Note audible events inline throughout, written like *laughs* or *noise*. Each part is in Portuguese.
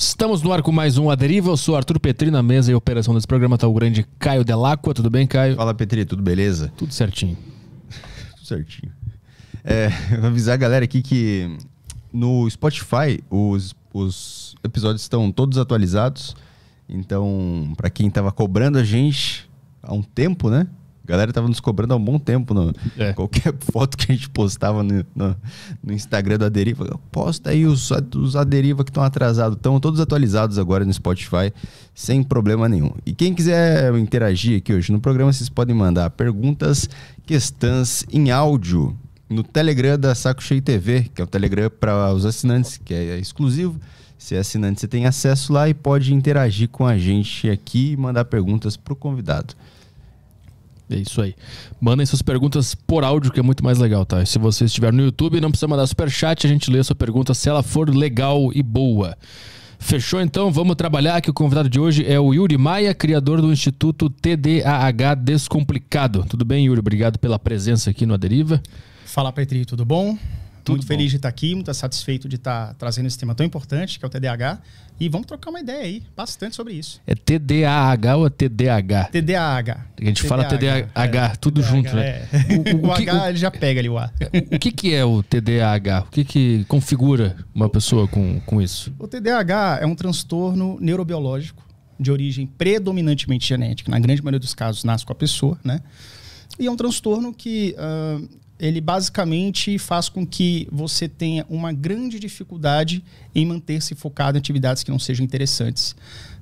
Estamos no ar com mais um A Deriva. Eu sou Arthur Petri, na mesa e operação desse programa está o grande Caio Delacqua. Tudo bem, Caio? Fala, Petri, tudo beleza? Tudo certinho. *laughs* tudo certinho. É, vou avisar a galera aqui que no Spotify os, os episódios estão todos atualizados. Então, para quem estava cobrando a gente há um tempo, né? A galera tava nos cobrando há um bom tempo. No, né? é. Qualquer *laughs* foto que a gente postava no, no, no Instagram do Aderiva, posta aí os, os Aderiva que estão atrasados. Estão todos atualizados agora no Spotify, sem problema nenhum. E quem quiser interagir aqui hoje no programa, vocês podem mandar perguntas, questões em áudio no Telegram da Saco Cheio TV, que é o Telegram para os assinantes, que é exclusivo. Se é assinante, você tem acesso lá e pode interagir com a gente aqui e mandar perguntas para o convidado. É isso aí. Mandem suas perguntas por áudio, que é muito mais legal, tá? E se você estiver no YouTube, não precisa mandar super chat, a gente lê a sua pergunta se ela for legal e boa. Fechou então, vamos trabalhar que o convidado de hoje é o Yuri Maia, criador do Instituto TDAH Descomplicado. Tudo bem, Yuri? Obrigado pela presença aqui no Aderiva. Fala, Petri, tudo bom? Tudo muito feliz de estar aqui, muito satisfeito de estar trazendo esse tema tão importante, que é o TDAH. E vamos trocar uma ideia aí, bastante sobre isso. É TDAH ou é TDAH? TDAH. A gente TDAH, fala TDAH, é, tudo TDAH, junto, né? é. né? O, o, o *laughs* H o, ele já pega ali o A. *laughs* O que, que é o TDAH? O que, que configura uma pessoa com, com isso? O TDAH é um transtorno neurobiológico de origem predominantemente genética, na grande maioria dos casos nasce com a pessoa, né? E é um transtorno que uh, ele basicamente faz com que você tenha uma grande dificuldade em manter-se focado em atividades que não sejam interessantes.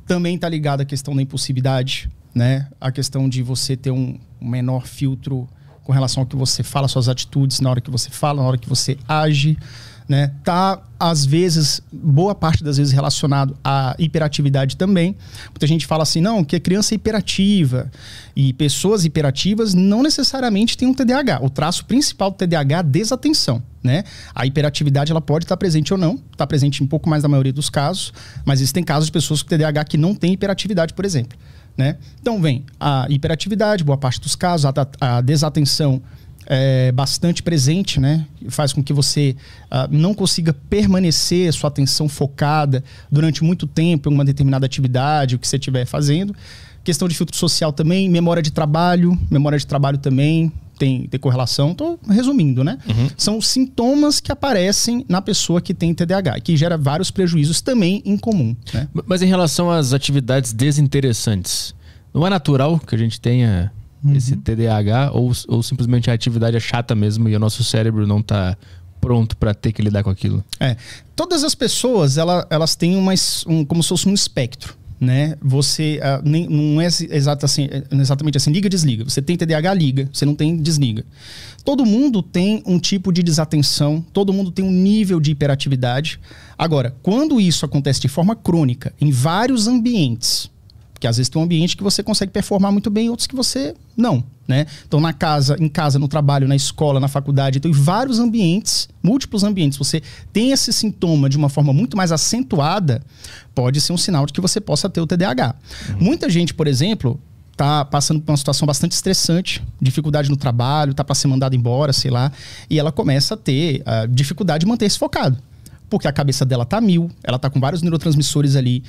Também está ligado à questão da impulsividade, né? A questão de você ter um menor filtro com relação ao que você fala, suas atitudes na hora que você fala, na hora que você age né? Tá às vezes, boa parte das vezes relacionado à hiperatividade também. Muita gente fala assim, não, que a criança é hiperativa. E pessoas hiperativas não necessariamente têm um TDAH. O traço principal do TDAH é a desatenção, né? A hiperatividade, ela pode estar presente ou não. Está presente em um pouco mais da maioria dos casos. Mas existem casos de pessoas com TDAH que não têm hiperatividade, por exemplo. Né? Então vem a hiperatividade, boa parte dos casos, a, a desatenção é, bastante presente, né? Faz com que você uh, não consiga permanecer sua atenção focada durante muito tempo em uma determinada atividade, o que você estiver fazendo. Questão de filtro social também, memória de trabalho, memória de trabalho também tem, tem correlação. Estou resumindo, né? Uhum. São sintomas que aparecem na pessoa que tem TDAH, que gera vários prejuízos também em comum. Né? Mas em relação às atividades desinteressantes, não é natural que a gente tenha uhum. esse TDAH, ou, ou simplesmente a atividade é chata mesmo e o nosso cérebro não está pronto para ter que lidar com aquilo? É. Todas as pessoas, ela, elas têm umas um, como se fosse um espectro né? Você uh, nem, não é exato assim, é, exatamente assim, liga desliga. Você tem TDAH, liga. Você não tem, desliga. Todo mundo tem um tipo de desatenção, todo mundo tem um nível de hiperatividade. Agora, quando isso acontece de forma crônica, em vários ambientes, porque às vezes tem um ambiente que você consegue performar muito bem, e outros que você não, né? Então na casa, em casa, no trabalho, na escola, na faculdade, então em vários ambientes, múltiplos ambientes, você tem esse sintoma de uma forma muito mais acentuada, pode ser um sinal de que você possa ter o TDAH. Uhum. Muita gente, por exemplo, tá passando por uma situação bastante estressante, dificuldade no trabalho, tá para ser mandado embora, sei lá, e ela começa a ter a ah, dificuldade de manter-se focado porque a cabeça dela tá mil, ela tá com vários neurotransmissores ali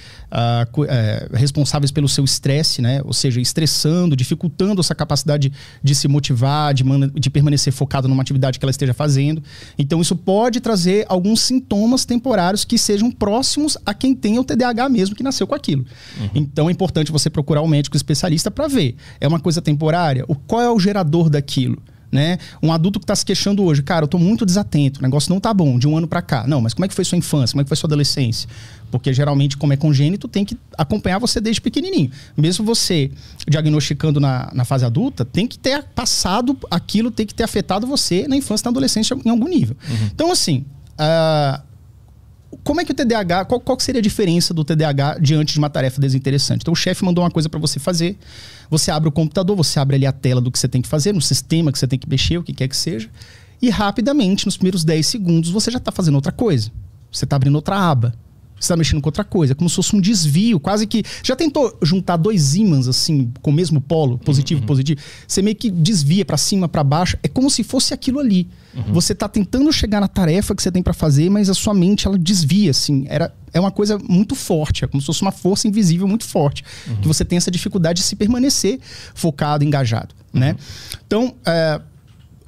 uh, é, responsáveis pelo seu estresse, né? Ou seja, estressando, dificultando essa capacidade de se motivar, de, de permanecer focado numa atividade que ela esteja fazendo. Então, isso pode trazer alguns sintomas temporários que sejam próximos a quem tem o TDAH mesmo, que nasceu com aquilo. Uhum. Então, é importante você procurar um médico especialista para ver. É uma coisa temporária? O, qual é o gerador daquilo? né? Um adulto que está se queixando hoje, cara, eu estou muito desatento, o negócio não tá bom de um ano para cá. Não, mas como é que foi sua infância? Como é que foi sua adolescência? Porque geralmente, como é congênito, tem que acompanhar você desde pequenininho. Mesmo você diagnosticando na, na fase adulta, tem que ter passado aquilo, tem que ter afetado você na infância, e na adolescência, em algum nível. Uhum. Então, assim, ah, como é que o TDAH, qual, qual seria a diferença do TDAH diante de uma tarefa desinteressante? Então o chefe mandou uma coisa para você fazer, você abre o computador, você abre ali a tela do que você tem que fazer, no sistema que você tem que mexer, o que quer que seja, e rapidamente, nos primeiros 10 segundos, você já está fazendo outra coisa. Você está abrindo outra aba. Você está mexendo com outra coisa, como se fosse um desvio, quase que. Já tentou juntar dois ímãs, assim, com o mesmo polo, positivo, uhum. positivo? Você meio que desvia para cima, para baixo. É como se fosse aquilo ali. Uhum. Você está tentando chegar na tarefa que você tem para fazer, mas a sua mente, ela desvia, assim. Era, é uma coisa muito forte, é como se fosse uma força invisível muito forte. Uhum. Que você tem essa dificuldade de se permanecer focado, engajado, né? Uhum. Então, é,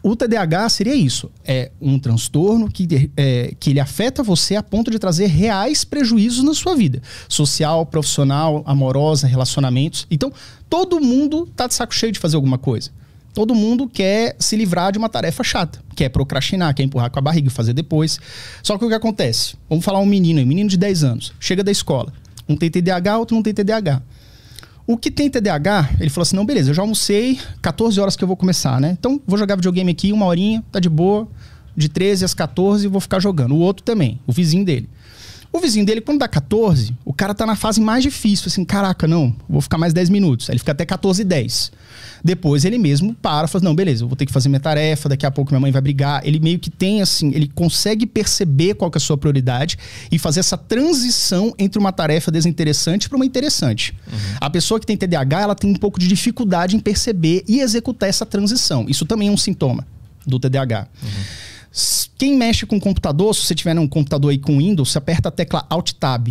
o TDAH seria isso: é um transtorno que, é, que ele afeta você a ponto de trazer reais prejuízos na sua vida social, profissional, amorosa, relacionamentos. Então, todo mundo tá de saco cheio de fazer alguma coisa. Todo mundo quer se livrar de uma tarefa chata, quer é procrastinar, quer é empurrar com a barriga, fazer depois. Só que o que acontece? Vamos falar um menino, um menino de 10 anos, chega da escola. Um tem TDAH, outro não tem TDAH. O que tem TDAH, ele falou assim: não, beleza, eu já almocei, 14 horas que eu vou começar, né? Então vou jogar videogame aqui, uma horinha, tá de boa, de 13 às 14 vou ficar jogando. O outro também, o vizinho dele. O vizinho dele, quando dá 14, o cara tá na fase mais difícil, assim, caraca, não, vou ficar mais 10 minutos. Aí ele fica até 14 e 10. Depois ele mesmo para, fala, assim, não, beleza, eu vou ter que fazer minha tarefa, daqui a pouco minha mãe vai brigar. Ele meio que tem, assim, ele consegue perceber qual é a sua prioridade e fazer essa transição entre uma tarefa desinteressante para uma interessante. Uhum. A pessoa que tem TDAH, ela tem um pouco de dificuldade em perceber e executar essa transição. Isso também é um sintoma do TDAH. Uhum. Quem mexe com computador, se você tiver um computador aí com Windows, você aperta a tecla Alt Tab.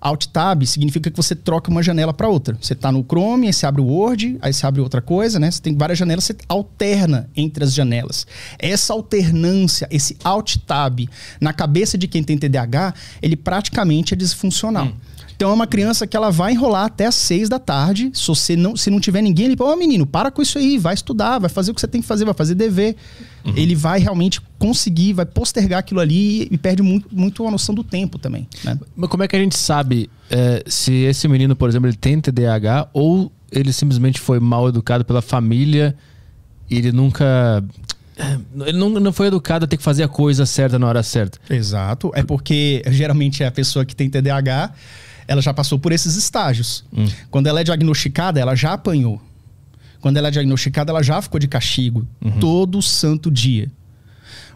Alt Tab significa que você troca uma janela para outra. Você está no Chrome, aí você abre o Word, aí você abre outra coisa, né? Você tem várias janelas, você alterna entre as janelas. Essa alternância, esse Alt Tab, na cabeça de quem tem TDAH, ele praticamente é disfuncional. Hum. Então é uma criança que ela vai enrolar até as seis da tarde. Se você não, se não tiver ninguém, ele fala, oh, menino, para com isso aí, vai estudar, vai fazer o que você tem que fazer, vai fazer dever. Uhum. Ele vai realmente conseguir, vai postergar aquilo ali e perde muito, muito a noção do tempo também. Né? Mas como é que a gente sabe é, se esse menino, por exemplo, ele tem TDAH ou ele simplesmente foi mal educado pela família e ele nunca é, ele não, não foi educado a ter que fazer a coisa certa na hora certa. Exato. É porque geralmente é a pessoa que tem TDAH ela já passou por esses estágios. Hum. Quando ela é diagnosticada, ela já apanhou. Quando ela é diagnosticada, ela já ficou de castigo uhum. todo santo dia.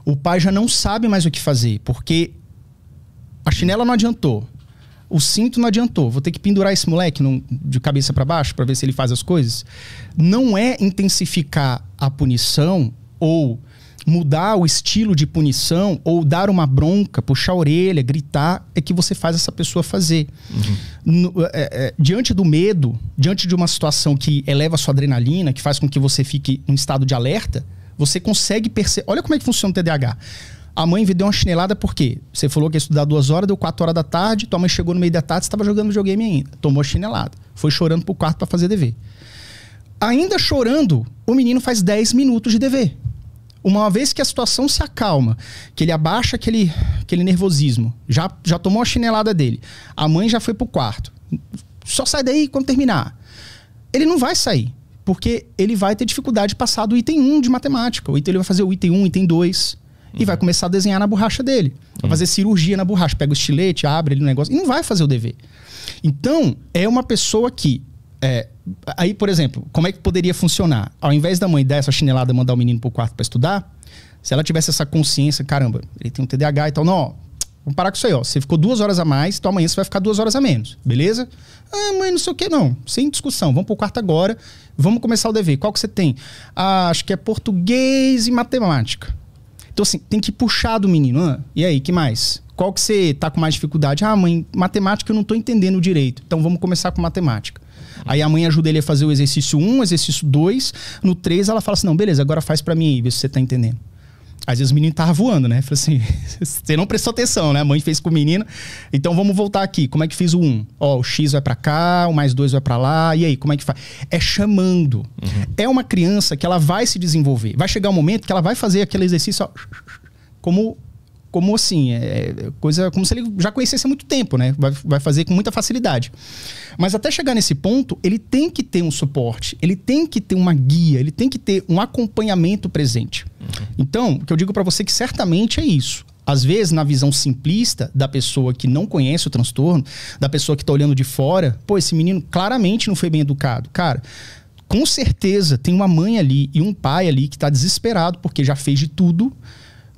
O pai já não sabe mais o que fazer, porque a chinela não adiantou. O cinto não adiantou. Vou ter que pendurar esse moleque num, de cabeça para baixo para ver se ele faz as coisas. Não é intensificar a punição ou mudar o estilo de punição ou dar uma bronca, puxar a orelha, gritar, é que você faz essa pessoa fazer. Uhum. No, é, é, diante do medo, diante de uma situação que eleva a sua adrenalina, que faz com que você fique em estado de alerta, você consegue perceber. Olha como é que funciona o TDAH. A mãe me deu uma chinelada porque você falou que ia estudar duas horas, deu quatro horas da tarde, tua mãe chegou no meio da tarde, estava jogando videogame ainda. Tomou a chinelada. Foi chorando pro quarto para fazer dever. Ainda chorando, o menino faz 10 minutos de dever uma vez que a situação se acalma, que ele abaixa aquele, aquele nervosismo, já, já tomou a chinelada dele, a mãe já foi pro quarto. Só sai daí quando terminar. Ele não vai sair, porque ele vai ter dificuldade de passar do item 1 de matemática. Então ele vai fazer o item 1, item 2 e uhum. vai começar a desenhar na borracha dele. Vai uhum. fazer cirurgia na borracha. Pega o estilete, abre ele no negócio e não vai fazer o dever. Então, é uma pessoa que é, Aí, por exemplo, como é que poderia funcionar? Ao invés da mãe dar essa chinelada e mandar o menino pro quarto para estudar, se ela tivesse essa consciência, caramba, ele tem um TDAH e tal, não, ó, vamos parar com isso aí, ó. Você ficou duas horas a mais, então amanhã você vai ficar duas horas a menos, beleza? Ah, mãe, não sei o que, não. Sem discussão, vamos pro quarto agora, vamos começar o dever. Qual que você tem? Ah, acho que é português e matemática. Então, assim, tem que puxar do menino. Ah, e aí, que mais? Qual que você tá com mais dificuldade? Ah, mãe, matemática eu não tô entendendo direito. Então vamos começar com matemática. Aí a mãe ajuda ele a fazer o exercício 1, exercício 2. No 3, ela fala assim: não, beleza, agora faz para mim aí, vê se você tá entendendo. Às vezes o menino tava voando, né? Falei assim: *laughs* você não prestou atenção, né? A mãe fez com o menino. Então vamos voltar aqui. Como é que fiz o 1? Ó, o X vai para cá, o mais 2 vai para lá. E aí, como é que faz? É chamando. Uhum. É uma criança que ela vai se desenvolver. Vai chegar um momento que ela vai fazer aquele exercício ó, como como assim, é, é coisa como se ele já conhecesse há muito tempo, né? Vai, vai fazer com muita facilidade. Mas até chegar nesse ponto, ele tem que ter um suporte, ele tem que ter uma guia, ele tem que ter um acompanhamento presente. Uhum. Então, o que eu digo para você é que certamente é isso. Às vezes, na visão simplista da pessoa que não conhece o transtorno, da pessoa que está olhando de fora, pô, esse menino claramente não foi bem educado. Cara, com certeza tem uma mãe ali e um pai ali que está desesperado porque já fez de tudo,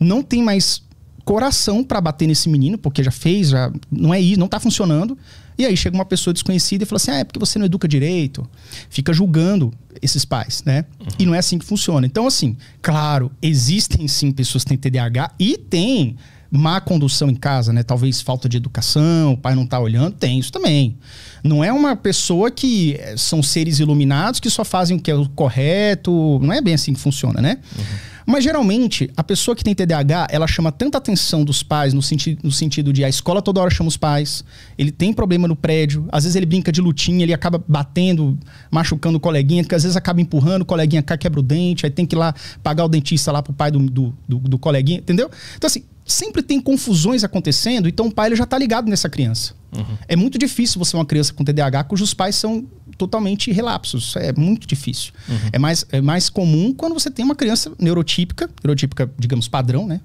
não tem mais coração para bater nesse menino, porque já fez, já não é isso, não tá funcionando. E aí chega uma pessoa desconhecida e fala assim: ah, é porque você não educa direito. Fica julgando esses pais, né? Uhum. E não é assim que funciona. Então, assim, claro, existem sim pessoas que têm TDAH e tem má condução em casa, né? Talvez falta de educação, o pai não tá olhando, tem isso também. Não é uma pessoa que eh, são seres iluminados que só fazem o que é o correto, não é bem assim que funciona, né? Uhum. Mas geralmente, a pessoa que tem TDAH, ela chama tanta atenção dos pais no, senti no sentido de a escola toda hora chama os pais, ele tem problema no prédio, às vezes ele brinca de lutinha, ele acaba batendo, machucando o coleguinha, que às vezes acaba empurrando, o coleguinha cai, quebra o dente, aí tem que ir lá pagar o dentista lá pro pai do, do, do, do coleguinha, entendeu? Então assim, sempre tem confusões acontecendo, então o pai ele já está ligado nessa criança. Uhum. É muito difícil você uma criança com TDAH cujos pais são totalmente relapsos. É muito difícil. Uhum. É, mais, é mais comum quando você tem uma criança neurotípica, neurotípica, digamos, padrão, né?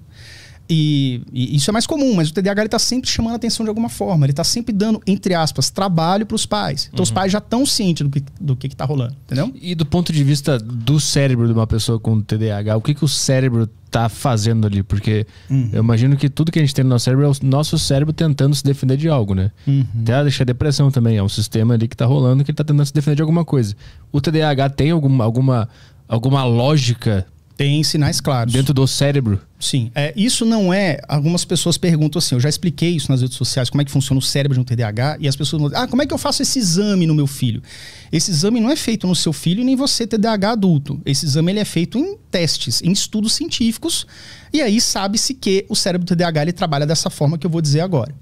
E, e, isso é mais comum, mas o TDAH ele tá sempre chamando a atenção de alguma forma. Ele tá sempre dando, entre aspas, trabalho para os pais. Então uhum. os pais já estão cientes do que, do que, que tá rolando, entendeu? E do ponto de vista do cérebro de uma pessoa com TDAH, o que, que o cérebro tá fazendo ali? Porque uhum. eu imagino que tudo que a gente tem no nosso cérebro é o nosso cérebro tentando se defender de algo, né? Uhum. Até deixar depressão também, é um sistema ali que tá rolando que ele tá tentando se defender de alguma coisa. O TDAH tem alguma, alguma, alguma lógica tem sinais claros. Dentro do cérebro? Sim. É, isso não é. Algumas pessoas perguntam assim: eu já expliquei isso nas redes sociais, como é que funciona o cérebro de um TDAH, e as pessoas vão ah, como é que eu faço esse exame no meu filho? Esse exame não é feito no seu filho nem você, TDAH adulto. Esse exame ele é feito em testes, em estudos científicos, e aí sabe-se que o cérebro do TDAH ele trabalha dessa forma que eu vou dizer agora.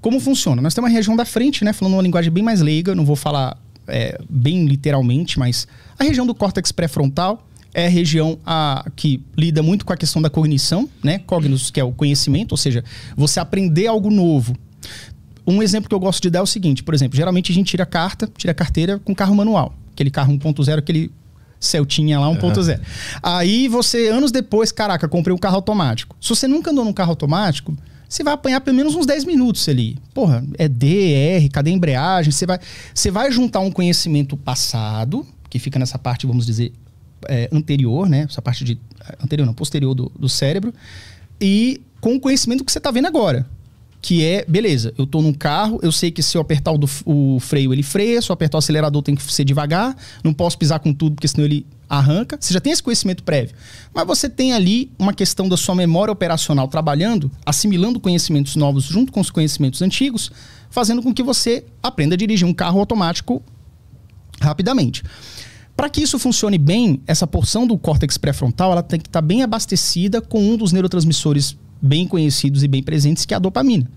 Como funciona? Nós temos uma região da frente, né? Falando uma linguagem bem mais leiga, não vou falar é, bem literalmente, mas a região do córtex pré-frontal é região a, que lida muito com a questão da cognição, né? Cognos, que é o conhecimento, ou seja, você aprender algo novo. Um exemplo que eu gosto de dar é o seguinte, por exemplo, geralmente a gente tira carta, tira carteira com carro manual. Aquele carro 1.0, aquele Celtinha lá 1.0. Uhum. Aí você, anos depois, caraca, comprei um carro automático. Se você nunca andou num carro automático, você vai apanhar pelo menos uns 10 minutos ali. Porra, é D, R, cadê a embreagem? Você vai, você vai juntar um conhecimento passado, que fica nessa parte, vamos dizer, é, anterior, né? Essa parte de. É, anterior, não, posterior do, do cérebro. E com o conhecimento que você está vendo agora. Que é, beleza, eu estou num carro, eu sei que se eu apertar o, do, o freio, ele freia, se eu apertar o acelerador tem que ser devagar, não posso pisar com tudo, porque senão ele arranca. Você já tem esse conhecimento prévio. Mas você tem ali uma questão da sua memória operacional trabalhando, assimilando conhecimentos novos junto com os conhecimentos antigos, fazendo com que você aprenda a dirigir um carro automático rapidamente. Para que isso funcione bem, essa porção do córtex pré-frontal ela tem que estar tá bem abastecida com um dos neurotransmissores bem conhecidos e bem presentes, que é a dopamina.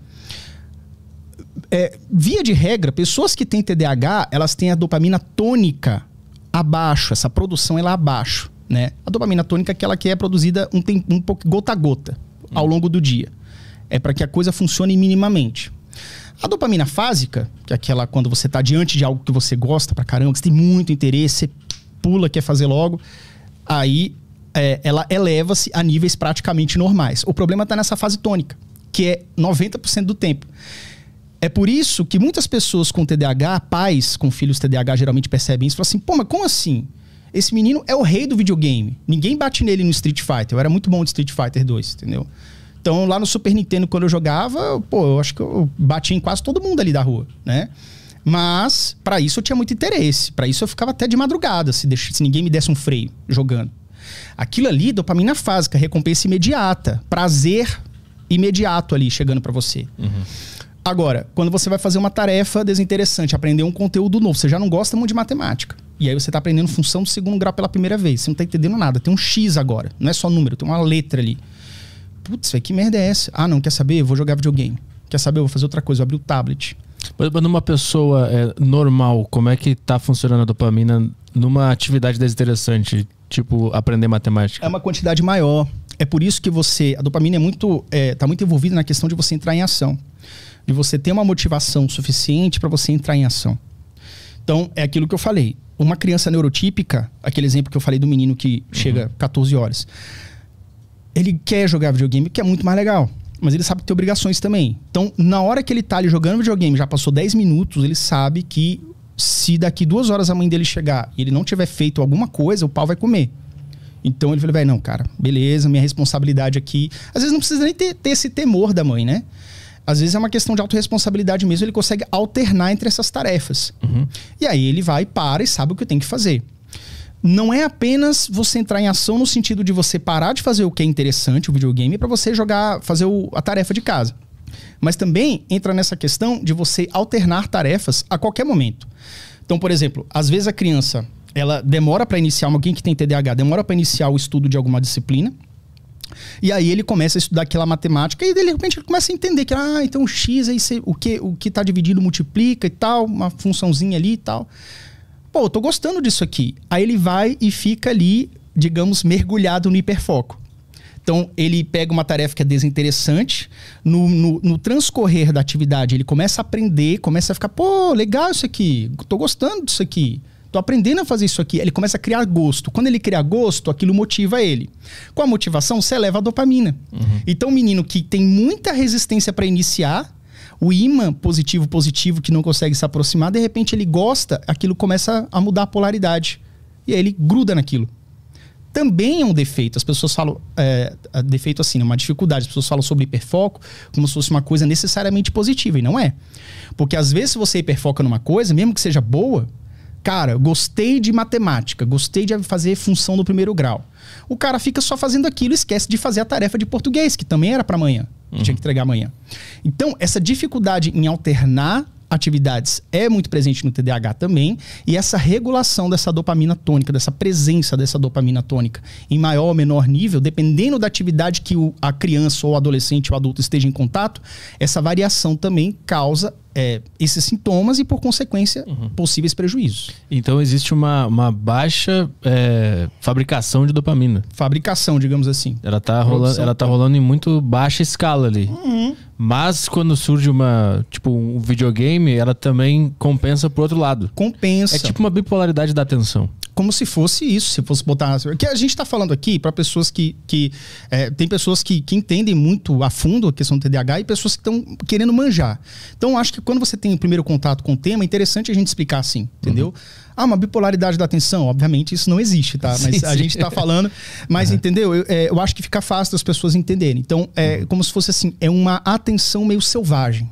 É, via de regra, pessoas que têm TDAH, elas têm a dopamina tônica abaixo, essa produção ela é abaixo, né? A dopamina tônica é aquela que é produzida um, tempo, um pouco gota a gota hum. ao longo do dia. É para que a coisa funcione minimamente. A dopamina fásica, que é aquela quando você está diante de algo que você gosta pra caramba, que você tem muito interesse, você pula, quer fazer logo. Aí é, ela eleva-se a níveis praticamente normais. O problema está nessa fase tônica, que é 90% do tempo. É por isso que muitas pessoas com TDAH, pais com filhos TDAH geralmente percebem isso e falam assim: pô, mas como assim? Esse menino é o rei do videogame. Ninguém bate nele no Street Fighter. Eu era muito bom de Street Fighter 2, entendeu? Então, lá no Super Nintendo, quando eu jogava, pô, eu acho que eu bati em quase todo mundo ali da rua, né? Mas, para isso eu tinha muito interesse. Para isso eu ficava até de madrugada, se, se ninguém me desse um freio jogando. Aquilo ali, dopamina fásica, recompensa imediata, prazer imediato ali chegando para você. Uhum. Agora, quando você vai fazer uma tarefa desinteressante, aprender um conteúdo novo, você já não gosta muito de matemática. E aí você está aprendendo função do segundo grau pela primeira vez. Você não está entendendo nada. Tem um X agora. Não é só número, tem uma letra ali. Putz, que merda é essa? Ah, não, quer saber? Eu vou jogar videogame. Quer saber? Eu vou fazer outra coisa, eu abri o tablet. Mas numa pessoa é, normal, como é que tá funcionando a dopamina numa atividade desinteressante, tipo aprender matemática? É uma quantidade maior. É por isso que você. A dopamina é muito. É, tá muito envolvida na questão de você entrar em ação. De você ter uma motivação suficiente para você entrar em ação. Então, é aquilo que eu falei. Uma criança neurotípica, aquele exemplo que eu falei do menino que uhum. chega 14 horas. Ele quer jogar videogame, que é muito mais legal mas ele sabe que tem obrigações também. Então, na hora que ele tá ali jogando videogame, já passou 10 minutos, ele sabe que se daqui duas horas a mãe dele chegar e ele não tiver feito alguma coisa, o pau vai comer. Então ele falou, "Vai não, cara, beleza, minha responsabilidade aqui. Às vezes não precisa nem ter, ter esse temor da mãe, né? Às vezes é uma questão de autorresponsabilidade mesmo, ele consegue alternar entre essas tarefas. Uhum. E aí ele vai, para e sabe o que tem que fazer não é apenas você entrar em ação no sentido de você parar de fazer o que é interessante, o videogame, para você jogar, fazer o, a tarefa de casa. Mas também entra nessa questão de você alternar tarefas a qualquer momento. Então, por exemplo, às vezes a criança ela demora para iniciar, alguém que tem TDAH demora para iniciar o estudo de alguma disciplina. E aí ele começa a estudar aquela matemática e de repente ele começa a entender que ah, então o x aí o que o que está dividido multiplica e tal, uma funçãozinha ali e tal pô, eu tô gostando disso aqui. Aí ele vai e fica ali, digamos, mergulhado no hiperfoco. Então, ele pega uma tarefa que é desinteressante, no, no, no, transcorrer da atividade, ele começa a aprender, começa a ficar, pô, legal isso aqui, tô gostando disso aqui, tô aprendendo a fazer isso aqui. Ele começa a criar gosto. Quando ele cria gosto, aquilo motiva ele. Com a motivação, você eleva a dopamina. Uhum. Então, um menino que tem muita resistência para iniciar, o imã positivo positivo que não consegue se aproximar, de repente ele gosta, aquilo começa a mudar a polaridade. E aí ele gruda naquilo. Também é um defeito. As pessoas falam. É, é defeito assim, né? uma dificuldade. As pessoas falam sobre hiperfoco como se fosse uma coisa necessariamente positiva. E não é. Porque às vezes, se você hiperfoca numa coisa, mesmo que seja boa, Cara, gostei de matemática, gostei de fazer função do primeiro grau. O cara fica só fazendo aquilo e esquece de fazer a tarefa de português, que também era para amanhã, que uhum. tinha que entregar amanhã. Então, essa dificuldade em alternar atividades é muito presente no TDAH também, e essa regulação dessa dopamina tônica, dessa presença dessa dopamina tônica em maior ou menor nível, dependendo da atividade que o, a criança ou o adolescente ou adulto esteja em contato, essa variação também causa é, esses sintomas e, por consequência, uhum. possíveis prejuízos. Então, existe uma, uma baixa é, fabricação de dopamina. Fabricação, digamos assim. Ela está rolando, ela tá rolando em muito baixa escala ali. Uhum. Mas quando surge uma, tipo, um videogame, ela também compensa pro outro lado. Compensa. É tipo uma bipolaridade da atenção como se fosse isso, se fosse botar. Que a gente está falando aqui para pessoas que. que é, tem pessoas que, que entendem muito a fundo a questão do TDAH e pessoas que estão querendo manjar. Então, acho que quando você tem o primeiro contato com o tema, é interessante a gente explicar assim, entendeu? Uhum. Ah, uma bipolaridade da atenção, obviamente isso não existe, tá? *laughs* Mas sim, a sim. gente está falando. Mas, uhum. entendeu? Eu, é, eu, acho que fica fácil das pessoas entenderem. Então, é uhum. como se fosse assim: é uma atenção meio selvagem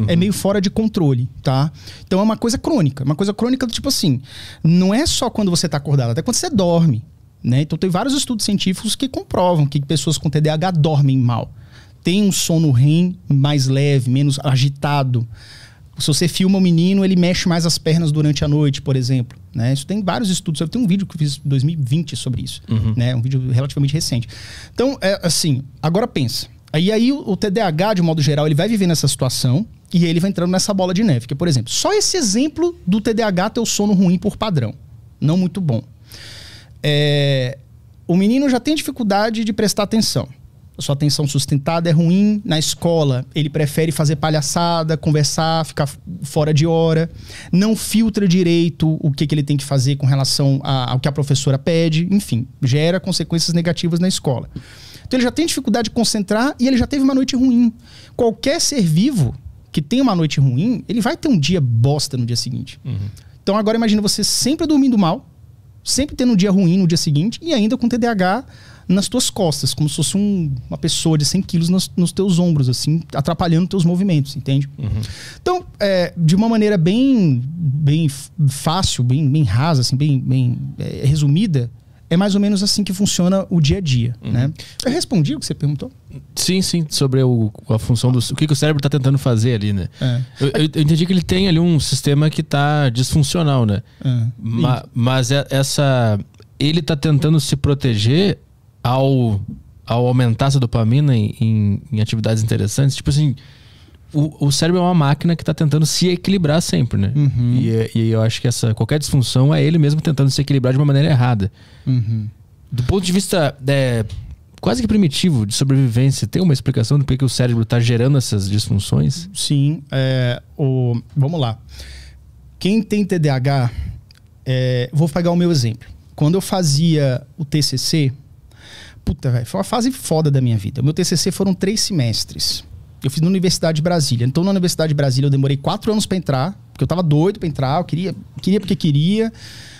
uhum. é meio fora de controle, tá? Então é uma coisa crônica. Uma coisa crônica do tipo assim. Não é só quando você está acordado, até quando você dorme. Né? Então tem vários estudos científicos que comprovam que pessoas com TDAH dormem mal. Tem um sono REM mais leve, menos agitado. Se você filma um menino, ele mexe mais as pernas durante a noite, por exemplo. Né? Isso tem vários estudos. Eu tenho um vídeo que eu fiz em 2020 sobre isso. Uhum. Né? Um vídeo relativamente recente. Então, é assim, agora pensa. Aí, aí o TDAH, de modo geral, ele vai viver nessa situação, e ele vai entrando nessa bola de neve. Que, por exemplo, só esse exemplo do TDAH ter o sono ruim por padrão. Não muito bom. É, o menino já tem dificuldade de prestar atenção. A sua atenção sustentada é ruim na escola. Ele prefere fazer palhaçada, conversar, ficar fora de hora. Não filtra direito o que, que ele tem que fazer com relação a, ao que a professora pede. Enfim, gera consequências negativas na escola. Então ele já tem dificuldade de concentrar e ele já teve uma noite ruim. Qualquer ser vivo que tem uma noite ruim, ele vai ter um dia bosta no dia seguinte. Uhum. Então agora imagina você sempre dormindo mal, sempre tendo um dia ruim no dia seguinte e ainda com TDAH nas tuas costas, como se fosse um, uma pessoa de 100 quilos nos, nos, teus ombros, assim, atrapalhando teus movimentos, entende? Uhum. Então, é, de uma maneira bem, bem fácil, bem, bem rasa, assim, bem, bem é, resumida, é mais ou menos assim que funciona o dia a dia, uhum. né? Eu respondi o que você perguntou? Sim, sim, sobre o, a função do o que, que o cérebro está tentando fazer ali, né? É. Eu, eu, entendi que ele tem ali um sistema que está disfuncional, né? É. Ma, mas é, essa ele está tentando se proteger ao ao aumentar essa dopamina em, em, em atividades interessantes, tipo assim, o, o cérebro é uma máquina que está tentando se equilibrar sempre, né? Uhum. E, é, e, eu acho que essa, qualquer disfunção é ele mesmo tentando se equilibrar de uma maneira errada. Uhum. Do ponto de vista é, quase que primitivo de sobrevivência, tem uma explicação do porquê o cérebro está gerando essas disfunções? Sim. É, o, vamos lá. Quem tem TDAH, é, vou pegar o meu exemplo. Quando eu fazia o TCC, puta, velho, foi uma fase foda da minha vida. O meu TCC foram três semestres. Eu fiz na Universidade de Brasília. Então, na Universidade de Brasília, eu demorei quatro anos para entrar, porque eu tava doido para entrar, eu queria, queria porque queria.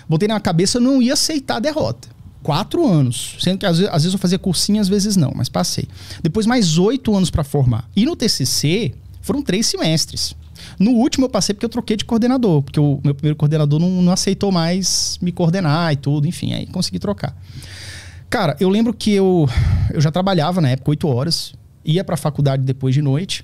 Botei na cabeça, eu não ia aceitar a derrota. Quatro anos. Sendo que às vezes, às vezes eu fazia cursinho, às vezes não, mas passei. Depois, mais oito anos para formar. E no TCC, foram três semestres. No último eu passei porque eu troquei de coordenador, porque o meu primeiro coordenador não, não aceitou mais me coordenar e tudo, enfim, aí consegui trocar. Cara, eu lembro que eu, eu já trabalhava na época oito horas, ia para a faculdade depois de noite.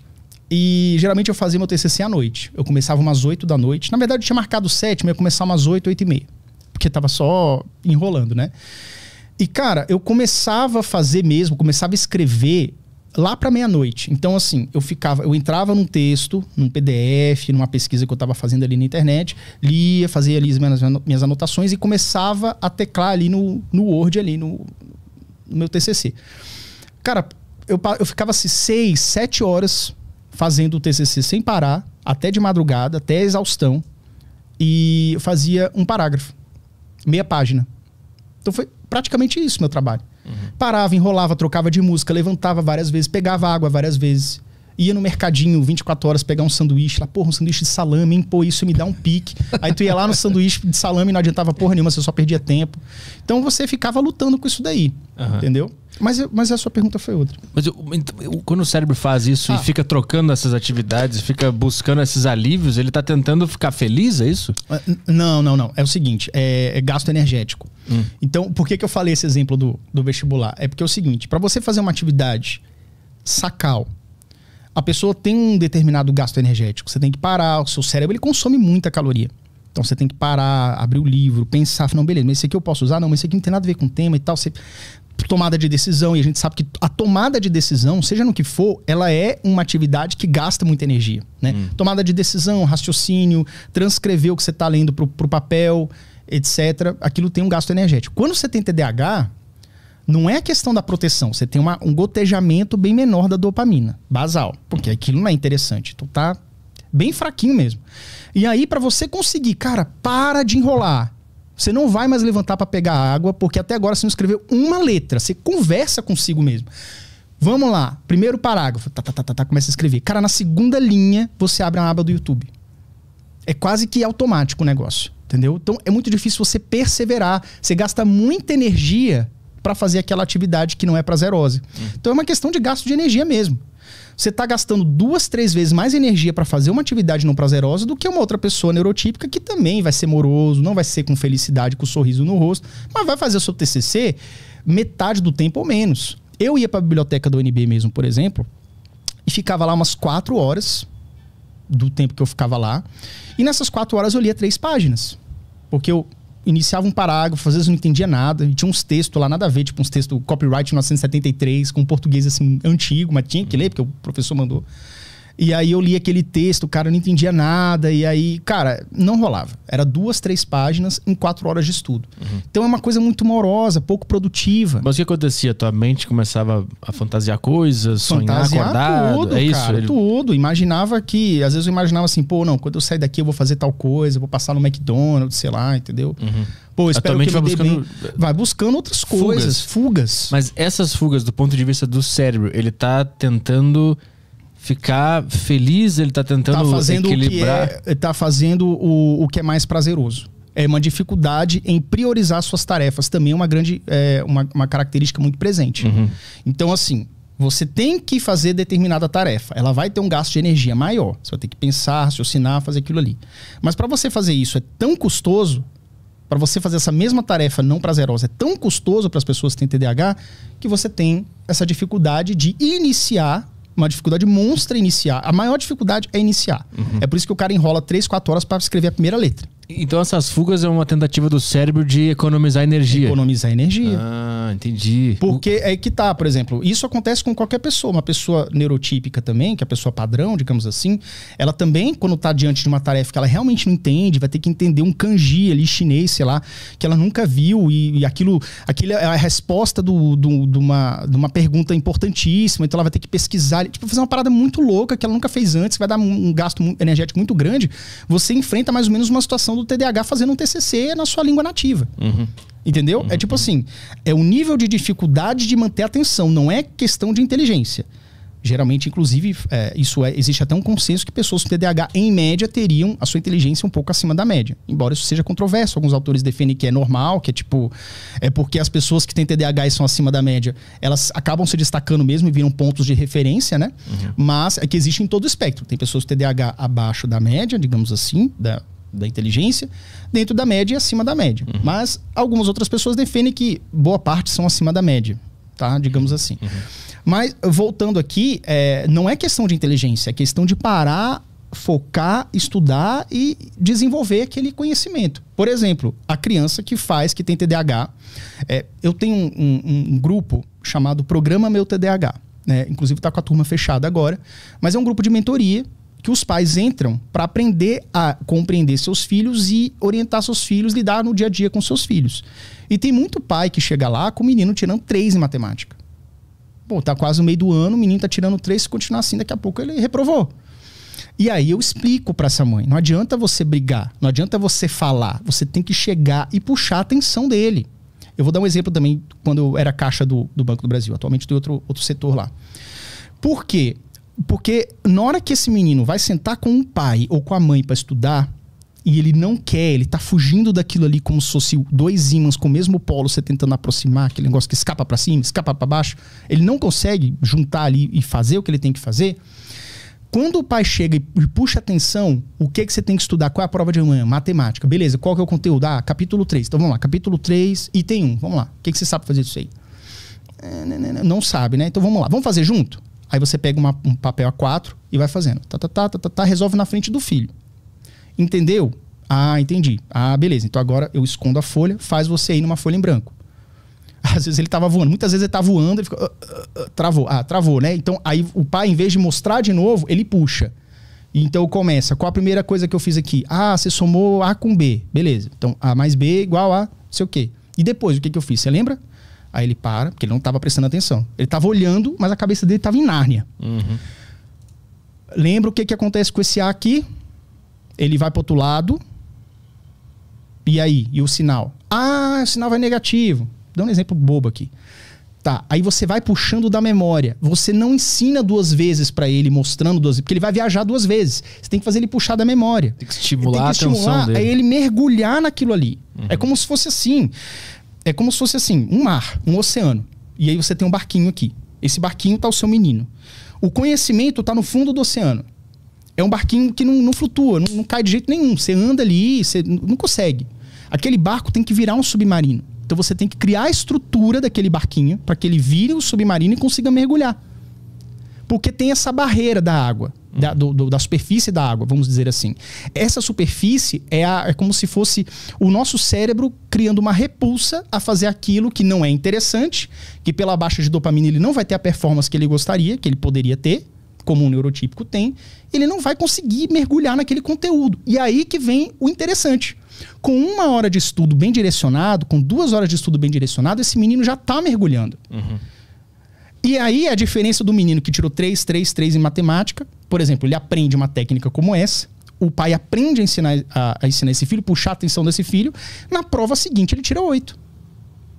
E geralmente eu fazia meu TCC à noite. Eu começava umas 8 da noite. Na verdade, eu tinha marcado 7, mas ia começar umas 8, 8 e meia. Porque tava só enrolando, né? E, cara, eu começava a fazer mesmo, começava a escrever lá para meia-noite. Então, assim, eu ficava, eu entrava num texto, num PDF, numa pesquisa que eu estava fazendo ali na internet, lia, fazia ali as minhas, minhas anotações e começava a teclar ali no, no Word, ali no, no meu TCC. Cara, eu, eu ficava assim, seis, sete horas fazendo o TCC sem parar, até de madrugada, até exaustão. E eu fazia um parágrafo, meia página. Então foi praticamente isso meu trabalho. Uhum. Parava, enrolava, trocava de música, levantava várias vezes, pegava água várias vezes ia no mercadinho 24 horas pegar um sanduíche lá, porra, um sanduíche de salame, hein? Pô, isso me dá um pique. Aí tu ia lá no sanduíche de salame e não adiantava porra nenhuma, você só perdia tempo. Então você ficava lutando com isso daí, uhum. entendeu? Mas, mas a sua pergunta foi outra. Mas eu, então, eu, quando o cérebro faz isso ah. e fica trocando essas atividades, fica buscando esses alívios, ele está tentando ficar feliz, é isso? Ah, não, não, não. É o seguinte, é, é gasto energético. Hum. Então, por que, que eu falei esse exemplo do, do vestibular? É porque é o seguinte, para você fazer uma atividade sacal, a pessoa tem um determinado gasto energético. Você tem que parar, o seu cérebro ele consome muita caloria. Então você tem que parar, abrir o livro, pensar, não, beleza, mas esse aqui eu posso usar, não, mas esse aqui não tem nada a ver com o tema e tal. Você... Tomada de decisão, e a gente sabe que a tomada de decisão, seja no que for, ela é uma atividade que gasta muita energia. Né? Hum. Tomada de decisão, raciocínio, transcrever o que você está lendo para o papel, etc. Aquilo tem um gasto energético. Quando você tem TDAH, não é a questão da proteção. Você tem uma, um gotejamento bem menor da dopamina basal, porque aquilo não é interessante. Tu então tá bem fraquinho mesmo. E aí, para você conseguir, cara, para de enrolar. Você não vai mais levantar para pegar água, porque até agora você não escreveu uma letra. Você conversa consigo mesmo. Vamos lá, primeiro parágrafo, tá, tá, tá, tá, tá, começa a escrever. Cara, na segunda linha você abre a aba do YouTube. É quase que automático o negócio, entendeu? Então é muito difícil você perseverar. Você gasta muita energia para fazer aquela atividade que não é prazerosa, Uhum. Então é uma questão de gasto de energia mesmo. Você está gastando duas, três vezes mais energia para fazer uma atividade não prazerosa do que uma outra pessoa neurotípica que também vai ser moroso, não vai ser com felicidade, com um sorriso no rosto, mas vai fazer o seu TCC metade do tempo ou menos. Eu ia para a biblioteca do UNB mesmo, por exemplo, e ficava lá umas quatro horas do tempo que eu ficava lá. E nessas quatro horas eu lia três páginas. Porque eu iniciava um parágrafo, às vezes eu não entendia nada, e tinha uns textos lá, nada a ver, tipo uns textos copyright 1973, com um português assim antigo, mas tinha que ler, porque o professor mandou. E aí eu li aquele texto, o cara, não entendia nada. E aí, cara, não rolava. Era duas, três páginas em quatro horas de estudo. Uhum. Então é uma coisa muito morosa, pouco produtiva. Mas o que acontecia? Tua mente começava a fantasiar coisas, fantasiar sonhar acordado? Tudo, é isso? Cara, Ele... Tudo. Imaginava que... Às vezes eu imaginava assim, pô, não, quando eu sair daqui eu vou fazer tal coisa, vou passar no McDonald's, sei lá, entendeu? Uhum. Pô, espero Atualmente que vai buscando... Vai buscando outras fugas. coisas, fugas. Mas essas fugas, do ponto de vista do cérebro, ele tá tentando ficar feliz, ele está tentando tá fazendo equilibrar. O que é, tá fazendo o, o que é mais prazeroso. É uma dificuldade em priorizar suas tarefas, também é uma grande, é, uma, uma característica muito presente. Uhum. Então, assim, você tem que fazer determinada tarefa. Ela vai ter um gasto de energia maior. Você vai ter que pensar, raciocinar, fazer aquilo ali. Mas para você fazer isso é tão custoso, para você fazer essa mesma tarefa não prazerosa é tão custoso para as pessoas que têm TDAH, que você tem essa dificuldade de iniciar uma dificuldade monstra iniciar. A maior dificuldade é iniciar. Uhum. É por isso que o cara enrola 3, 4 horas para escrever a primeira letra. Então essas fugas é uma tentativa do cérebro de economizar energia. Economizar energia. Ah, entendi. Porque é que tá, por exemplo, isso acontece com qualquer pessoa, uma pessoa neurotípica também, que é a pessoa padrão, digamos assim, ela também quando tá diante de uma tarefa que ela realmente não entende, vai ter que entender um kanji ali chinês, sei lá, que ela nunca viu e, e aquilo, aquilo é a resposta do, do, de, uma, de uma pergunta importantíssima, então ela vai ter que pesquisar, tipo, fazer uma parada muito louca que ela nunca fez antes, vai dar um, um gasto energético muito grande. Você enfrenta mais ou menos uma situação do TDAH fazendo um TCC na sua língua nativa. Uhum. Entendeu? Uhum. É tipo assim, é o nível de dificuldade de manter atenção, não é questão de inteligência. Geralmente, inclusive, é, isso é, existe até um consenso que pessoas com TDAH, em média, teriam a sua inteligência um pouco acima da média. Embora isso seja controverso, alguns autores defendem que é normal, que é tipo, é porque as pessoas que têm TDAH e são acima da média, elas acabam se destacando mesmo e viram pontos de referência, né? Uhum. Mas é que existe em todo o espectro. Tem pessoas com TDAH abaixo da média, digamos assim, da, da inteligência, dentro da média e acima da média. Uhum. Mas algumas outras pessoas defendem que boa parte são acima da média, tá? Digamos assim. Uhum. Mas voltando aqui, é, não é questão de inteligência, é questão de parar, focar, estudar e desenvolver aquele conhecimento. Por exemplo, a criança que faz, que tem TDAH. É, eu tenho um, um, um grupo chamado Programa Meu TDAH. Né? Inclusive está com a turma fechada agora, mas é um grupo de mentoria que os pais entram para aprender a compreender seus filhos e orientar seus filhos, lidar no dia a dia com seus filhos. E tem muito pai que chega lá com o menino tirando três em matemática. Pô, tá quase meio do ano, o menino tá tirando três, se continuar assim, daqui a pouco ele reprovou. E aí eu explico para essa mãe, não adianta você brigar, não adianta você falar, você tem que chegar e puxar a atenção dele. Eu vou dar um exemplo também quando eu era caixa do, do Banco do Brasil, atualmente do outro, outro setor lá. Por quê? Porque na hora que esse menino vai sentar com o pai ou com a mãe para estudar, e ele não quer, ele tá fugindo daquilo ali como se fosse dois ímãs com o mesmo polo, você tentando aproximar, aquele negócio que escapa para cima, escapa para baixo, ele não consegue juntar ali e fazer o que ele tem que fazer. Quando o pai chega e, puxa atenção, o que que você tem que estudar? Qual é a prova de amanhã? Matemática. Beleza, qual que é o conteúdo? Ah, capítulo 3. Então vamos lá, capítulo 3, item 1. Vamos lá. O que que você sabe fazer disso aí? É, né, né, né, não sabe, né? Então vamos lá. Vamos fazer junto? Aí você pega uma, um papel A4 e vai fazendo. Tá, tá, tá, tá, tá, tá, resolve na frente do filho. Entendeu? Ah, entendi. Ah, beleza. Então agora eu escondo a folha, faz você ir numa folha em branco. *laughs* Às vezes ele estava voando, muitas vezes ele tá voando, ele fica, uh, uh, uh, travou. Ah, travou, né? Então aí o pai, em vez de mostrar de novo, ele puxa. Então começa. Qual a primeira coisa que eu fiz aqui? Ah, você somou A com B. Beleza. Então A mais B igual a não sei o quê. E depois, o que, que eu fiz? Você lembra? Aí ele para, porque ele não estava prestando atenção. Ele estava olhando, mas a cabeça dele estava em Nárnia. Uhum. Lembra o que, que acontece com esse A aqui? Ele vai para outro lado. E aí? E o sinal? Ah, o sinal vai negativo. Dá um exemplo bobo aqui. Tá, aí você vai puxando da memória. Você não ensina duas vezes para ele, mostrando duas vezes, porque ele vai viajar duas vezes. Você tem que fazer ele puxar da memória. Tem que estimular, tem que estimular a atenção dele. É ele mergulhar naquilo ali. Uhum. É como se fosse assim. É como se fosse assim, um mar, um oceano. E aí você tem um barquinho aqui. Esse barquinho está o seu menino. O conhecimento está no fundo do oceano. É um barquinho que não, não flutua, não, não, cai de jeito nenhum. Você anda ali, você não consegue. Aquele barco tem que virar um submarino. Então você tem que criar a estrutura daquele barquinho para que ele vire um submarino e consiga mergulhar. Porque tem essa barreira da água da, do, do, da superfície da água, vamos dizer assim. Essa superfície é, a, é como se fosse o nosso cérebro criando uma repulsa a fazer aquilo que não é interessante, que pela baixa de dopamina ele não vai ter a performance que ele gostaria, que ele poderia ter, como um neurotípico tem, ele não vai conseguir mergulhar naquele conteúdo. E aí que vem o interessante. Com uma hora de estudo bem direcionado, com duas horas de estudo bem direcionado, esse menino já está mergulhando. Uhum. E aí a diferença do menino que tirou 3, 3, 3 em matemática por exemplo, ele aprende uma técnica como essa, o pai aprende a ensinar, a, a ensinar esse filho, puxar a atenção desse filho, na prova seguinte ele tira oito.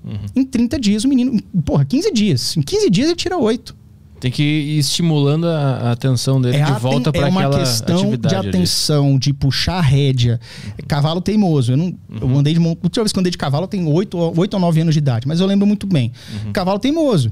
Uhum. Em 30 dias o menino. Porra, 15 dias. Em 15 dias ele tira oito. Tem que ir estimulando a, atenção dele é de volta para é aquela atividade. É uma questão de atenção, ali. de puxar a rédea. Uhum. Cavalo teimoso. Eu, não, uhum. eu andei de... A última vez que eu andei de cavalo eu tenho 8, 8 ou 9 anos de idade, mas eu lembro muito bem. Uhum. Cavalo teimoso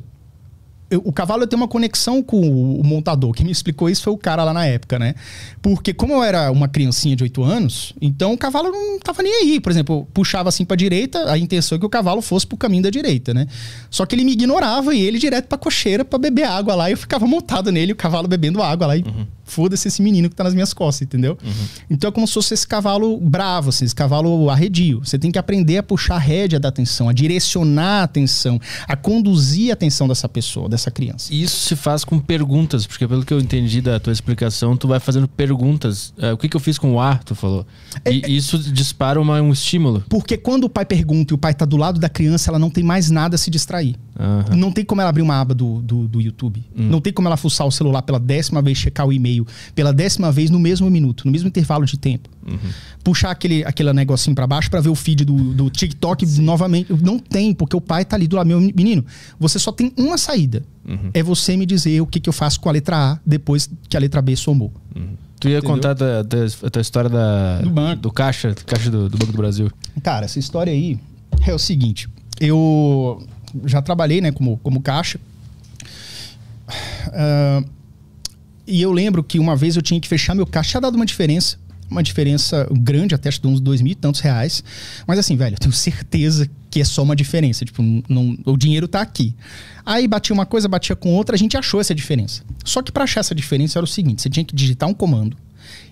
eu, o cavalo tem uma conexão com o, o montador. Quem me explicou isso foi o cara lá na época, né? Porque como eu era uma criancinha de 8 anos, então o cavalo não tava nem aí. Por exemplo, puxava assim pra direita, a intenção é que o cavalo fosse pro caminho da direita, né? Só que ele me ignorava e ele direto pra cocheira pra beber água lá. E eu ficava montado nele, o cavalo bebendo água lá e uhum foda-se esse menino que tá nas minhas costas, entendeu? Uhum. Então é como se fosse esse cavalo bravo, assim, esse cavalo arredio. Você tem que aprender a puxar a rédea da atenção, a direcionar a atenção, a conduzir a atenção dessa pessoa, dessa criança. Isso se faz com perguntas, porque pelo que eu entendi da tua explicação, tu vai fazendo perguntas. É, o que, que eu fiz com o ar, tu falou. E é, é. isso dispara uma, um estímulo. Porque quando o pai pergunta e o pai tá do lado da criança, ela não tem mais nada a se distrair. Uhum. Não tem como ela abrir uma aba do, do, do YouTube. Uhum. Não tem como ela fuçar o celular pela décima vez, checar o e-mail pela décima vez no mesmo minuto, no mesmo intervalo de tempo. Uhum. Puxar aquele, aquele negocinho para baixo para ver o feed do, do TikTok novamente. Não tem, porque o pai tá ali do lado. Meu menino, você só tem uma saída. Uhum. É você me dizer o que, que eu faço com a letra A depois que a letra B somou. Uhum. Tu ia Entendeu? contar da, da, a tua história da, do, banco. do caixa, caixa do, do Banco do Brasil. Cara, essa história aí é o seguinte. Eu já trabalhei né, como, como caixa. Uh, e eu lembro que uma vez eu tinha que fechar meu caixa, tinha dado uma diferença, uma diferença grande, até acho que uns dois mil e tantos reais. Mas assim, velho, eu tenho certeza que é só uma diferença. Tipo, não, o dinheiro tá aqui. Aí batia uma coisa, batia com outra, a gente achou essa diferença. Só que para achar essa diferença era o seguinte: você tinha que digitar um comando.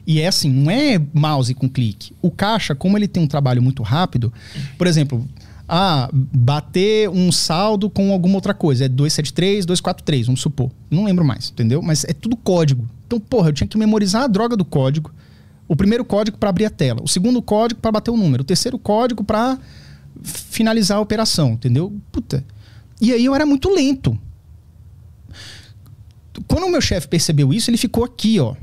E é assim, não é mouse com clique. O caixa, como ele tem um trabalho muito rápido, por exemplo, ah, bater um saldo com alguma outra coisa. É 273, 243, vamos supor. Não lembro mais, entendeu? Mas é tudo código. Então, porra, eu tinha que memorizar a droga do código. O primeiro código para abrir a tela, o segundo código para bater o número, o terceiro código para finalizar a operação, entendeu? Puta. E aí eu era muito lento. Quando o meu chefe percebeu isso, ele ficou aqui, ó,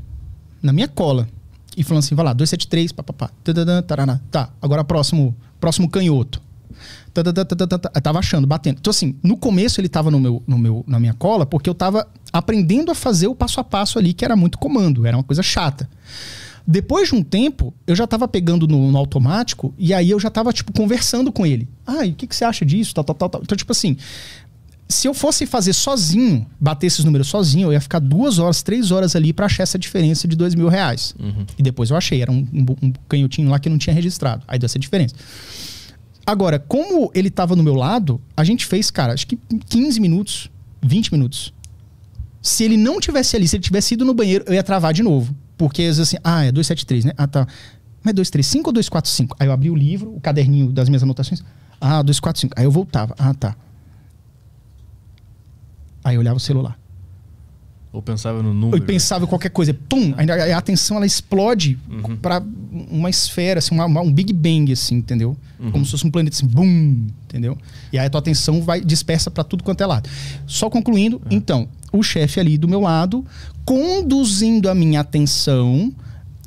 na minha cola. E falando assim, vai lá, 273, papapá, tá, agora próximo, próximo canhoto. Tá, tá, tá, eu tava achando, batendo. Então, assim, no começo ele tava no meu, no meu, na minha cola, porque eu tava aprendendo a fazer o passo a passo ali, que era muito comando, era uma coisa chata. Depois de um tempo, eu já tava pegando no, no automático, e aí eu já tava, tipo, conversando com ele. Ah, e o que, que você acha disso? Então, tipo assim, se eu fosse fazer sozinho, bater esses números sozinho, eu ia ficar duas horas, três horas ali para achar essa diferença de dois mil reais. Uhum. E depois eu achei, era um, um, um canhotinho lá que não tinha registrado. Aí deu essa diferença. Agora, como ele tava no meu lado, a gente fez, cara, acho que 15 minutos, 20 minutos. Se ele não tivesse ali, se ele tivesse ido no banheiro, eu ia travar de novo. Porque assim, ah, é 273, né? Ah, tá. Mas é 235 ou 245? Aí eu abri o livro, o caderninho das minhas anotações. Ah, 245. Aí eu voltava. Ah, tá. Aí eu olhava o celular. Ou pensava no número. Ou pensava em qualquer coisa. Pum! A, a atenção ela explode uhum. para uma esfera, assim, uma, uma, um Big Bang, assim, entendeu? Uhum. Como se fosse um planeta assim, bum! Entendeu? E aí a tua atenção vai dispersa para tudo quanto é lado. Só concluindo, uhum. então, o chefe ali do meu lado, conduzindo a minha atenção,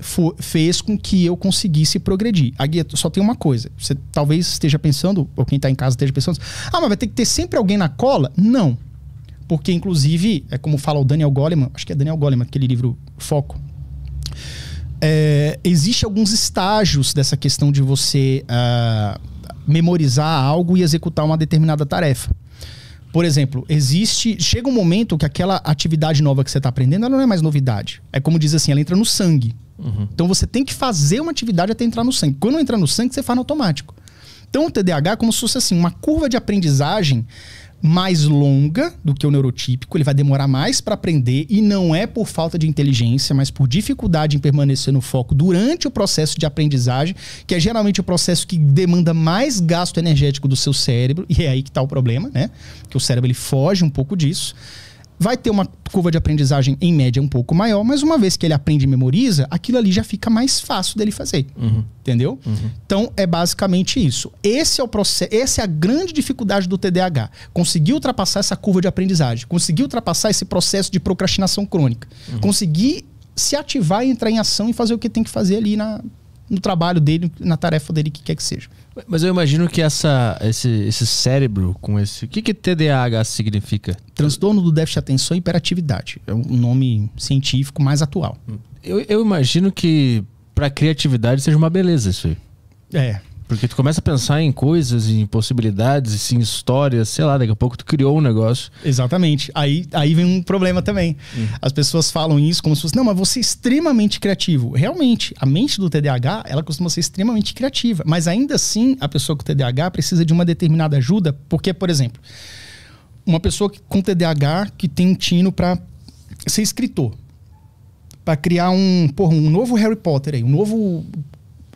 for, fez com que eu conseguisse progredir. A guia só tem uma coisa. Você talvez esteja pensando, ou quem está em casa esteja pensando, ah, mas vai ter que ter sempre alguém na cola? Não. Não. Porque, inclusive, é como fala o Daniel Goleman, acho que é Daniel Goleman, aquele livro Foco. É, existe alguns estágios dessa questão de você uh, memorizar algo e executar uma determinada tarefa. Por exemplo, existe. Chega um momento que aquela atividade nova que você está aprendendo, ela não é mais novidade. É como diz assim, ela entra no sangue. Uhum. Então você tem que fazer uma atividade até entrar no sangue. Quando entra no sangue, você faz no automático. Então o TDAH é como se fosse assim, uma curva de aprendizagem mais longa do que o neurotípico, ele vai demorar mais para aprender e não é por falta de inteligência, mas por dificuldade em permanecer no foco durante o processo de aprendizagem, que é geralmente o processo que demanda mais gasto energético do seu cérebro, e é aí que está o problema, né? Que o cérebro ele foge um pouco disso vai ter uma curva de aprendizagem em média um pouco maior, mas uma vez que ele aprende e memoriza, aquilo ali já fica mais fácil dele fazer. Uhum. Entendeu? Uhum. Então é basicamente isso. Esse é o processo, essa é a grande dificuldade do TDAH. Conseguir ultrapassar essa curva de aprendizagem, conseguir ultrapassar esse processo de procrastinação crônica, uhum. conseguir se ativar e entrar em ação e fazer o que tem que fazer ali na, no trabalho dele, na tarefa dele, que quer que seja. Mas eu imagino que essa, esse, esse cérebro com esse. O que, que TDAH significa? Transtorno do déficit de atenção e hiperatividade. É um nome científico mais atual. Eu, eu imagino que para criatividade seja uma beleza isso aí. É, porque tu começa a pensar em coisas, em possibilidades, em histórias, sei lá, daqui a pouco tu criou um negócio. Exatamente. Aí, aí vem um problema também. Hum. As pessoas falam isso como se fosse, não, mas você é extremamente criativo. Realmente, a mente do TDAH, ela costuma ser extremamente criativa. Mas ainda assim, a pessoa com TDAH precisa de uma determinada ajuda, porque, por exemplo, uma pessoa com TDAH que tem um tino para ser escritor para criar um, porra, um novo Harry Potter aí, um novo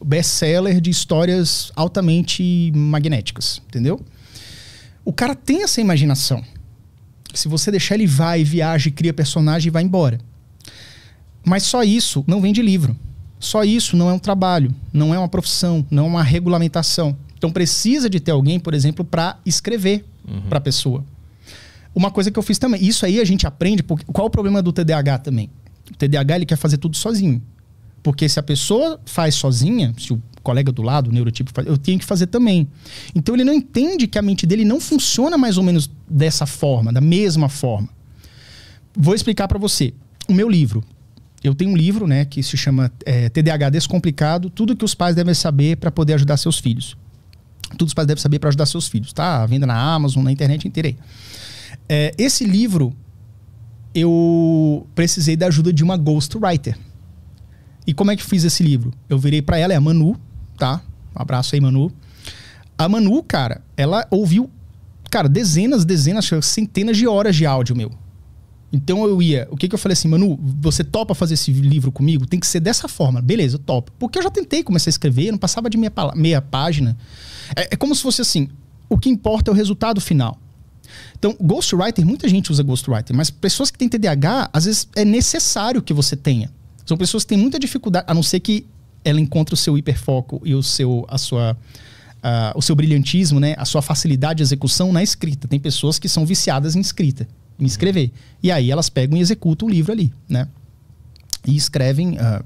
best-seller de histórias altamente magnéticas, entendeu? O cara tem essa imaginação. Se você deixar ele vai, viaja, cria personagem e vai embora. Mas só isso não vem de livro. Só isso não é um trabalho, não é uma profissão, não é uma regulamentação. Então precisa de ter alguém, por exemplo, para escrever uhum. para a pessoa. Uma coisa que eu fiz também, isso aí a gente aprende, porque qual o problema do TDAH também? O TDAH ele quer fazer tudo sozinho. Porque se a pessoa faz sozinha, se o colega do lado, o neurotipo, faz, eu tenho que fazer também. Então ele não entende que a mente dele não funciona mais ou menos dessa forma, da mesma forma. Vou explicar para você. O meu livro. Eu tenho um livro, né, que se chama é, TDAH Descomplicado, tudo que os pais devem saber para poder ajudar seus filhos. Tudo os pais devem saber para ajudar seus filhos, tá? Venda na Amazon, na internet inteira. É, esse livro eu precisei da ajuda de uma ghostwriter. E como é que fiz esse livro? Eu virei para ela, é a Manu, tá? Um abraço aí, Manu. A Manu, cara, ela ouviu, cara, dezenas, dezenas, centenas de horas de áudio meu. Então eu ia, o que que eu falei assim, Manu, você topa fazer esse livro comigo? Tem que ser dessa forma. Beleza, Top. Porque eu já tentei, começar a escrever, não passava de meia, meia página. É, é como se fosse assim, o que importa é o resultado final. Então, ghostwriter, muita gente usa ghostwriter, mas pessoas que têm TDAH, às vezes é necessário que você tenha. São pessoas que têm muita dificuldade, a não ser que ela encontre o seu hiperfoco e o seu, a sua, uh, o seu brilhantismo, né? A sua facilidade de execução na escrita. Tem pessoas que são viciadas em escrita, em uhum. escrever. E aí elas pegam e executam o livro ali, né? E escrevem, uh,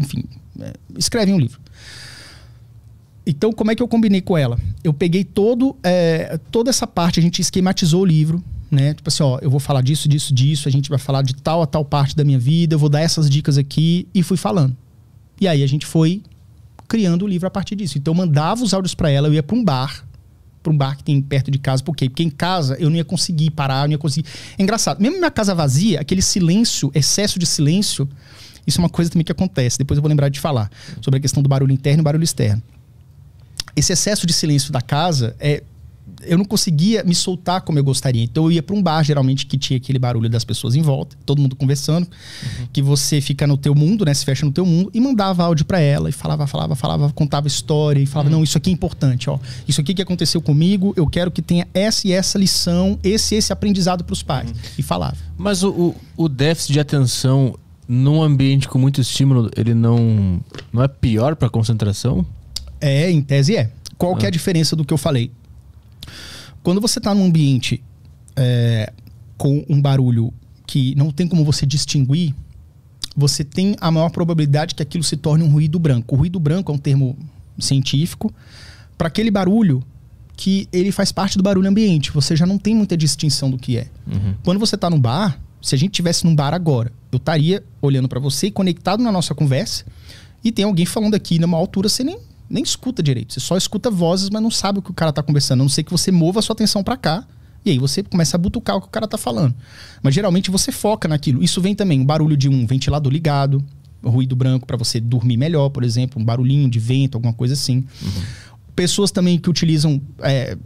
enfim, é, escrevem um livro. Então, como é que eu combinei com ela? Eu peguei todo, é, toda essa parte, a gente esquematizou o livro, né? Tipo assim, ó, eu vou falar disso, disso, disso, a gente vai falar de tal a tal parte da minha vida, eu vou dar essas dicas aqui e fui falando. E aí a gente foi criando o livro a partir disso. Então eu mandava os áudios para ela, eu ia para um bar, para um bar que tem perto de casa, por quê? Porque em casa eu não ia conseguir parar, eu não ia conseguir. É engraçado, mesmo minha casa vazia, aquele silêncio, excesso de silêncio, isso é uma coisa também que acontece. Depois eu vou lembrar de falar sobre a questão do barulho interno e barulho externo. Esse excesso de silêncio da casa é eu não conseguia me soltar como eu gostaria. Então eu ia para um bar, geralmente, que tinha aquele barulho das pessoas em volta, todo mundo conversando, uhum. que você fica no teu mundo, né? Se fecha no teu mundo, e mandava áudio para ela, e falava, falava, falava, contava história, e falava, uhum. não, isso aqui é importante, ó. Isso aqui que aconteceu comigo, eu quero que tenha essa e essa lição, esse e esse aprendizado para os pais. Uhum. E falava. Mas o, o déficit de atenção num ambiente com muito estímulo, ele não, não é pior para concentração? É, em tese é. Qual que é a ah. diferença do que eu falei? Quando você está num ambiente é, com um barulho que não tem como você distinguir, você tem a maior probabilidade que aquilo se torne um ruído branco. O ruído branco é um termo científico para aquele barulho que ele faz parte do barulho ambiente. Você já não tem muita distinção do que é. Uhum. Quando você está num bar, se a gente tivesse num bar agora, eu estaria olhando para você e conectado na nossa conversa e tem alguém falando aqui numa altura você nem nem escuta direito. Você só escuta vozes, mas não sabe o que o cara tá conversando. A não sei que você mova a sua atenção para cá. E aí você começa a butucar o que o cara tá falando. Mas geralmente você foca naquilo. Isso vem também o barulho de um ventilador ligado, ruído branco para você dormir melhor, por exemplo, um barulhinho de vento, alguma coisa assim. Uhum. Pessoas também que utilizam. É,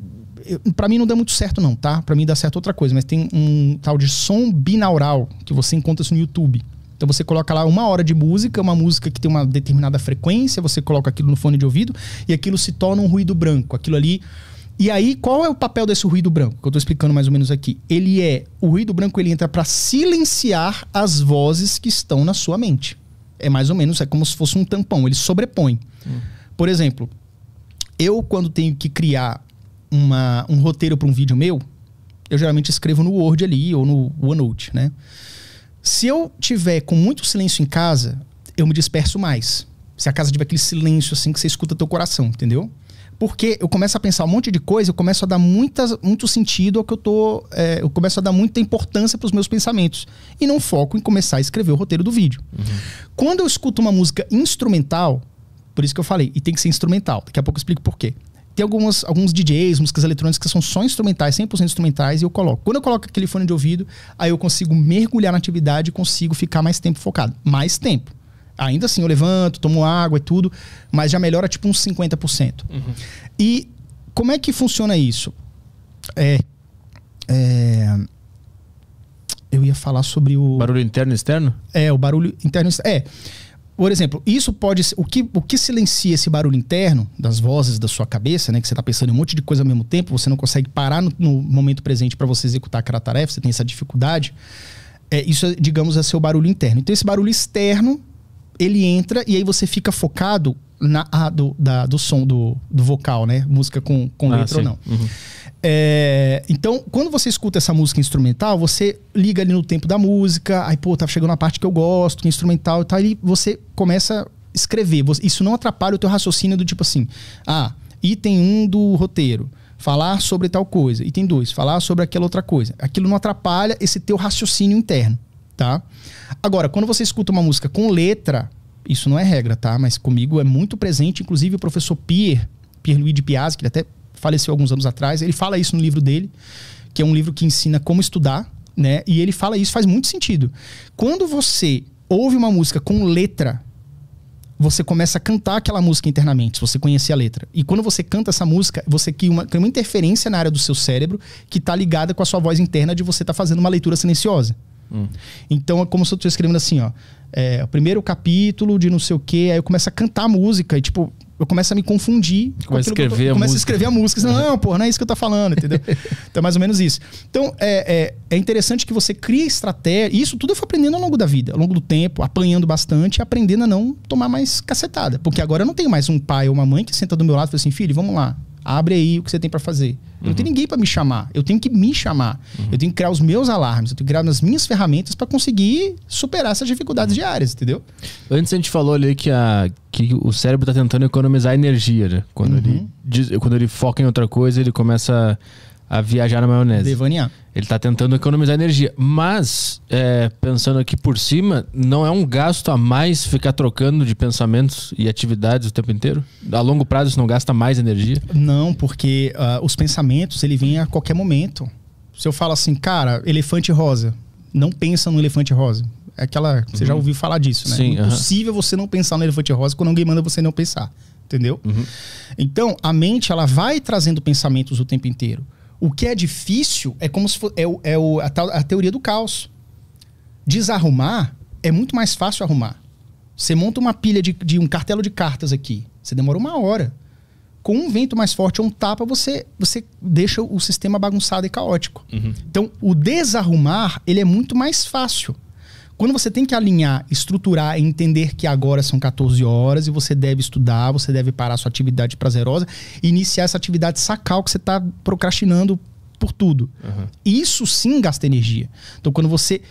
para mim não dá muito certo, não, tá? Para mim dá certo outra coisa, mas tem um tal de som binaural que você encontra isso no YouTube. Então você coloca lá uma hora de música, uma música que tem uma determinada frequência, você coloca aquilo no fone de ouvido e aquilo se torna um ruído branco. Aquilo ali. E aí, qual é o papel desse ruído branco? Que eu estou explicando mais ou menos aqui. Ele é. O ruído branco ele entra para silenciar as vozes que estão na sua mente. É mais ou menos, é como se fosse um tampão, ele sobrepõe. Hum. Por exemplo, eu quando tenho que criar uma, um roteiro para um vídeo meu, eu geralmente escrevo no Word ali ou no OneNote, né? Se eu tiver com muito silêncio em casa, eu me disperso mais. Se a casa tiver aquele silêncio assim que você escuta teu coração, entendeu? Porque eu começo a pensar um monte de coisa, eu começo a dar muitas, muito sentido ao que eu tô. É, eu começo a dar muita importância para os meus pensamentos. E não foco em começar a escrever o roteiro do vídeo. Uhum. Quando eu escuto uma música instrumental, por isso que eu falei, e tem que ser instrumental. Daqui a pouco eu explico por quê tem algumas, alguns DJs, músicas eletrônicas que são só instrumentais, 100% instrumentais, e eu coloco. Quando eu coloco aquele fone de ouvido, aí eu consigo mergulhar na atividade e consigo ficar mais tempo focado. Mais tempo. Ainda assim, eu levanto, tomo água e tudo, mas já melhora tipo uns 50%. Uhum. E como é que funciona isso? É, é, eu ia falar sobre o. Barulho interno e externo? É, o barulho interno e externo. É. Por exemplo, isso pode ser. O que, o que silencia esse barulho interno das vozes da sua cabeça, né? Que você está pensando em um monte de coisa ao mesmo tempo, você não consegue parar no, no momento presente para você executar aquela tarefa, você tem essa dificuldade. É, isso, é, digamos, é seu barulho interno. Então, esse barulho externo, ele entra e aí você fica focado na, a, do, da, do som do, do vocal, né? Música com, com ah, letra ah, ou não. Uhum. É, então, quando você escuta essa música instrumental, você liga ali no tempo da música, aí, pô, tá chegando a parte que eu gosto, que é instrumental e tal, e você começa a escrever. Isso não atrapalha o teu raciocínio do tipo assim, ah, item 1 um do roteiro falar sobre tal coisa. Item 2, falar sobre aquela outra coisa. Aquilo não atrapalha esse teu raciocínio interno, tá? Agora, quando você escuta uma música com letra, isso não é regra, tá? Mas comigo é muito presente, inclusive o professor Pierre, Pierre de Piazza, que ele até faleceu alguns anos atrás. Ele fala isso no livro dele, que é um livro que ensina como estudar, né? E ele fala isso, faz muito sentido. Quando você ouve uma música com letra, você começa a cantar aquela música internamente, se você conhecer a letra. E quando você canta essa música, você cria uma, cria uma interferência na área do seu cérebro que está ligada com a sua voz interna de você estar tá fazendo uma leitura silenciosa. Hum. Então é como se eu estivesse escrevendo assim, ó. É, o primeiro capítulo de não sei o quê, aí eu começo a cantar a música e, tipo, eu começo a me confundir. Começa a escrever eu tô, a começo música. a escrever a música. não, *laughs* porra, não é isso que eu tô falando, entendeu? então é mais ou menos isso. Então é, é, é interessante que você crie estratégia. Isso tudo eu fui aprendendo ao longo da vida, ao longo do tempo, apanhando bastante aprendendo a não tomar mais cacetada. Porque agora eu não tenho mais um pai ou uma mãe que senta do meu lado e fala assim, filho, vamos lá. Abre aí o que você tem para fazer. Eu não tenho uhum. ninguém para me chamar. Eu tenho que me chamar. Uhum. Eu tenho que criar os meus alarmes. Eu tenho que criar as minhas ferramentas para conseguir superar essas dificuldades uhum. diárias, entendeu? Antes a gente falou ali que, a, que o cérebro está tentando economizar energia. Né? Quando, ele, uhum. quando ele foca em outra coisa, ele começa a a viajar na maionese. Devanear. Ele está tentando economizar energia. Mas, é, pensando aqui por cima, não é um gasto a mais ficar trocando de pensamentos e atividades o tempo inteiro? A longo prazo isso não gasta mais energia? Não, porque uh, os pensamentos, ele vem a qualquer momento. Se eu falo assim, cara, elefante rosa, não pensa no elefante rosa. É aquela. Você uhum. já ouviu falar disso, né? Sim, é impossível você não pensar no elefante rosa quando alguém manda você não pensar. Entendeu? Uhum. Então, a mente, ela vai trazendo pensamentos o tempo inteiro. O que é difícil é como se for, é, o, é o, a, a teoria do caos. Desarrumar é muito mais fácil arrumar. Você monta uma pilha de, de, um cartelo de cartas aqui. Você demora uma hora. Com um vento mais forte ou um tapa, você, você deixa o sistema bagunçado e caótico. Uhum. Então, o desarrumar, ele é muito mais fácil. Quando você tem que alinhar, estruturar, entender que agora são 14 horas e você deve estudar, você deve parar sua atividade prazerosa iniciar essa atividade sacal que você está procrastinando por tudo. Uhum. Isso sim gasta energia. Então, quando você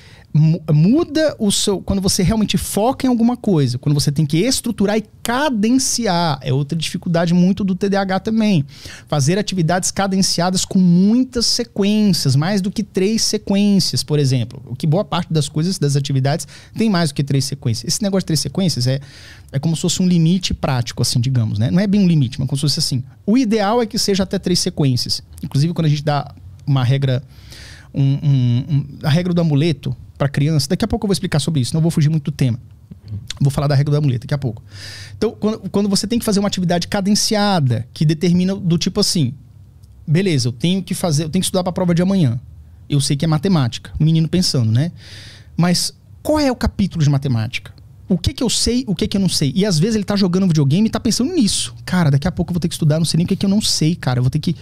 muda o seu. Quando você realmente foca em alguma coisa, quando você tem que estruturar e cadenciar, é outra dificuldade muito do TDAH também. Fazer atividades cadenciadas com muitas sequências, mais do que três sequências, por exemplo. O que boa parte das coisas, das atividades, tem mais do que três sequências. Esse negócio de três sequências é, é como se fosse um limite prático, assim, digamos, né? Não é bem um limite, mas como se fosse assim. O ideal é que seja até três sequências. Inclusive, quando a gente dá uma regra. Um, um, um, a regra do amuleto, para criança. Daqui a pouco eu vou explicar sobre isso, não vou fugir muito do tema. Vou falar da regra da muleta daqui a pouco. Então, quando, quando você tem que fazer uma atividade cadenciada, que determina do tipo assim: beleza, eu tenho que fazer, eu tenho que estudar para a prova de amanhã. Eu sei que é matemática, o menino pensando, né? Mas qual é o capítulo de matemática? O que que eu sei, o que que eu não sei? E às vezes ele tá jogando videogame e tá pensando nisso. Cara, daqui a pouco eu vou ter que estudar, não sei nem o que que eu não sei, cara. Eu vou ter que,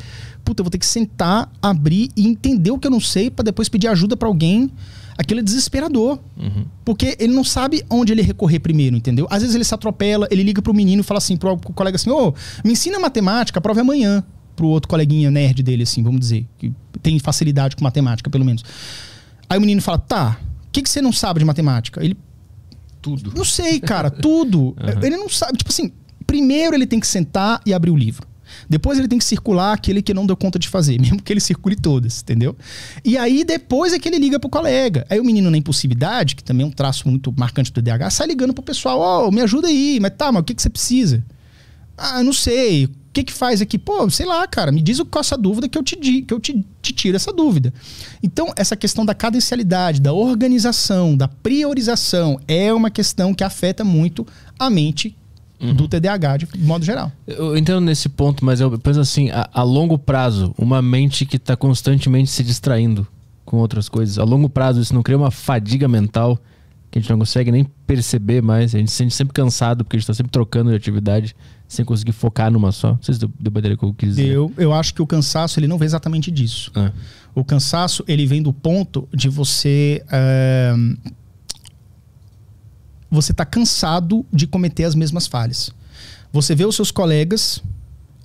puta, eu vou ter que sentar, abrir e entender o que eu não sei para depois pedir ajuda para alguém aquilo é desesperador. Uhum. Porque ele não sabe onde ele recorrer primeiro, entendeu? Às vezes ele se atropela, ele liga pro menino e fala assim, pro colega assim, ô, oh, me ensina matemática, a prova é amanhã. Pro outro coleguinha nerd dele, assim, vamos dizer, que tem facilidade com matemática, pelo menos. Aí o menino fala, tá, o que, que você não sabe de matemática? Ele. Tudo. Não sei, cara, tudo. Uhum. *laughs* Ele não sabe. Tipo assim, primeiro ele tem que sentar e abrir o livro. Depois ele tem que circular aquele que não deu conta de fazer, *laughs* mesmo que ele circule todas, entendeu? E aí depois é que ele liga pro colega. Aí o menino na impulsividade, que também é um traço muito marcante do DH, sai ligando pro pessoal: Ó, oh, me ajuda aí, mas tá, mas o que, que você precisa? Ah, não sei. O que, que faz aqui? Pô, sei lá, cara, me diz é essa dúvida que eu te di, que eu te, te tiro essa dúvida. Então, essa questão da cadencialidade, da organização, da priorização, é uma questão que afeta muito a mente uhum. do TDAH de modo geral. Eu entendo nesse ponto, mas eu penso assim, a, a longo prazo, uma mente que está constantemente se distraindo com outras coisas, a longo prazo isso não cria uma fadiga mental que a gente não consegue nem perceber mais, a gente se sente sempre cansado porque a gente está sempre trocando de atividade sem conseguir focar numa só. Não sei se deu, deu que eu quis dizer. Eu, eu acho que o cansaço ele não vem exatamente disso. É. O cansaço ele vem do ponto de você... Uh você está cansado de cometer as mesmas falhas. Você vê os seus colegas,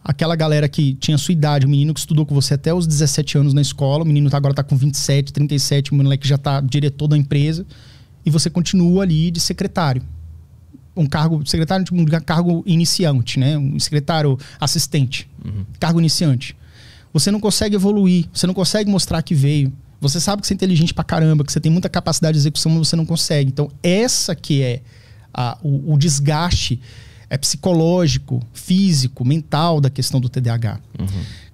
aquela galera que tinha sua idade, o menino que estudou com você até os 17 anos na escola, o menino tá, agora está com 27, 37, o moleque já está diretor da empresa, e você continua ali de secretário. Um cargo secretário, tipo, um cargo iniciante, né? Um secretário assistente, uhum. cargo iniciante. Você não consegue evoluir, você não consegue mostrar que veio. Você sabe que você é inteligente pra caramba, que você tem muita capacidade de execução, mas você não consegue. Então, essa que é a, o, o, desgaste é psicológico, físico, mental da questão do TDAH. Uhum.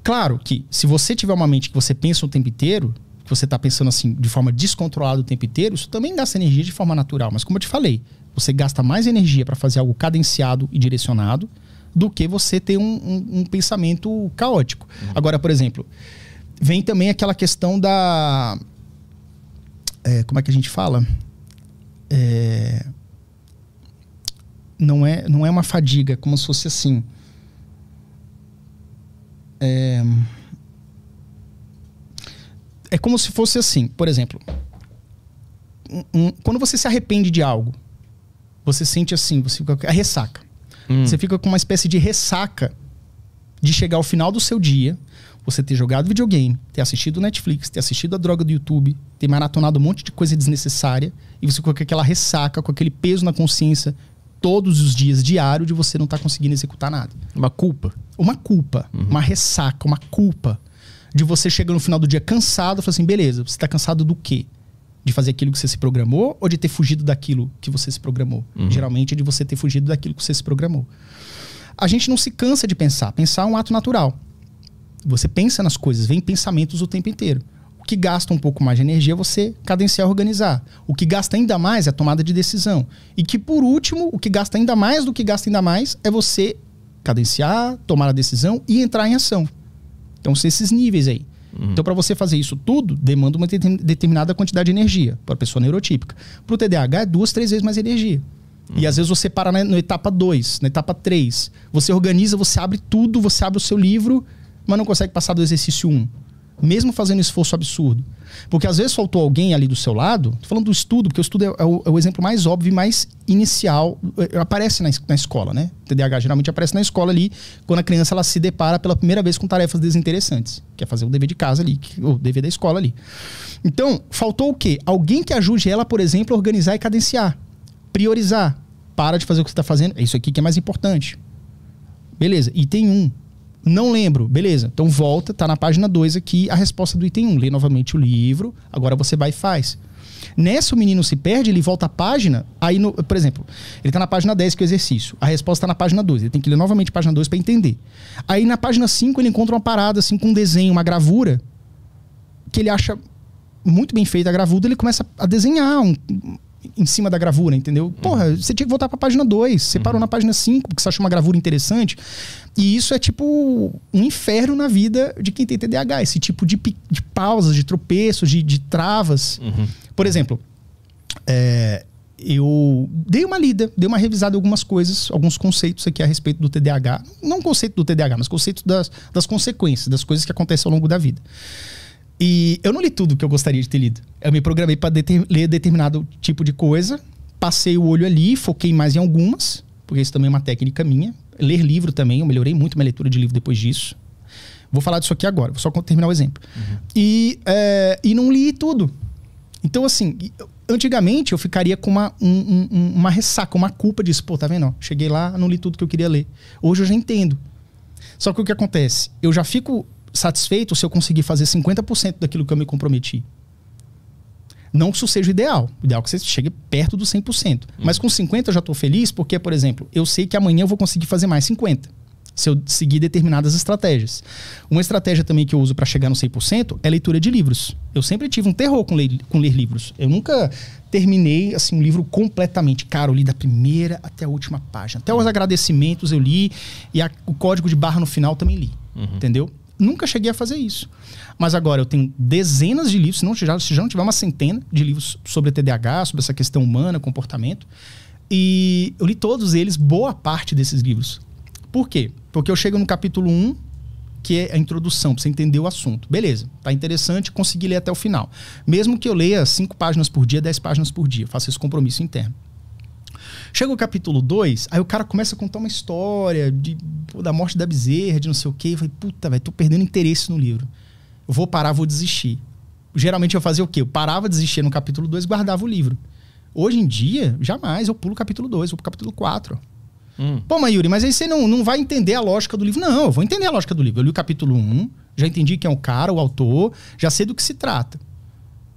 Claro que se você tiver uma mente que você pensa o tempo inteiro, que você está pensando assim de forma descontrolada o tempo inteiro, isso também gasta energia de forma natural. Mas como eu te falei, você gasta mais energia para fazer algo cadenciado e direcionado do que você ter um, um, um pensamento caótico. Uhum. Agora, por exemplo, vem também aquela questão da. É, como é que a gente fala? É, não, é, não é uma fadiga, é como se fosse assim. É, é como se fosse assim, por exemplo. Um, um, quando você se arrepende de algo, você sente assim, você fica, a ressaca. Hum. Você fica com uma espécie de ressaca de chegar ao final do seu dia, você ter jogado videogame, ter assistido Netflix, ter assistido a droga do YouTube, ter maratonado um monte de coisa desnecessária e você com aquela ressaca, com aquele peso na consciência todos os dias diário de você não estar tá conseguindo executar nada. Uma culpa. Uma culpa, uhum. uma ressaca, uma culpa de você chegar no final do dia cansado e falar assim, beleza, você está cansado do quê? de fazer aquilo que você se programou ou de ter fugido daquilo que você se programou? Uhum. Geralmente é de você ter fugido daquilo que você se programou. A gente não se cansa de pensar. Pensar é um ato natural. Você pensa nas coisas, vem pensamentos o tempo inteiro. O que gasta um pouco mais de energia é você cadenciar organizar. O que gasta ainda mais é a tomada de decisão. E que, por último, o que gasta ainda mais do que gasta ainda mais é você cadenciar, tomar a decisão e entrar em ação. Então, são esses níveis aí. Uhum. Então, para você fazer isso tudo, demanda uma determinada quantidade de energia para a pessoa neurotípica. Para o TDAH, é duas, três vezes mais energia. Uhum. E às vezes você para na, na etapa 2, na etapa 3. Você organiza, você abre tudo, você abre o seu livro mas não consegue passar do exercício 1. Mesmo fazendo esforço absurdo. Porque às vezes faltou alguém ali do seu lado, tô falando do estudo, porque o estudo é, é, o, é o, exemplo mais óbvio e mais inicial, é, aparece na, na, escola, né? O TDAH geralmente aparece na escola ali, quando a criança ela se depara pela primeira vez com tarefas desinteressantes, que é fazer o dever de casa ali, o dever da escola ali. Então, faltou o quê? Alguém que ajude ela, por exemplo, a organizar e cadenciar, priorizar. Para de fazer o que você está fazendo, é isso aqui que é mais importante. Beleza, item 1. Um, não lembro. Beleza. Então volta, tá na página 2 aqui a resposta do item 1. Um. Lê novamente o livro, agora você vai e faz. Nessa o menino se perde, ele volta a página, aí no, por exemplo, ele tá na página 10 que é o exercício, a resposta tá na página 2, ele tem que ler novamente a página 2 para entender. Aí na página 5 ele encontra uma parada assim com um desenho, uma gravura que ele acha muito bem feita a gravura, ele começa a desenhar um, em cima da gravura, entendeu? Uhum. Porra, você tinha que voltar pra página 2, você parou uhum. na página 5, porque você achou uma gravura interessante. E isso é tipo um inferno na vida de quem tem TDAH, esse tipo de, de pausas, de tropeços, de, de travas. Uhum. Por exemplo, é, eu dei uma lida, dei uma revisada em algumas coisas, alguns conceitos aqui a respeito do TDAH. Não conceito do TDAH, mas conceito das, das consequências, das coisas que acontecem ao longo da vida. E eu não li tudo que eu gostaria de ter lido. Eu me programei para deter, ler determinado tipo de coisa, passei o olho ali, foquei mais em algumas, porque isso também é uma técnica minha. Ler livro também, eu melhorei muito minha leitura de livro depois disso. Vou falar disso aqui agora, vou só terminar o exemplo. Uhum. E, é, e não li tudo. Então, assim, antigamente eu ficaria com uma, um, um, uma ressaca, uma culpa disso. Pô, tá vendo? Cheguei lá, não li tudo que eu queria ler. Hoje eu já entendo. Só que o que acontece? Eu já fico satisfeito se eu conseguir fazer 50% daquilo que eu me comprometi. Não que isso seja o ideal. O ideal é que você chegue perto dos 100%. Hum. Mas com 50% eu já estou feliz porque, por exemplo, eu sei que amanhã eu vou conseguir fazer mais 50% se eu seguir determinadas estratégias. Uma estratégia também que eu uso para chegar no 100% é leitura de livros. Eu sempre tive um terror com ler, com ler livros. Eu nunca terminei assim um livro completamente. caro eu li da primeira até a última página. Até os agradecimentos eu li e a, o código de barra no final também li. Uhum. Entendeu? Nunca cheguei a fazer isso. Mas agora eu tenho dezenas de livros, se não, já, se já não tiver uma centena de livros sobre TDAH, sobre essa questão humana, comportamento. E eu li todos eles, boa parte desses livros. Por quê? Porque eu chego no capítulo 1, que é a introdução, para você entender o assunto. Beleza, tá interessante, consegui ler até o final. Mesmo que eu leia 5 páginas por dia, 10 páginas por dia, faço esse compromisso interno. Chega o capítulo 2, aí o cara começa a contar uma história de, pô, da morte da bezerra, de não sei o quê. Eu falei, puta, velho, tô perdendo interesse no livro. Eu vou parar, vou desistir. Geralmente eu fazia o quê? Eu parava, desistia no capítulo 2 guardava o livro. Hoje em dia, jamais eu pulo o capítulo 2, vou pro capítulo 4. Hum. Pô, Mayuri, mas aí você não, não vai entender a lógica do livro. Não, eu vou entender a lógica do livro. Eu li o capítulo 1, um, já entendi quem é o cara, o autor, já sei do que se trata.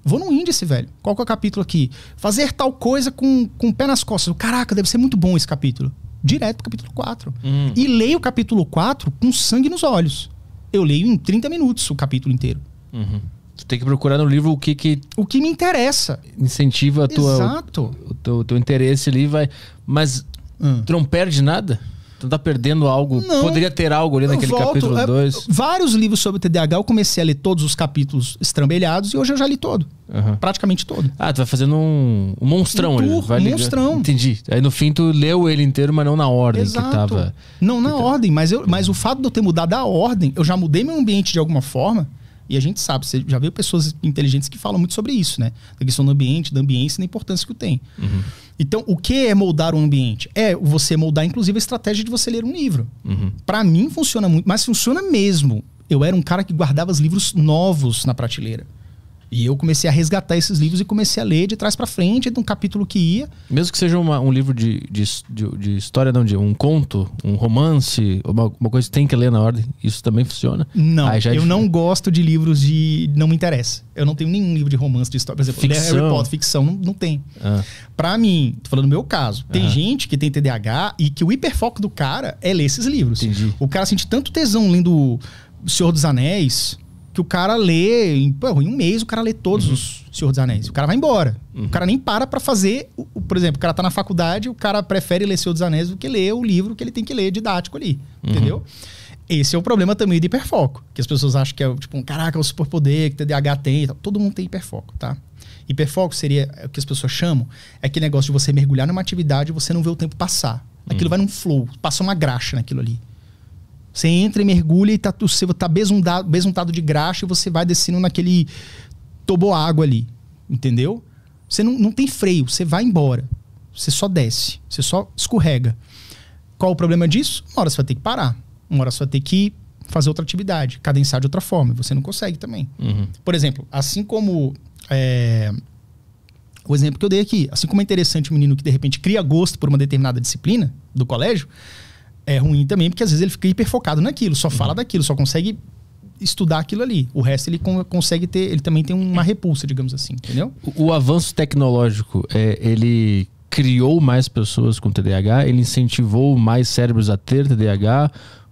Vou num índice, velho. Qual que é o capítulo aqui? Fazer tal coisa com, com o pé nas costas. Caraca, deve ser muito bom esse capítulo. Direto pro capítulo 4. Hum. E leio o capítulo 4 com sangue nos olhos. Eu leio em 30 minutos o capítulo inteiro. Uhum. Tu tem que procurar no livro o que que... O que me interessa. Incentiva a tua... Exato. O, o, teu, o teu interesse ali vai... Mas hum. tu não perde nada? Tu então tá perdendo algo? Não, Poderia ter algo ali naquele volto, capítulo 2? É, vários livros sobre TDAH, eu comecei a ler todos os capítulos estrambelhados e hoje eu já li todo. Uhum. Praticamente todo. Ah, tu vai fazendo um, um monstrão um tour, ali. Um monstrão. Entendi. Aí no fim tu leu ele inteiro, mas não na ordem Exato. que tava. Não na que então, ordem, mas, eu, é. mas o fato de eu ter mudado a ordem, eu já mudei meu ambiente de alguma forma. E a gente sabe, você já viu pessoas inteligentes que falam muito sobre isso, né? Da questão do ambiente, da ambiência e da importância que tem. Uhum. Então, o que é moldar o ambiente? É você moldar, inclusive, a estratégia de você ler um livro. Uhum. Para mim, funciona muito, mas funciona mesmo. Eu era um cara que guardava os livros novos na prateleira. E eu comecei a resgatar esses livros e comecei a ler de trás para frente, de um capítulo que ia. Mesmo que seja uma, um livro de, de, de, de, história, não, de um conto, um romance, uma, uma, coisa que tem que ler na ordem, isso também funciona? Não, é eu não gosto de livros de. Não me interessa. Eu não tenho nenhum livro de romance, de história. Por exemplo, ficção. Harry Potter, ficção, não, não tem. Ah. Pra mim, tô falando do meu caso, tem ah. gente que tem TDAH e que o hiperfoco do cara é ler esses livros. Entendi. O cara sente tanto tesão lendo o Senhor dos Anéis que o cara lê, em, pô, em um mês o cara lê todos uhum. os Senhor dos Anéis. O cara vai embora. Uhum. O cara nem para pra fazer. O, o, por exemplo, o cara tá na faculdade, o cara prefere ler Senhor dos Anéis do que ler o livro que ele tem que ler didático ali. Uhum. Entendeu? Esse é o problema também do hiperfoco. Que as pessoas acham que é tipo, um, caraca, é o superpoder que TDAH tem. Todo mundo tem hiperfoco, tá? Hiperfoco seria é o que as pessoas chamam, é aquele negócio de você mergulhar numa atividade e você não vê o tempo passar. Aquilo uhum. vai num flow, passa uma graxa naquilo ali. Você entra e mergulha e tá, você tá besuntado, besuntado de graxa e você vai descendo naquele água ali. Entendeu? Você não, não tem freio, você vai embora. Você só desce, você só escorrega. Qual o problema disso? Uma hora você vai ter que parar. Uma hora você vai ter que fazer outra atividade, cadenciar de outra forma. Você não consegue também. Uhum. Por exemplo, assim como. É, o exemplo que eu dei aqui, assim como é interessante o menino que de repente cria gosto por uma determinada disciplina do colégio, é ruim também, porque às vezes ele fica hiperfocado naquilo, só fala uhum. daquilo, só consegue estudar aquilo ali. O resto ele consegue ter, ele também tem uma é. repulsa, digamos assim, entendeu? O, o avanço tecnológico, é, ele criou mais pessoas com TDAH, ele incentivou mais cérebros a ter TDAH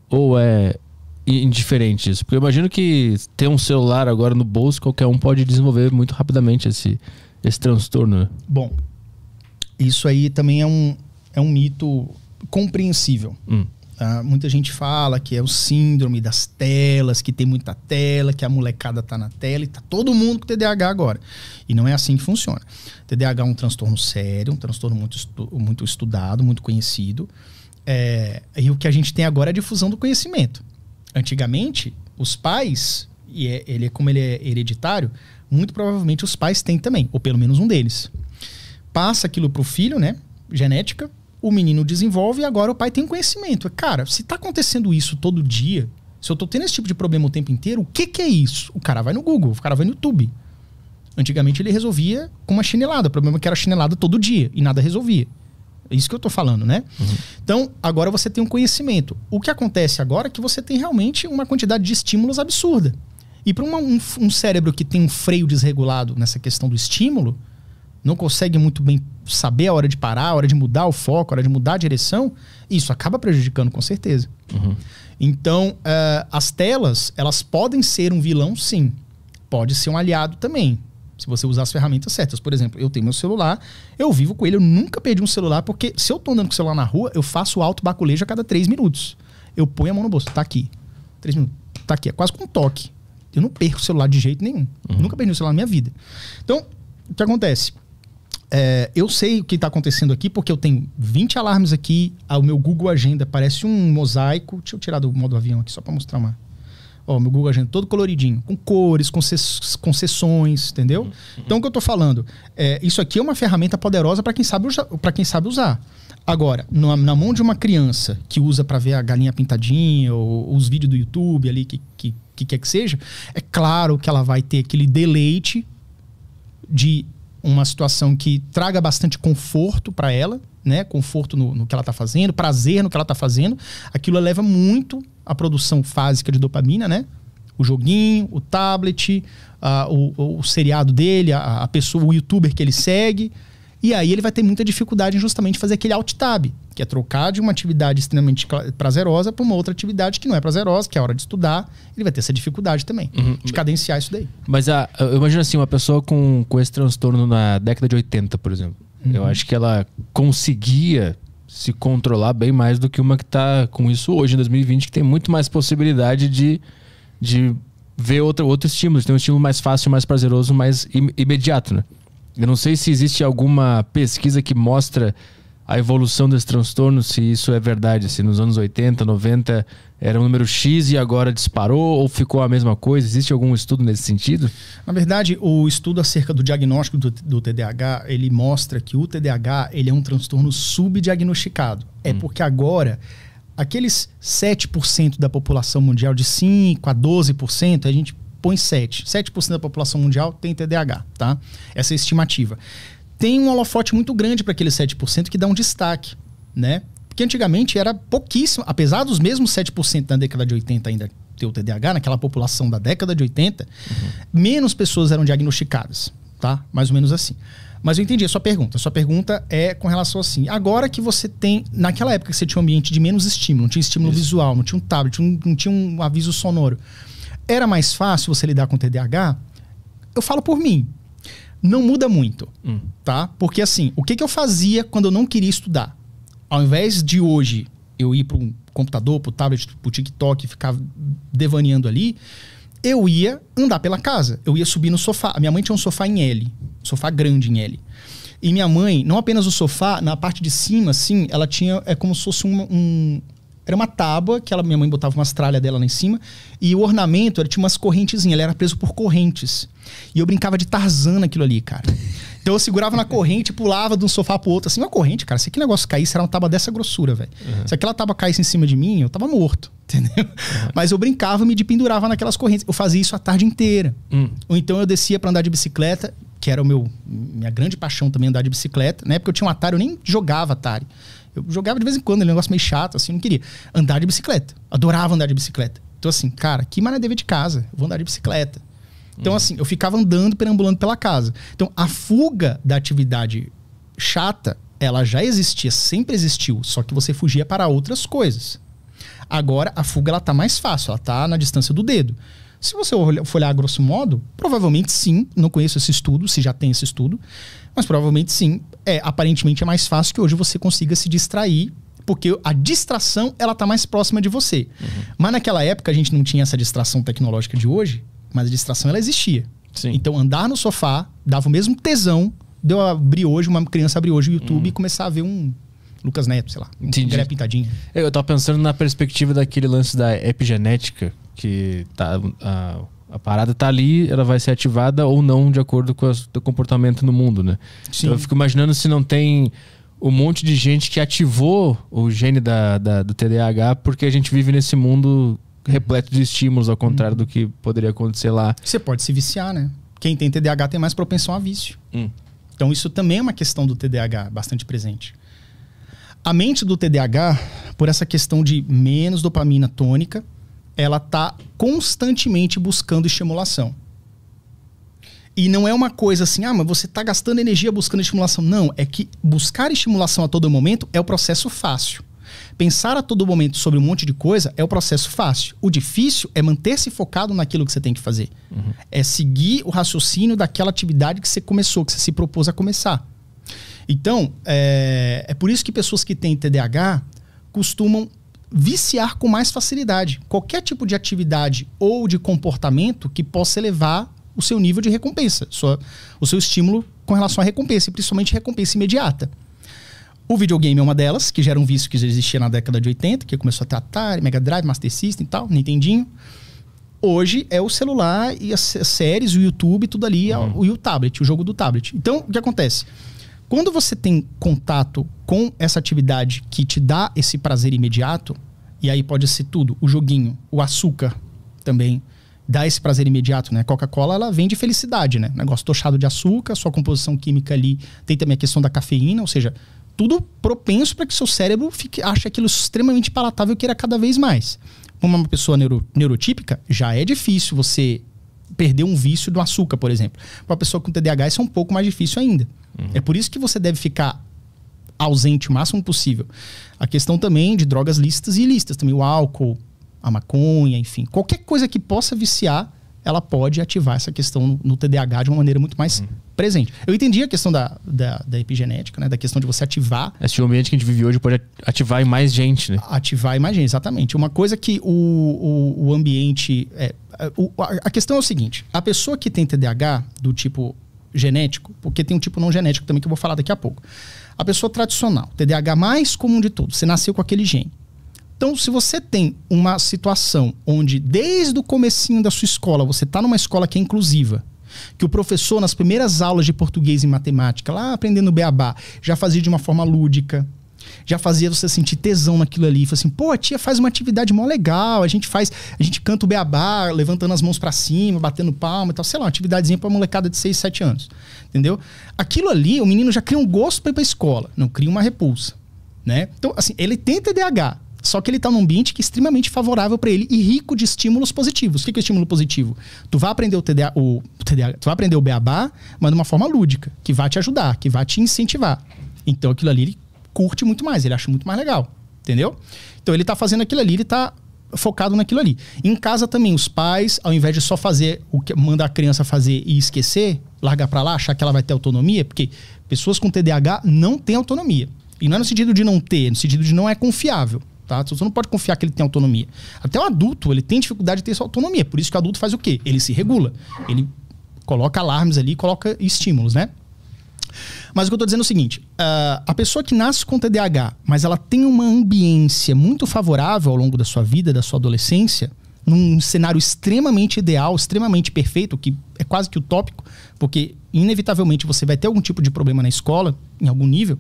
ou é indiferente isso? Porque eu imagino que ter um celular agora no bolso, qualquer um pode desenvolver muito rapidamente esse, esse transtorno. Né? Bom, isso aí também é um, é um mito compreensível. Hum. Tá? muita gente fala que é o síndrome das telas, que tem muita tela, que a molecada tá na tela e tá todo mundo com TDAH agora. E não é assim que funciona. TDAH é um transtorno sério, um transtorno muito, estu muito estudado, muito conhecido. É, e o que a gente tem agora é a difusão do conhecimento. Antigamente, os pais, e é, ele, é como ele é hereditário, muito provavelmente os pais têm também, ou pelo menos um deles. Passa aquilo pro filho, né? Genética o menino desenvolve e agora o pai tem conhecimento. Cara, se tá acontecendo isso todo dia, se eu tô tendo esse tipo de problema o tempo inteiro, o que que é isso? O cara vai no Google, o cara vai no YouTube. Antigamente ele resolvia com uma chinelada, o problema é que era chinelada todo dia e nada resolvia. É isso que eu tô falando, né? Uhum. Então, agora você tem um conhecimento. O que acontece agora é que você tem realmente uma quantidade de estímulos absurda. E para um, um, cérebro que tem um freio desregulado nessa questão do estímulo, não consegue muito bem saber a hora de parar, a hora de mudar o foco, a hora de mudar a direção, isso acaba prejudicando com certeza. Uhum. Então, uh, as telas, elas podem ser um vilão, sim. Pode ser um aliado também, se você usar as ferramentas certas. Por exemplo, eu tenho meu celular, eu vivo com ele, eu nunca perdi um celular, porque se eu tô andando com o celular na rua, eu faço alto baculejo a cada três minutos. Eu ponho a mão no bolso, tá aqui. Três minutos, tá aqui. É quase com um toque. Eu não perco o celular de jeito nenhum. Uhum. Nunca perdi o celular na minha vida. Então, o que acontece? é, eu sei o que está acontecendo aqui porque eu tenho 20 alarmes aqui, o meu Google Agenda parece um mosaico. Deixa eu tirar do modo avião aqui só para mostrar uma. Ó, meu Google Agenda todo coloridinho, com cores, com concessões, entendeu? Uhum. Então o que eu estou falando? É, isso aqui é uma ferramenta poderosa para quem, sabe quem sabe usar. Agora, na, na, mão de uma criança que usa para ver a galinha pintadinha ou, ou os vídeos do YouTube ali, que, que, que quer que seja, é claro que ela vai ter aquele deleite de uma situação que traga bastante conforto para ela, né? Conforto no, no que ela está fazendo, prazer no que ela está fazendo. Aquilo leva muito à produção fásica de dopamina, né? O joguinho, o tablet, a, o, o, seriado dele, a, a pessoa, o youtuber que ele segue. E aí ele vai ter muita dificuldade em justamente fazer aquele alt tab, que é trocar de uma atividade extremamente prazerosa para uma outra atividade que não é prazerosa, que é a hora de estudar. Ele vai ter essa dificuldade também uhum. de cadenciar isso daí. Mas a, eu imagino assim, uma pessoa com, com esse transtorno na década de 80, por exemplo. Uhum. Eu acho que ela conseguia se controlar bem mais do que uma que está com isso hoje, em 2020, que tem muito mais possibilidade de, de ver outro, outro estímulo, tem um estímulo mais fácil, mais prazeroso, mais im imediato, né? Eu não sei se existe alguma pesquisa que mostra a evolução desse transtorno, se isso é verdade, se nos anos 80, 90 era um número X e agora disparou ou ficou a mesma coisa? Existe algum estudo nesse sentido? Na verdade, o estudo acerca do diagnóstico do, do TDAH, ele mostra que o TDAH ele é um transtorno subdiagnosticado. É hum. porque agora aqueles 7% da população mundial de 5 a 12%, a gente põe 7. 7% da população mundial tem TDAH, tá? Essa é a estimativa. Tem um holofote muito grande para aquele 7% que dá um destaque, né? Porque antigamente era pouquíssimo, apesar dos mesmos 7% na década de 80 ainda ter o TDAH, naquela população da década de 80, uhum. menos pessoas eram diagnosticadas, tá? Mais ou menos assim. Mas eu entendi a sua pergunta. A sua pergunta é com relação assim. Agora que você tem. Naquela época que você tinha um ambiente de menos estímulo, não tinha estímulo Isso. visual, não tinha um tablet, não, não tinha um aviso sonoro. Era mais fácil você lidar com o TDAH? Eu falo por mim. Não muda muito, hum. tá? Porque assim, o que, que eu fazia quando eu não queria estudar? Ao invés de hoje eu ir para um computador, para o tablet, para o TikTok, ficar devaneando ali, eu ia andar pela casa. Eu ia subir no sofá. A minha mãe tinha um sofá em L, um sofá grande em L. E minha mãe, não apenas o sofá, na parte de cima, assim, ela tinha. É como se fosse um, um, era uma tábua que ela, minha mãe botava umas tralhas dela lá em cima. E o ornamento era, tinha umas correntezinhas. Ele era preso por correntes. E eu brincava de Tarzan naquilo ali, cara. Então eu segurava na corrente pulava de um sofá pro outro. Assim, uma corrente, cara. Se aquele negócio caísse, era uma tábua dessa grossura, velho. Uhum. Se aquela tábua caísse em cima de mim, eu tava morto. *laughs* Entendeu? Uhum. Mas eu brincava e me pendurava naquelas correntes. Eu fazia isso a tarde inteira. Uhum. Ou então eu descia para andar de bicicleta, que era o meu minha grande paixão também andar de bicicleta. Na né? época eu tinha um Atari, eu nem jogava Atari. Eu jogava de vez em quando, ele é um negócio meio chato, assim, não queria. Andar de bicicleta. Adorava andar de bicicleta. Então, assim, cara, que maravilha de casa. Eu vou andar de bicicleta. Então, uhum. assim, eu ficava andando, perambulando pela casa. Então, a fuga da atividade chata, ela já existia, sempre existiu, só que você fugia para outras coisas. Agora, a fuga, ela tá mais fácil, ela tá na distância do dedo. Se você for olhar a grosso modo, provavelmente sim, não conheço esse estudo, se já tem esse estudo, mas provavelmente sim. É, aparentemente é mais fácil que hoje você consiga se distrair porque a distração ela está mais próxima de você. Uhum. Mas naquela época a gente não tinha essa distração tecnológica de hoje, mas a distração ela existia. Sim. Então andar no sofá dava o mesmo tesão de eu abrir hoje, uma criança abrir hoje o YouTube e uhum. começar a ver um Lucas Neto, sei lá, um André Pintadinho. É, eu estava pensando na perspectiva daquele lance da epigenética que tá uh, a parada tá ali, ela vai ser ativada ou não de acordo com o comportamento no mundo, né? Sim. Então eu fico imaginando se não tem um monte de gente que ativou o gene da, da do TDAH porque a gente vive nesse mundo repleto de estímulos, ao contrário hum. do que poderia acontecer lá. Você pode se viciar, né? Quem tem TDAH tem mais propensão a vício. Hum. Então isso também é uma questão do TDAH bastante presente. A mente do TDAH, por essa questão de menos dopamina tônica, ela está constantemente buscando estimulação. E não é uma coisa assim, ah, mas você está gastando energia buscando estimulação. Não, é que buscar estimulação a todo momento é o processo fácil. Pensar a todo momento sobre um monte de coisa é o processo fácil. O difícil é manter-se focado naquilo que você tem que fazer. Uhum. É seguir o raciocínio daquela atividade que você começou, que você se propôs a começar. Então, é, é por isso que pessoas que têm TDAH costumam viciar com mais facilidade. Qualquer tipo de atividade ou de comportamento que possa elevar o seu nível de recompensa, sua, o seu estímulo com relação à recompensa, e principalmente recompensa imediata. O videogame é uma delas, que gera um vício que já existia na década de 80, que começou a ter Atari, Mega Drive, Master System e tal, Nintendinho. Hoje é o celular e as séries, o YouTube, tudo ali, é uhum. e o tablet, o jogo do tablet. Então, o que acontece? Quando você tem contato com essa atividade que te dá esse prazer imediato, e aí pode ser tudo, o joguinho, o açúcar também dá esse prazer imediato, né? Coca-Cola, ela de felicidade, né? Negócio tochado de açúcar, sua composição química ali, tem também a questão da cafeína, ou seja, tudo propenso para que seu cérebro fique, ache aquilo extremamente palatável e queira cada vez mais. Uma pessoa neuro, neurotípica, já é difícil você perder um vício do açúcar, por exemplo. Para uma pessoa com TDAH, isso é um pouco mais difícil ainda. Uhum. É por isso que você deve ficar ausente o máximo possível. A questão também de drogas lícitas e ilícitas, também o álcool, a maconha, enfim. Qualquer coisa que possa viciar, ela pode ativar essa questão no TDAH de uma maneira muito mais hum. presente. Eu entendi a questão da, da, da, epigenética, né? Da questão de você ativar. Esse ambiente que a gente vive hoje pode ativar em mais gente, né? Ativar em mais gente, exatamente. Uma coisa que o, o, o ambiente. É, é o, a questão é o seguinte: a pessoa que tem TDAH do tipo genético, porque tem um tipo não genético também que eu vou falar daqui a pouco. A pessoa tradicional, TDAH mais comum de todos, você nasceu com aquele gene. Então, se você tem uma situação onde desde o comecinho da sua escola, você está numa escola que é inclusiva, que o professor nas primeiras aulas de português e matemática, lá aprendendo beabá, já fazia de uma forma lúdica, já fazia você sentir tesão naquilo ali. Falei assim, pô, a tia faz uma atividade mó legal, a gente faz, a gente canta o beabá, levantando as mãos para cima, batendo palma e tal, sei lá, uma atividadezinha pra molecada de 6, 7 anos. Entendeu? Aquilo ali, o menino já cria um gosto pra ir pra escola, não cria uma repulsa. Né? Então, assim, ele tem TDAH, só que ele está num ambiente que é extremamente favorável para ele e rico de estímulos positivos. O que é, estímulo positivo? Tu vai aprender o TDA, o TDA, tu vai aprender o beabá, mas de uma forma lúdica, que vai te ajudar, que vai te incentivar. Então aquilo ali ele curte muito mais, ele acha muito mais legal. Entendeu? Então ele tá fazendo aquilo ali, ele tá focado naquilo ali. Em casa também, os pais, ao invés de só fazer o que mandar a criança fazer e esquecer, largar para lá, achar que ela vai ter autonomia, porque pessoas com TDAH não têm autonomia. E não é no sentido de não ter, é no sentido de não é confiável. Tá? Você não pode confiar que ele tem autonomia. Até o adulto, ele tem dificuldade de ter essa autonomia. Por isso que o adulto faz o quê? Ele se regula. Ele coloca alarmes ali, coloca estímulos, né? Mas o que eu estou dizendo é o seguinte: uh, a pessoa que nasce com TDAH, mas ela tem uma ambiência muito favorável ao longo da sua vida, da sua adolescência, num cenário extremamente ideal, extremamente perfeito, que é quase que utópico, porque inevitavelmente você vai ter algum tipo de problema na escola, em algum nível,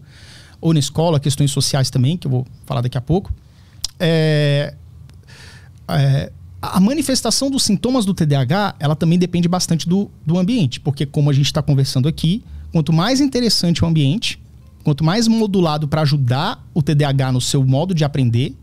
ou na escola, questões sociais também, que eu vou falar daqui a pouco. É, é, a manifestação dos sintomas do TDAH, ela também depende bastante do, do ambiente, porque como a gente está conversando aqui, quanto mais interessante o ambiente, quanto mais modulado para ajudar o TDAH no seu modo de aprender,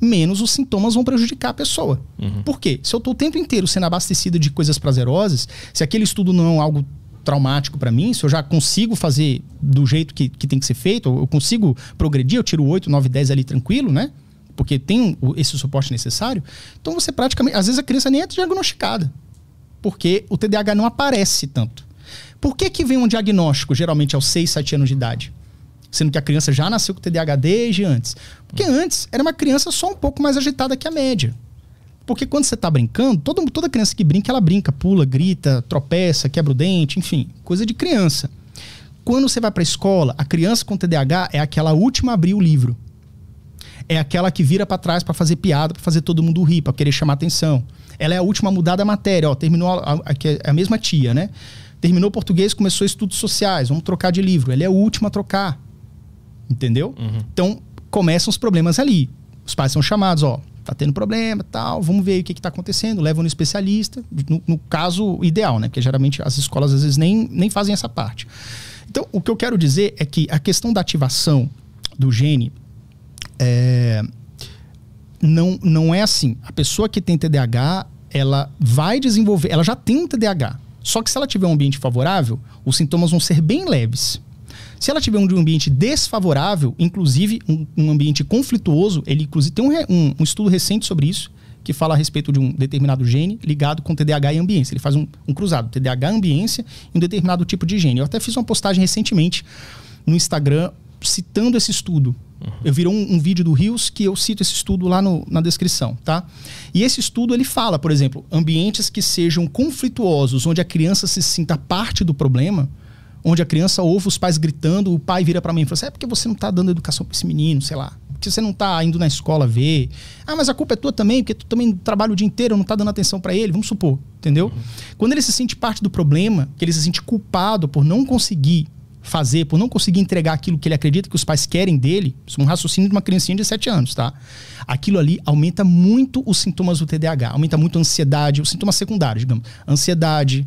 menos os sintomas vão prejudicar a pessoa. Uhum. Por quê? Se eu estou o tempo inteiro sendo abastecido de coisas prazerosas, se aquele estudo não é algo traumático para mim, se eu já consigo fazer do jeito que, que tem que ser feito, eu consigo progredir, eu tiro 8, 9, 10 ali tranquilo, né? Porque tem esse suporte necessário. Então você praticamente. Às vezes a criança nem é diagnosticada. Porque o TDAH não aparece tanto. Por que, que vem um diagnóstico, geralmente é aos 6, 7 anos de idade? Sendo que a criança já nasceu com TDAH desde antes. Porque hum. antes era uma criança só um pouco mais agitada que a média. Porque quando você está brincando, todo, toda criança que brinca, ela brinca, pula, grita, tropeça, quebra o dente, enfim, coisa de criança. Quando você vai para a escola, a criança com TDAH é aquela última a abrir o livro. É aquela que vira para trás para fazer piada, para fazer todo mundo rir, para querer chamar atenção. Ela é a última a mudar da matéria. Ó, terminou a, a, é a mesma tia, né? Terminou português, começou estudos sociais, vamos trocar de livro. Ele é o último a trocar. Entendeu? Uhum. Então, começam os problemas ali. Os pais são chamados, ó, tá tendo problema, tal, vamos ver o que que tá acontecendo, levam no especialista, no, no caso ideal, né? Porque geralmente as escolas às vezes nem, nem fazem essa parte. Então, o que eu quero dizer é que a questão da ativação do gene é, não, não é assim. A pessoa que tem TDAH, ela vai desenvolver, ela já tem um TDAH, só que se ela tiver um ambiente favorável, os sintomas vão ser bem leves. Se ela tiver um ambiente desfavorável, inclusive um, um ambiente conflituoso, ele inclusive tem um, um, um, estudo recente sobre isso, que fala a respeito de um determinado gene ligado com TDAH e ambiência. Ele faz um, cruzado, TDAH, ambiência e um determinado tipo de gene. Eu até fiz uma postagem recentemente no Instagram citando esse estudo. Uhum. Eu virou um, um, vídeo do Rios que eu cito esse estudo lá no, na descrição, tá? E esse estudo ele fala, por exemplo, ambientes que sejam conflituosos, onde a criança se sinta parte do problema, onde a criança ouve os pais gritando, o pai vira para mim e fala assim, é porque você não tá dando educação para esse menino, sei lá. Porque você não tá indo na escola ver. Ah, mas a culpa é tua também, porque tu também trabalha o dia inteiro, não tá dando atenção para ele, vamos supor, entendeu? Uhum. Quando ele se sente parte do problema, que ele se sente culpado por não conseguir fazer, por não conseguir entregar aquilo que ele acredita que os pais querem dele, é um raciocínio de uma criancinha de 7 anos, tá? Aquilo ali aumenta muito os sintomas do TDAH, aumenta muito a ansiedade, os sintomas secundários, digamos. Ansiedade,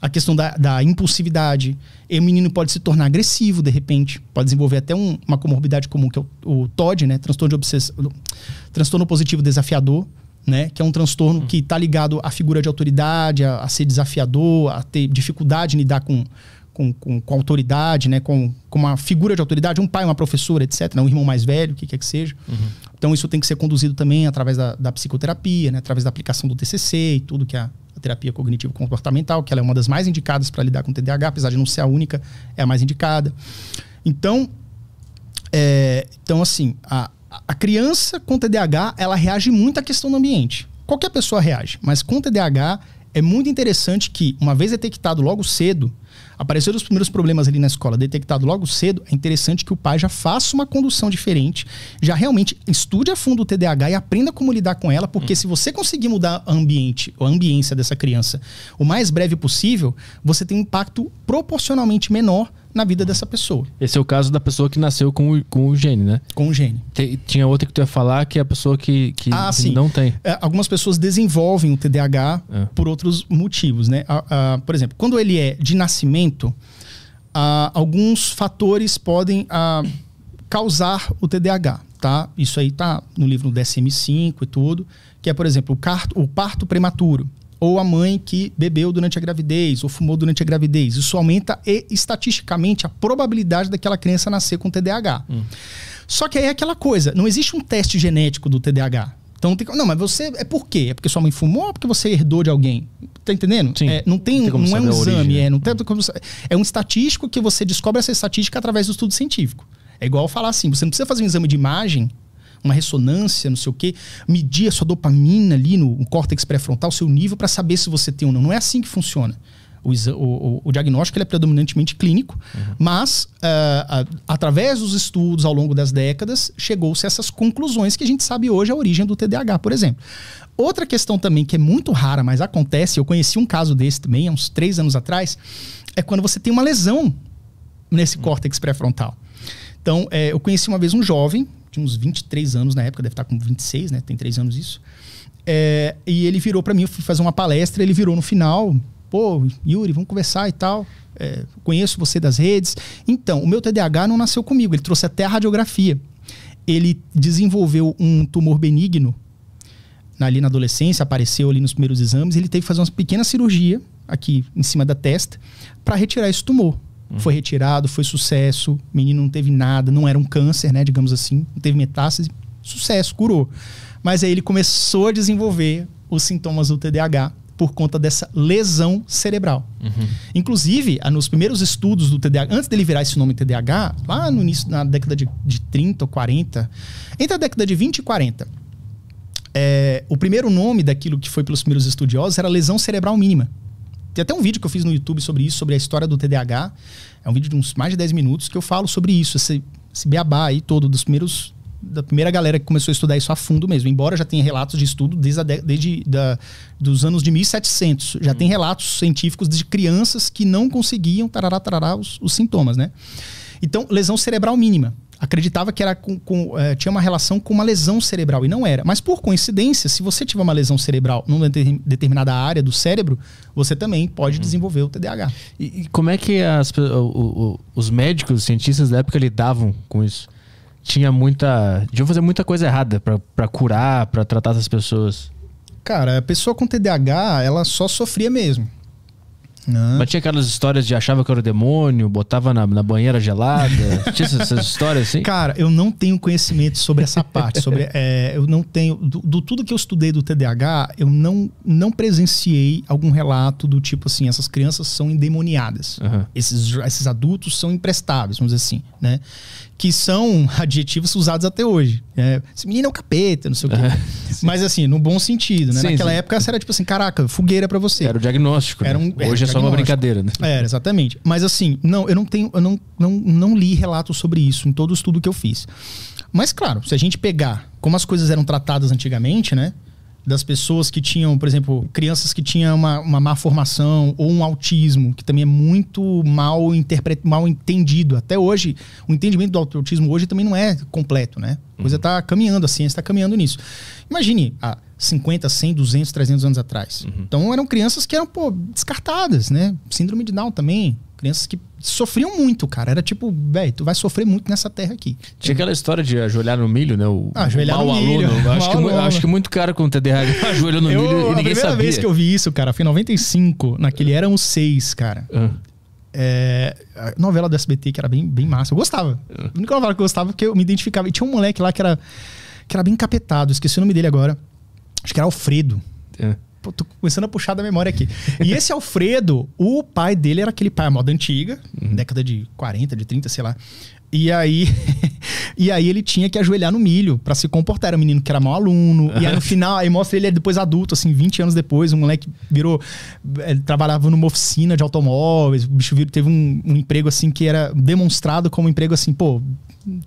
a questão da, da impulsividade. E o menino pode se tornar agressivo, de repente. Pode desenvolver até um, uma comorbidade comum, que é o, o TOD, né? Transtorno, de obsess... transtorno positivo desafiador, né? Que é um transtorno que está ligado à figura de autoridade, a, a ser desafiador, a ter dificuldade em lidar com com, com, com autoridade, né? Com, com uma figura de autoridade, um pai, uma professora, etc., né? um irmão mais velho, o que quer que seja. Uhum. Então isso tem que ser conduzido também através da, da psicoterapia, né? através da aplicação do TCC e tudo que é a, a terapia cognitivo-comportamental, que ela é uma das mais indicadas para lidar com o TDAH, apesar de não ser a única, é a mais indicada. Então, é, então assim, a, a criança com TDAH, ela reage muito à questão do ambiente. Qualquer pessoa reage, mas com TDAH é muito interessante que, uma vez detectado logo cedo, apareceram os primeiros problemas ali na escola, detectado logo cedo, é interessante que o pai já faça uma condução diferente, já realmente estude a fundo o TDAH e aprenda como lidar com ela, porque hum. se você conseguir mudar o ambiente, a ambiência dessa criança o mais breve possível, você tem um impacto proporcionalmente menor na vida dessa pessoa. Esse é o caso da pessoa que nasceu com o, com o gene, né? Com o gene. tinha outra que tu ia falar que é a pessoa que, que, ah, que não tem. É, algumas pessoas desenvolvem o TDAH é. por outros motivos, né? A, a, por exemplo, quando ele é de nascimento, a, alguns fatores podem causar o TDAH, tá? Isso aí tá no livro do DSM-5 e tudo, que é, por exemplo, o, carto, o parto prematuro ou a mãe que bebeu durante a gravidez ou fumou durante a gravidez. Isso aumenta e, estatisticamente a probabilidade daquela criança nascer com TDAH. Hum. Só que aí é aquela coisa, não existe um teste genético do TDAH. Então tem, não, mas você é por quê? É porque sua mãe fumou ou é porque você herdou de alguém? Tá entendendo? Sim. É, não tem, não, tem não é um exame, né? é, não tem hum. como, é um estatístico que você descobre essa estatística através do estudo científico. É igual falar assim, você não precisa fazer um exame de imagem uma ressonância, não sei o quê, medir a sua dopamina ali no, no córtex pré-frontal, seu nível, para saber se você tem ou não. Não é assim que funciona. O, o, o, diagnóstico ele é predominantemente clínico, uhum. mas uh, uh, através dos estudos ao longo das décadas, chegou-se a essas conclusões que a gente sabe hoje a origem do TDAH, por exemplo. Outra questão também que é muito rara, mas acontece, eu conheci um caso desse também, há uns três anos atrás, é quando você tem uma lesão nesse uhum. córtex pré-frontal. Então, é, eu conheci uma vez um jovem, tinha uns 23 anos na época, deve estar tá com 26, né? Tem três anos isso. É, e ele virou para mim, eu fui fazer uma palestra, ele virou no final, pô, Yuri, vamos conversar e tal. É, conheço você das redes. Então, o meu TDAH não nasceu comigo, ele trouxe até a radiografia. Ele desenvolveu um tumor benigno ali na adolescência, apareceu ali nos primeiros exames, ele teve que fazer uma pequena cirurgia aqui em cima da testa para retirar esse tumor. Foi retirado, foi sucesso. O menino não teve nada, não era um câncer, né? Digamos assim. Não teve metástase. Sucesso, curou. Mas aí ele começou a desenvolver os sintomas do TDAH por conta dessa lesão cerebral. Uhum. Inclusive, nos primeiros estudos do TDAH, antes dele virar esse nome TDAH, lá no início, na década de, de 30 ou 40, entre a década de 20 e 40, é, eh, o primeiro nome daquilo que foi pelos primeiros estudiosos era lesão cerebral mínima. Tem até um vídeo que eu fiz no YouTube sobre isso, sobre a história do TDAH. É um vídeo de uns mais de 10 minutos que eu falo sobre isso, esse, esse beabá aí todo, dos primeiros da primeira galera que começou a estudar isso a fundo mesmo. Embora já tenha relatos de estudo desde, de, desde da, dos anos de 1700. Já hum. tem relatos científicos de crianças que não conseguiam tarará, tarará, os, os sintomas, né? Então, lesão cerebral mínima acreditava que era com, com, é, tinha uma relação com uma lesão cerebral e não era. Mas por coincidência, se você tiver uma lesão cerebral numa determinada área do cérebro, você também pode uhum. desenvolver o TDAH. E, e, como é que as, o, o, os médicos, os cientistas da época lidavam com isso? Tinha muita. Deviam fazer muita coisa errada para curar, para tratar essas pessoas. Cara, a pessoa com TDAH, ela só sofria mesmo. Mas tinha aquelas histórias de achava que era o demônio, botava na, na banheira gelada. *laughs* tinha essas, essas, histórias assim? Cara, eu não tenho conhecimento sobre essa parte. sobre *laughs* é, Eu não tenho. Do, do, tudo que eu estudei do TDAH, eu não, não presenciei algum relato do tipo assim: essas crianças são endemoniadas. Uhum. Esses, esses adultos são emprestáveis, vamos dizer assim. Né? que são adjetivos usados até hoje. É, esse menino é um capeta, não sei o quê. É, *laughs* Mas assim, no bom sentido, né? Sim, Naquela sim. época era tipo assim, caraca, fogueira para você. Era o diagnóstico. Era né? um, né? Hoje era é só uma brincadeira, né? Era, é, exatamente. Mas assim, não, eu não tenho, eu não, não, não li relatos sobre isso em todo o estudo que eu fiz. Mas claro, se a gente pegar como as coisas eram tratadas antigamente, né? das pessoas que tinham, por exemplo, crianças que tinham uma, uma má formação ou um autismo, que também é muito mal, interpretado, mal entendido. Até hoje, o entendimento do autismo hoje também não é completo, né? A coisa está uhum. Tá caminhando, a ciência está caminhando nisso. Imagine há 50, 100, 200, 300 anos atrás. Uhum. Então eram crianças que eram, pô, descartadas, né? Síndrome de Down também. Crianças que sofriam muito, cara. Era tipo, velho, tu vai sofrer muito nessa terra aqui. Tinha aquela história de ajoelhar no milho, né? O ah, ajoelhar no milho. aluno. Acho, que, aluno. acho que muito cara com o TDAH *laughs* ajoelhou no eu, milho e ninguém sabia. A primeira vez que eu vi isso, cara, foi em 95. Naquele eram os seis, cara. Ah. É, a novela do SBT que era bem, bem massa. Eu gostava. Ah. A única novela que eu gostava porque eu me identificava. E tinha um moleque lá que era, que era bem encapetado. Esqueci o nome dele agora. Acho que era Alfredo. É tô começando a puxar da memória aqui. E esse Alfredo, o pai dele era aquele pai à moda antiga, uhum. década de 40, de 30, sei lá. E aí, *laughs* e aí ele tinha que ajoelhar no milho para se comportar. Era um menino que era mau aluno. Uhum. E aí no *laughs* final, aí mostra ele é depois adulto, assim, 20 anos depois, um moleque virou. Ele eh, trabalhava numa oficina de automóveis, o bicho teve um, um emprego assim que era demonstrado como um emprego assim, pô,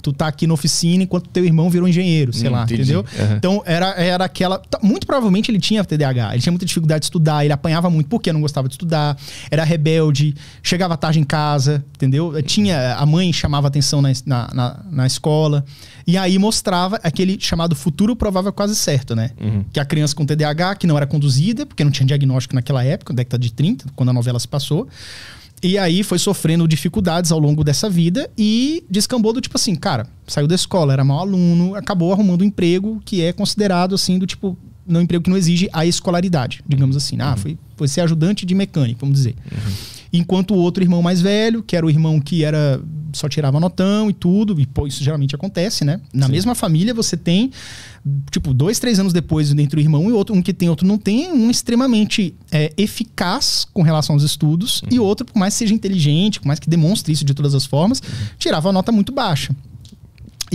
tu tá aqui na oficina enquanto teu irmão virou engenheiro, sei hum, lá, entendi. entendeu? Uhum. Então era, era aquela. Muito provavelmente ele tinha TDAH, ele tinha muita dificuldade de estudar, ele apanhava muito porque não gostava de estudar, era rebelde, chegava tarde em casa, entendeu? Tinha. A mãe chamava atenção na, na, na, na escola. E aí mostrava aquele chamado futuro provável quase certo, né? Uhum. Que a criança com TDAH, que não era conduzida, porque não tinha diagnóstico naquela época, década de 30, quando a novela se passou. E aí foi sofrendo dificuldades ao longo dessa vida e descambou do tipo assim, cara, saiu da escola, era mau aluno, acabou arrumando um emprego que é considerado assim do tipo, não um emprego que não exige a escolaridade, digamos assim. Ah, uhum. foi, foi ser ajudante de mecânico, vamos dizer. Uhum. Enquanto o outro irmão mais velho, que era o irmão que era só tirava notão e tudo, e pô, isso geralmente acontece, né? Na Sim. mesma família você tem, tipo, dois, três anos depois, entre o irmão e outro, um que tem, outro não tem, um extremamente é, eficaz com relação aos estudos, uhum. e outro, por mais que seja inteligente, por mais que demonstre isso de todas as formas, uhum. tirava nota muito baixa.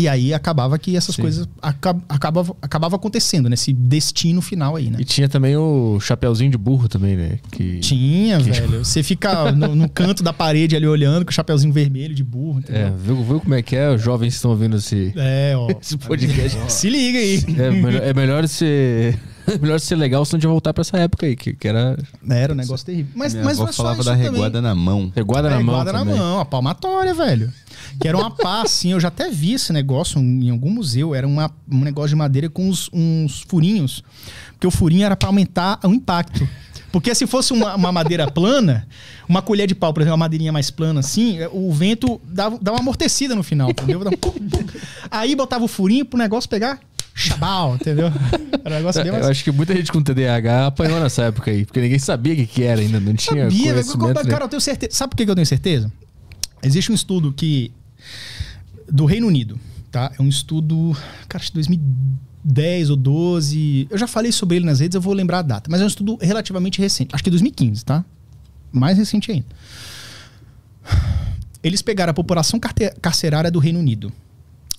E aí acabava que essas Sim. coisas acab, acabava, acabava acontecendo, nesse né? destino final aí, né? E tinha também o chapeuzinho de burro também, né? Que, tinha, que... velho. *laughs* Você fica no, no, canto da parede ali olhando com o chapeuzinho vermelho de burro, entendeu? É, viu, viu como é que é? Os jovens estão ouvindo esse, é, ó, esse podcast. Se liga aí. É, é melhor você... *laughs* Melhor ser legal se não tinha voltar pra essa época aí, que, que era. Era um negócio terrível. Mas, mas não é só falava isso da também. reguada na mão. Reguada na mão. Reguada na também. mão, a palmatória, velho. Que era uma *laughs* pá, assim, eu já até vi esse negócio em algum museu. Era uma, um negócio de madeira com uns, uns furinhos. Porque o furinho era pra aumentar o impacto. Porque se fosse uma, uma, madeira plana, uma colher de pau, por exemplo, uma madeirinha mais plana assim, é, o vento dava, dava uma amortecida no final, entendeu? Aí botava o furinho pro negócio pegar Xabal, entendeu? Era um negócio bem mais... Eu acho que muita gente com TDAH apanhou nessa época aí, porque ninguém sabia o que, que era ainda, não tinha sabia, conhecimento. Sabia, né? cara, eu tenho certeza. Sabe por que eu tenho certeza? Existe um estudo que... Do Reino Unido, tá? É um estudo, cara, de 2010 ou 12. Eu já falei sobre ele nas redes, eu vou lembrar a data. Mas é um estudo relativamente recente. Acho que 2015, tá? Mais recente ainda. Eles pegaram a população carcerária do Reino Unido.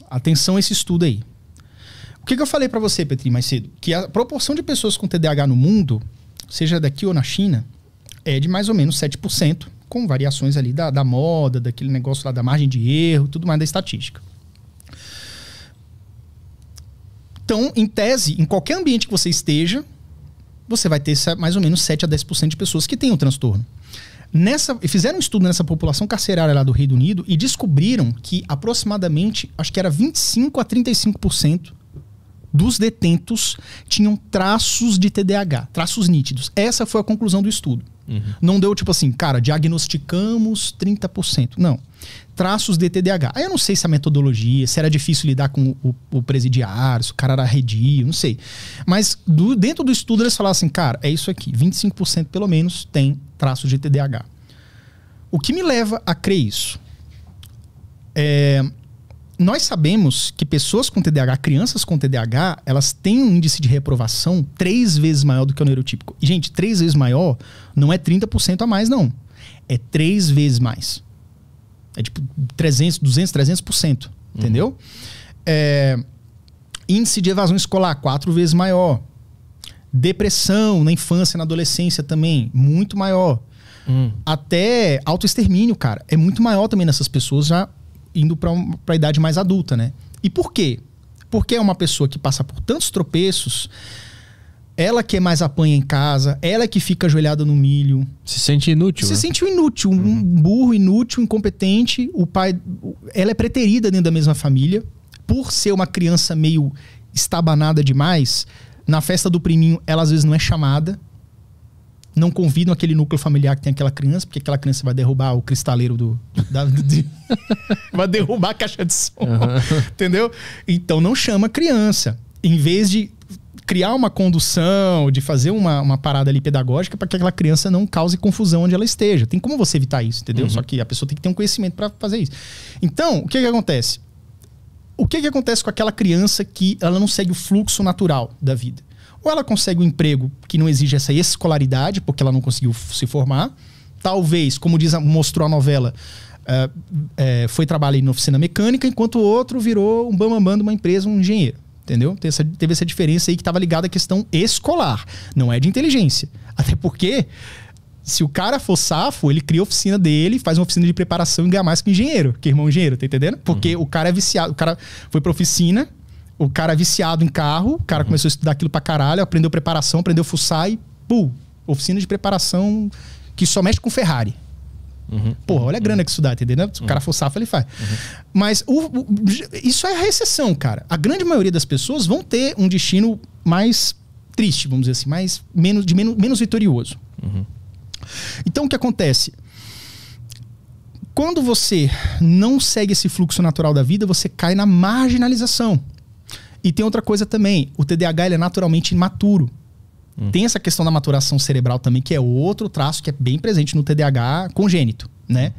Atenção a esse estudo aí. O que, que eu falei para você, Petri, mais cedo? Que a proporção de pessoas com TDAH no mundo, seja daqui ou na China, é de mais ou menos 7%, com variações ali da, da moda, daquele negócio lá da margem de erro, tudo mais da estatística. Então, em tese, em qualquer ambiente que você esteja, você vai ter mais ou menos 7 a 10% de pessoas que têm o um transtorno. Nessa, fizeram um estudo nessa população carcerária lá do Reino Unido e descobriram que aproximadamente, acho que era 25 a 35% dos detentos tinham traços de TDAH, traços nítidos. Essa foi a conclusão do estudo. Uhum. Não deu tipo assim, cara, diagnosticamos 30%. Não. Traços de TDAH. Aí eu não sei se a metodologia, se era difícil lidar com o, o presidiário, se o cara era redio, não sei. Mas do, dentro do estudo eles falaram assim, cara, é isso aqui, 25% pelo menos tem traços de TDAH. O que me leva a crer isso? É, nós sabemos que pessoas com TDAH, crianças com TDAH, elas têm um índice de reprovação três vezes maior do que o neurotípico. E, gente, três vezes maior não é 30% a mais, não. É três vezes mais. É tipo 300, 200, 300%. Entendeu? Uhum. É, índice de evasão escolar, quatro vezes maior. Depressão na infância, e na adolescência também, muito maior. Hum. Até autoextermínio, cara, é muito maior também nessas pessoas já indo para a idade mais adulta, né? E por quê? Porque é uma pessoa que passa por tantos tropeços, ela que é mais apanha em casa, ela que fica ajoelhada no milho. Se sente inútil. Se né? sente inútil, um uhum. burro, inútil, incompetente. O pai. Ela é preterida dentro da mesma família. Por ser uma criança meio estabanada demais, na festa do priminho ela às vezes não é chamada não convidam aquele núcleo familiar que tem aquela criança, porque aquela criança vai derrubar o cristaleiro do. Da, de, *laughs* vai derrubar a caixa de som. Uhum. *laughs* Entendeu? Então não chama criança. Em vez de criar uma condução, de fazer uma, uma parada ali pedagógica para que aquela criança não cause confusão onde ela esteja. Tem como você evitar isso, entendeu? Uhum. Só que a pessoa tem que ter um conhecimento para fazer isso. Então, o que, que acontece? O que, que acontece com aquela criança que ela não segue o fluxo natural da vida? Ou ela consegue um emprego que não exige essa escolaridade, porque ela não conseguiu se formar. Talvez, como diz, mostrou a novela, eh, eh, foi trabalhar na oficina mecânica, enquanto o outro virou um bambambam de uma empresa, um engenheiro. Entendeu? Teve essa, teve essa diferença aí que estava ligada à questão escolar, não é de inteligência. *laughs* Até porque se o cara for safo, ele cria a oficina dele, faz uma oficina de preparação e ganha mais que engenheiro, que irmão engenheiro, tá entendendo? Porque uhum. o cara é viciado, o cara foi para oficina, o cara é viciado em carro, o cara uhum. começou a estudar aquilo pra caralho, aprendeu preparação, aprendeu fuçar e, pô, oficina de preparação que só mexe com Ferrari. Uhum. Porra, olha a grana uhum. que isso dá, entendeu? Se o cara uhum. for ele faz. Uhum. Mas o, o, isso é a recessão, cara. A grande maioria das pessoas vão ter um destino mais triste, vamos dizer assim, mais, menos, de menos, menos vitorioso. Uhum. Então, o que acontece? Quando você não segue esse fluxo natural da vida, você cai na marginalização. E tem outra coisa também, o TDAH ele é naturalmente imaturo. Hum. Tem essa questão da maturação cerebral também, que é outro traço que é bem presente no TDAH congênito, né?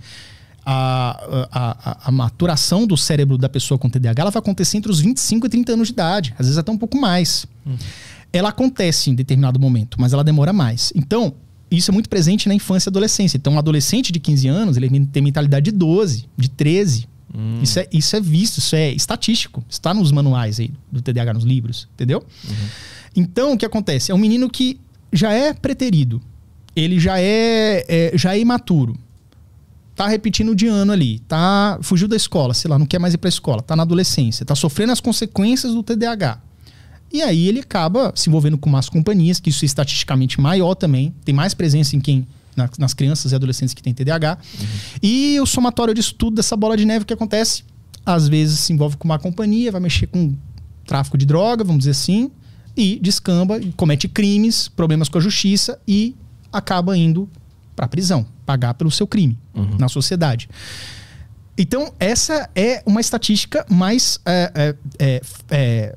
A, a, a, a maturação do cérebro da pessoa com TDAH ela vai acontecer entre os 25 e 30 anos de idade, às vezes até um pouco mais. Hum. Ela acontece em determinado momento, mas ela demora mais. Então, isso é muito presente na infância e adolescência. Então, um adolescente de 15 anos, ele tem mentalidade de 12, de 13, Hum. Isso, é, isso é visto, isso é estatístico. Está nos manuais aí do TDAH, nos livros, entendeu? Uhum. Então, o que acontece? É um menino que já é preterido. Ele já é, é, já é imaturo. Tá repetindo de ano ali, tá fugiu da escola, sei lá, não quer mais ir pra escola, tá na adolescência, tá sofrendo as consequências do TDAH. E aí ele acaba se envolvendo com más companhias, que isso é estatisticamente maior também, tem mais presença em quem nas crianças e adolescentes que têm TDAH. Uhum. E o somatório de tudo dessa bola de neve que acontece, às vezes se envolve com uma companhia, vai mexer com tráfico de droga, vamos dizer assim, e descamba, comete crimes, problemas com a justiça e acaba indo para prisão, pagar pelo seu crime uhum. na sociedade. Então, essa é uma estatística mais é, é, é, é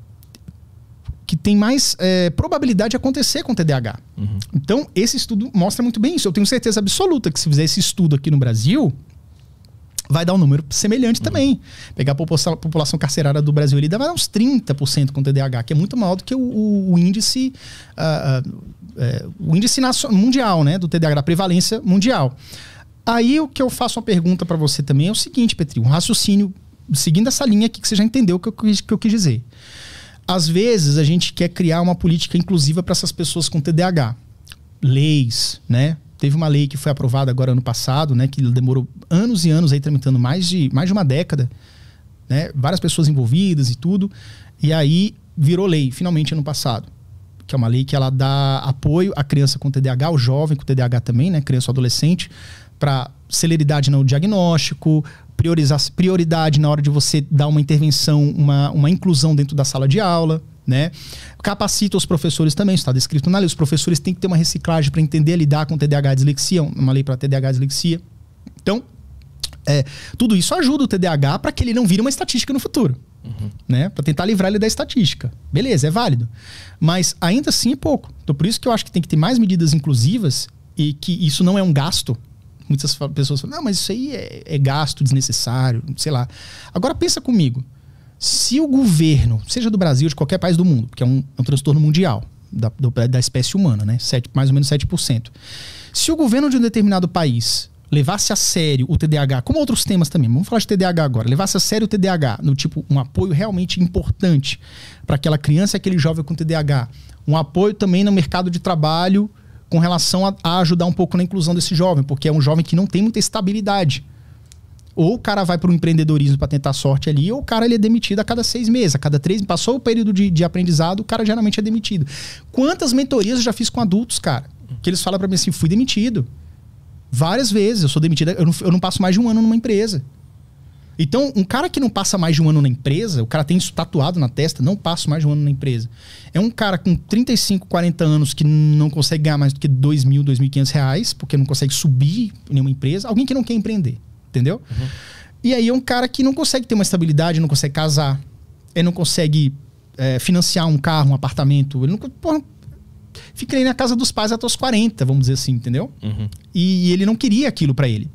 que tem mais é, probabilidade de acontecer com TDAH. Uhum. Então, esse estudo mostra muito bem isso. Eu tenho certeza absoluta que se fizer esse estudo aqui no Brasil, vai dar um número semelhante uhum. também. Pegar a população, população carcerária do Brasil, ele dá uns 30% com TDAH, que é muito maior do que o, o, o índice. Uh, uh, o índice mundial, né? Do TDAH, a prevalência mundial. Aí o que eu faço uma pergunta para você também é o seguinte, Petri, um raciocínio seguindo essa linha aqui que você já entendeu o que, que eu quis dizer. Às vezes a gente quer criar uma política inclusiva para essas pessoas com TDAH. Leis, né? Teve uma lei que foi aprovada agora ano passado, né, que demorou anos e anos aí tramitando mais de mais de uma década, né? Várias pessoas envolvidas e tudo. E aí virou lei finalmente ano passado que é uma lei que ela dá apoio à criança com TDAH, ao jovem com TDAH também, né, criança ou adolescente, para celeridade no diagnóstico, priorizar, prioridade na hora de você dar uma intervenção, uma, uma inclusão dentro da sala de aula. Né? Capacita os professores também, está descrito na lei. Os professores têm que ter uma reciclagem para entender lidar com TDAH e dislexia, uma lei para TDAH e dislexia. Então, é, tudo isso ajuda o TDAH para que ele não vire uma estatística no futuro. Uhum. Né? Para tentar livrar ele da estatística. Beleza, é válido. Mas ainda assim é pouco. Então, por isso que eu acho que tem que ter mais medidas inclusivas e que isso não é um gasto, muitas pessoas falam, não, mas isso aí é, é gasto desnecessário, sei lá. Agora pensa comigo. Se o governo, seja do Brasil, de qualquer país do mundo, porque é um, é um transtorno mundial da, do, da espécie humana, né? sete mais ou menos 7%. Se o governo de um determinado país levasse a sério o TDAH, como outros temas também, vamos falar de TDAH agora, levasse a sério o TDAH, no tipo um apoio realmente importante para aquela criança, aquele jovem com TDAH, um apoio também no mercado de trabalho com relação a, a ajudar um pouco na inclusão desse jovem, porque é um jovem que não tem muita estabilidade ou o cara vai para o empreendedorismo para tentar sorte ali, ou o cara ele é demitido a cada seis meses, a cada três Passou o período de, de aprendizado, o cara geralmente é demitido. Quantas mentorias eu já fiz com adultos, cara? Que eles falam para mim assim: fui demitido. Várias vezes, eu sou demitido, eu não, eu não passo mais de um ano numa empresa. Então, um cara que não passa mais de um ano na empresa, o cara tem isso tatuado na testa, não passa mais de um ano na empresa. É um cara com 35, 40 anos que não consegue ganhar mais do que 2 mil, 2.500 reais, porque não consegue subir em nenhuma empresa. Alguém que não quer empreender, entendeu? Uhum. E aí é um cara que não consegue ter uma estabilidade, não consegue casar, ele não consegue é, financiar um carro, um apartamento, ele não... Porra, fica aí na casa dos pais até os 40, vamos dizer assim, entendeu? Uhum. E ele não queria aquilo para ele.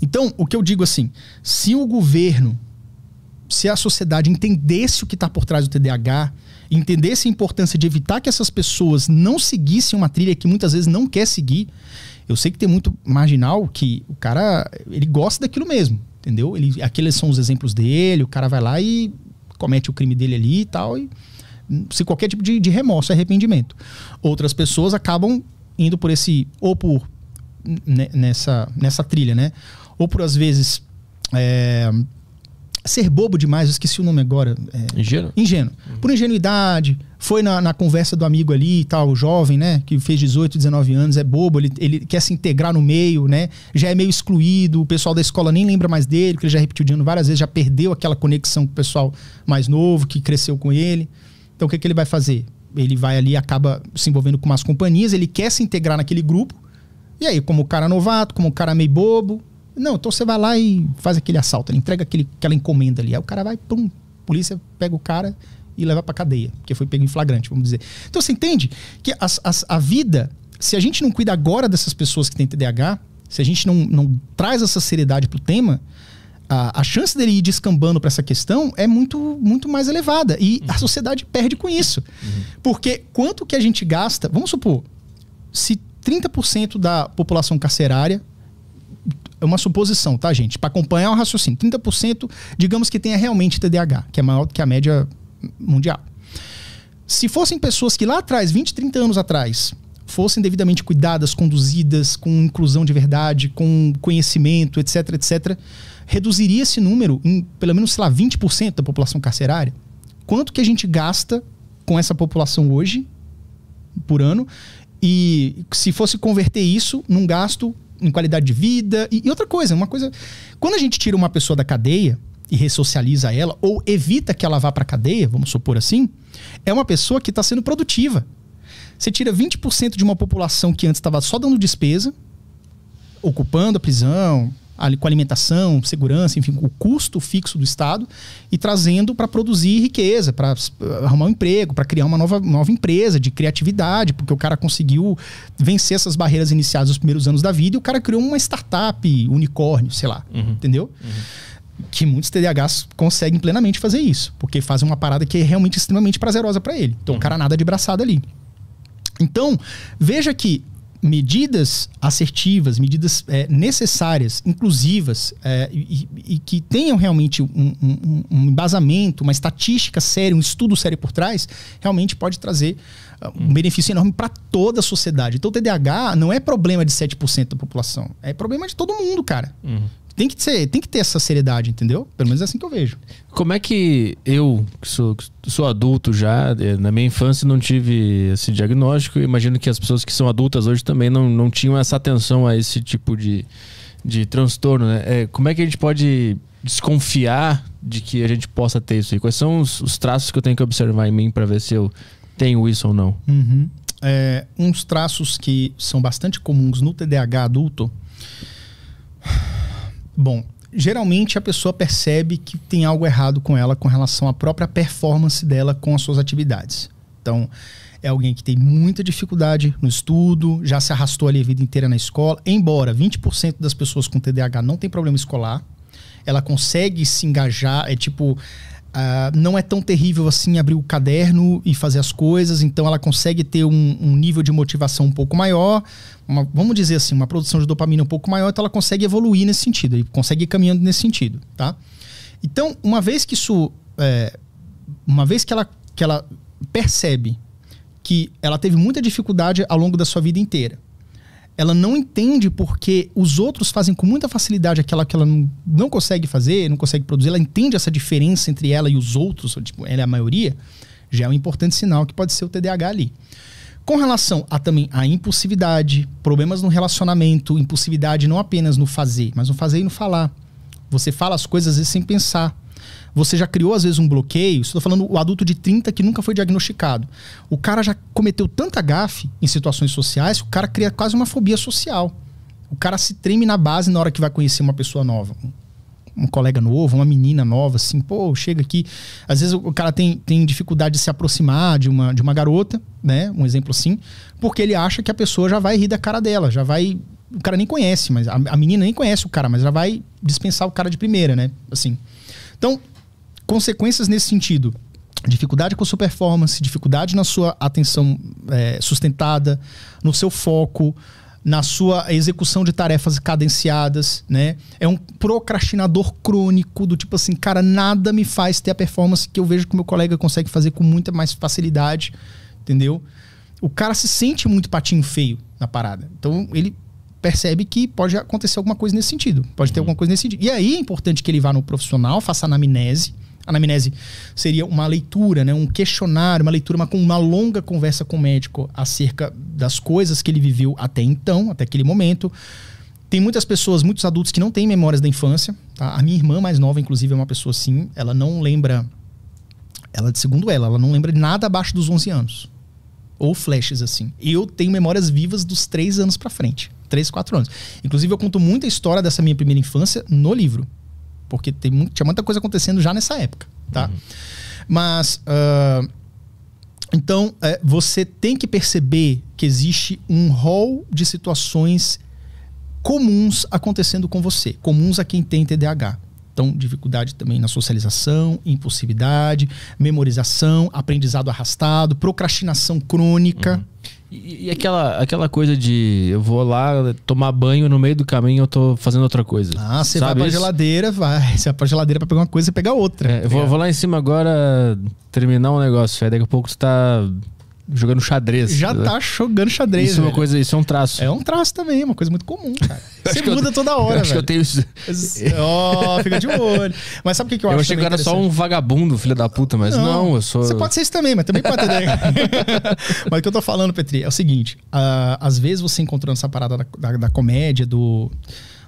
Então, o que eu digo assim, se o governo, se a sociedade entendesse o que está por trás do TDAH, entendesse a importância de evitar que essas pessoas não seguissem uma trilha que muitas vezes não quer seguir, eu sei que tem muito marginal que o cara, ele gosta daquilo mesmo, entendeu? Ele, aqueles são os exemplos dele, o cara vai lá e comete o crime dele ali e tal, e sem qualquer tipo de, de remorso, arrependimento. Outras pessoas acabam indo por esse, ou por nessa, nessa trilha, né? Ou por às vezes é, ser bobo demais, eu esqueci o nome agora. É, ingênuo. Ingênuo. Uhum. Por ingenuidade, foi na, na, conversa do amigo ali e tal, jovem, né? Que fez 18, 19 anos, é bobo, ele, ele quer se integrar no meio, né? Já é meio excluído, o pessoal da escola nem lembra mais dele, porque ele já repetiu de ano várias vezes, já perdeu aquela conexão com o pessoal mais novo, que cresceu com ele. Então o que, que ele vai fazer? Ele vai ali, acaba se envolvendo com umas companhias, ele quer se integrar naquele grupo, e aí, como o cara novato, como o cara meio bobo, não, então você vai lá e faz aquele assalto, ele entrega aquele, aquela encomenda ali. Aí o cara vai, pum, polícia pega o cara e leva pra cadeia, porque foi pego em flagrante, vamos dizer. Então você entende que a a vida, se a gente não cuida agora dessas pessoas que têm TDAH, se a gente não, não traz essa seriedade pro tema, a, a chance dele ir descambando para essa questão é muito, muito mais elevada. E uhum. a sociedade perde com isso. Uhum. Porque quanto que a gente gasta, vamos supor, se 30% da população carcerária é uma suposição, tá, gente? Para acompanhar o raciocínio, 30% digamos que tenha realmente TDAH, que é maior do que a média mundial. Se fossem pessoas que lá atrás, 20, 30 anos atrás, fossem devidamente cuidadas, conduzidas, com inclusão de verdade, com conhecimento, etc, etc, reduziria esse número em pelo menos, sei lá, 20% da população carcerária? Quanto que a gente gasta com essa população hoje, por ano, e se fosse converter isso num gasto em qualidade de vida. E, e outra coisa, uma coisa. Quando a gente tira uma pessoa da cadeia e ressocializa ela, ou evita que ela vá para a cadeia, vamos supor assim, é uma pessoa que está sendo produtiva. Você tira 20% de uma população que antes estava só dando despesa, ocupando a prisão, com alimentação, segurança, enfim, o custo fixo do Estado e trazendo para produzir riqueza, para arrumar um emprego, para criar uma nova, nova empresa de criatividade, porque o cara conseguiu vencer essas barreiras iniciais nos primeiros anos da vida e o cara criou uma startup, unicórnio, sei lá, uhum. entendeu? Uhum que muitos TDAHs conseguem plenamente fazer isso, porque fazem uma parada que é realmente extremamente prazerosa para ele. Então, uhum. o cara nada de braçada ali. Então, veja que medidas assertivas, medidas é, necessárias, inclusivas é, e, e, que tenham realmente um, um, um, embasamento, uma estatística séria, um estudo sério por trás, realmente pode trazer ah, um hum. benefício enorme para toda a sociedade. Então o TDAH não é problema de 7% da população, é problema de todo mundo, cara. Uhum tem que ser, tem que ter essa seriedade, entendeu? Pelo menos é assim que eu vejo. Como é que eu, que sou, sou adulto já, eh, na minha infância não tive esse diagnóstico, imagino que as pessoas que são adultas hoje também não, não tinham essa atenção a esse tipo de, de transtorno, né? É, como é que a gente pode desconfiar de que a gente possa ter isso aí? Quais são os, os traços que eu tenho que observar em mim para ver se eu tenho isso ou não? Uhum. É, uns traços que são bastante comuns no TDAH adulto Bom, geralmente a pessoa percebe que tem algo errado com ela com relação à própria performance dela com as suas atividades. Então, é alguém que tem muita dificuldade no estudo, já se arrastou ali a vida inteira na escola, embora 20% das pessoas com TDAH não tem problema escolar, ela consegue se engajar, é tipo Uh, não é tão terrível assim abrir o caderno e fazer as coisas, então ela consegue ter um, um nível de motivação um pouco maior, uma, vamos dizer assim, uma produção de dopamina um pouco maior, então ela consegue evoluir nesse sentido, e consegue ir caminhando nesse sentido, tá? Então, uma vez que isso, é, uma vez que ela, que ela percebe que ela teve muita dificuldade ao longo da sua vida inteira, ela não entende porque os outros fazem com muita facilidade aquela que ela não, consegue fazer, não consegue produzir, ela entende essa diferença entre ela e os outros, ou, tipo, ela é a maioria, já é um importante sinal que pode ser o TDAH ali. Com relação a também a impulsividade, problemas no relacionamento, impulsividade não apenas no fazer, mas no fazer e no falar. Você fala as coisas às vezes sem pensar você já criou às vezes um bloqueio. Estou falando o adulto de 30 que nunca foi diagnosticado. O cara já cometeu tanta gafe em situações sociais que o cara cria quase uma fobia social. O cara se treme na base na hora que vai conhecer uma pessoa nova. Um colega novo, uma menina nova, assim, pô, chega aqui. Às vezes o cara tem, tem dificuldade de se aproximar de uma, de uma garota, né? Um exemplo assim, porque ele acha que a pessoa já vai rir da cara dela, já vai o cara nem conhece, mas a, menina nem conhece o cara, mas ela vai dispensar o cara de primeira, né? Assim. Então, consequências nesse sentido. Dificuldade com a sua performance, dificuldade na sua atenção é, sustentada, no seu foco, na sua execução de tarefas cadenciadas, né? É um procrastinador crônico, do tipo assim, cara, nada me faz ter a performance que eu vejo que o meu colega consegue fazer com muita mais facilidade, entendeu? O cara se sente muito patinho feio na parada. Então, ele percebe que pode acontecer alguma coisa nesse sentido. Pode ter uhum. alguma coisa nesse sentido. E aí é importante que ele vá no profissional, faça anamnese. Anamnese seria uma leitura, né? um questionário, uma leitura, uma, uma longa conversa com o médico acerca das coisas que ele viveu até então, até aquele momento. Tem muitas pessoas, muitos adultos que não têm memórias da infância. Tá? A minha irmã mais nova, inclusive, é uma pessoa assim. Ela não lembra. Ela, segundo ela, ela não lembra nada abaixo dos 11 anos. Ou flashes, assim. Eu tenho memórias vivas dos 3 anos para frente. 3, 4 anos. Inclusive, eu conto muita história dessa minha primeira infância no livro. Porque tem, muito, tinha muita coisa acontecendo já nessa época, tá? Uhum. Mas. Uh, então, é, você tem que perceber que existe um rol de situações comuns acontecendo com você, comuns a quem tem TDAH. Então, dificuldade também na socialização, impulsividade, memorização, aprendizado arrastado, procrastinação crônica. Uhum. E, aquela, aquela coisa de eu vou lá tomar banho no meio do caminho eu tô fazendo outra coisa. Ah, você vai pra isso? geladeira, vai. *laughs* Você vai pra geladeira pra pegar uma coisa e pegar outra. É, tá eu vou, vou, lá em cima agora terminar um negócio. Aí daqui a pouco tu tá jogando xadrez. Já tá jogando xadrez. Isso é uma coisa, isso é um traço. É um traço também, é uma coisa muito comum, cara. *laughs* Você muda eu, toda hora, acho velho. que eu tenho isso. oh, fica de olho. Mas sabe o que eu, eu acho? Eu achei que era só um vagabundo, filho da puta, mas não, não eu sou. Você pode ser isso também, mas também pode ter. Né? *laughs* mas o que eu tô falando, Petri, é o seguinte: uh, às vezes você encontrando essa parada da, da, da comédia, do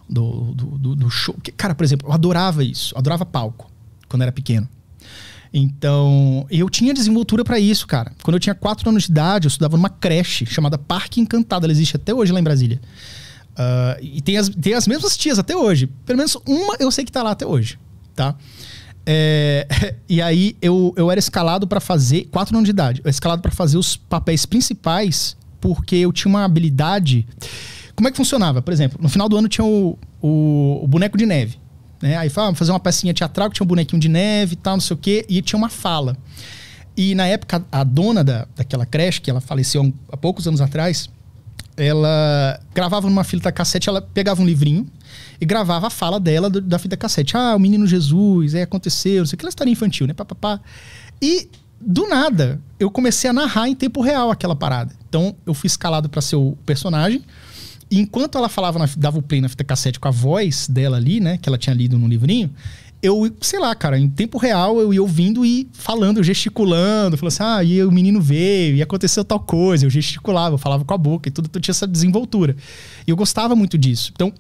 do, do, do, do show. Cara, por exemplo, eu adorava isso, eu adorava palco quando era pequeno. Então, eu tinha desenvoltura para isso, cara. Quando eu tinha 4 anos de idade, eu estudava numa creche chamada Parque Encantado. Ela existe até hoje lá em Brasília. Uh, e tem as, tem as mesmas tias até hoje. Pelo menos uma eu sei que tá lá até hoje, tá? É, *laughs* e aí eu, eu era escalado para fazer... 4 anos de idade. Eu era escalado para fazer os papéis principais porque eu tinha uma habilidade... Como é que funcionava? Por exemplo, no final do ano tinha o, o, o boneco de neve. Né? Aí fala, ah, fazer uma pecinha teatral que tinha um bonequinho de neve e tal, não sei o quê, e tinha uma fala. E na época, a dona da, daquela creche, que ela faleceu há poucos anos atrás, ela gravava numa fita cassete, ela pegava um livrinho e gravava a fala dela do, da fita cassete. Ah, o menino Jesus, é, aconteceu, não sei o que, ela estaria infantil, né? Pá, pá, pá. E do nada, eu comecei a narrar em tempo real aquela parada. Então, eu fui escalado para ser o personagem enquanto ela falava, na, dava o play na fita cassete com a voz dela ali, né? Que ela tinha lido no livrinho. Eu, sei lá, cara, em tempo real eu ia ouvindo e falando, gesticulando, falando assim, ah, e o menino veio, e aconteceu tal coisa, eu gesticulava, eu falava com a boca e tudo, eu então tinha essa desenvoltura. E eu gostava muito disso. Então,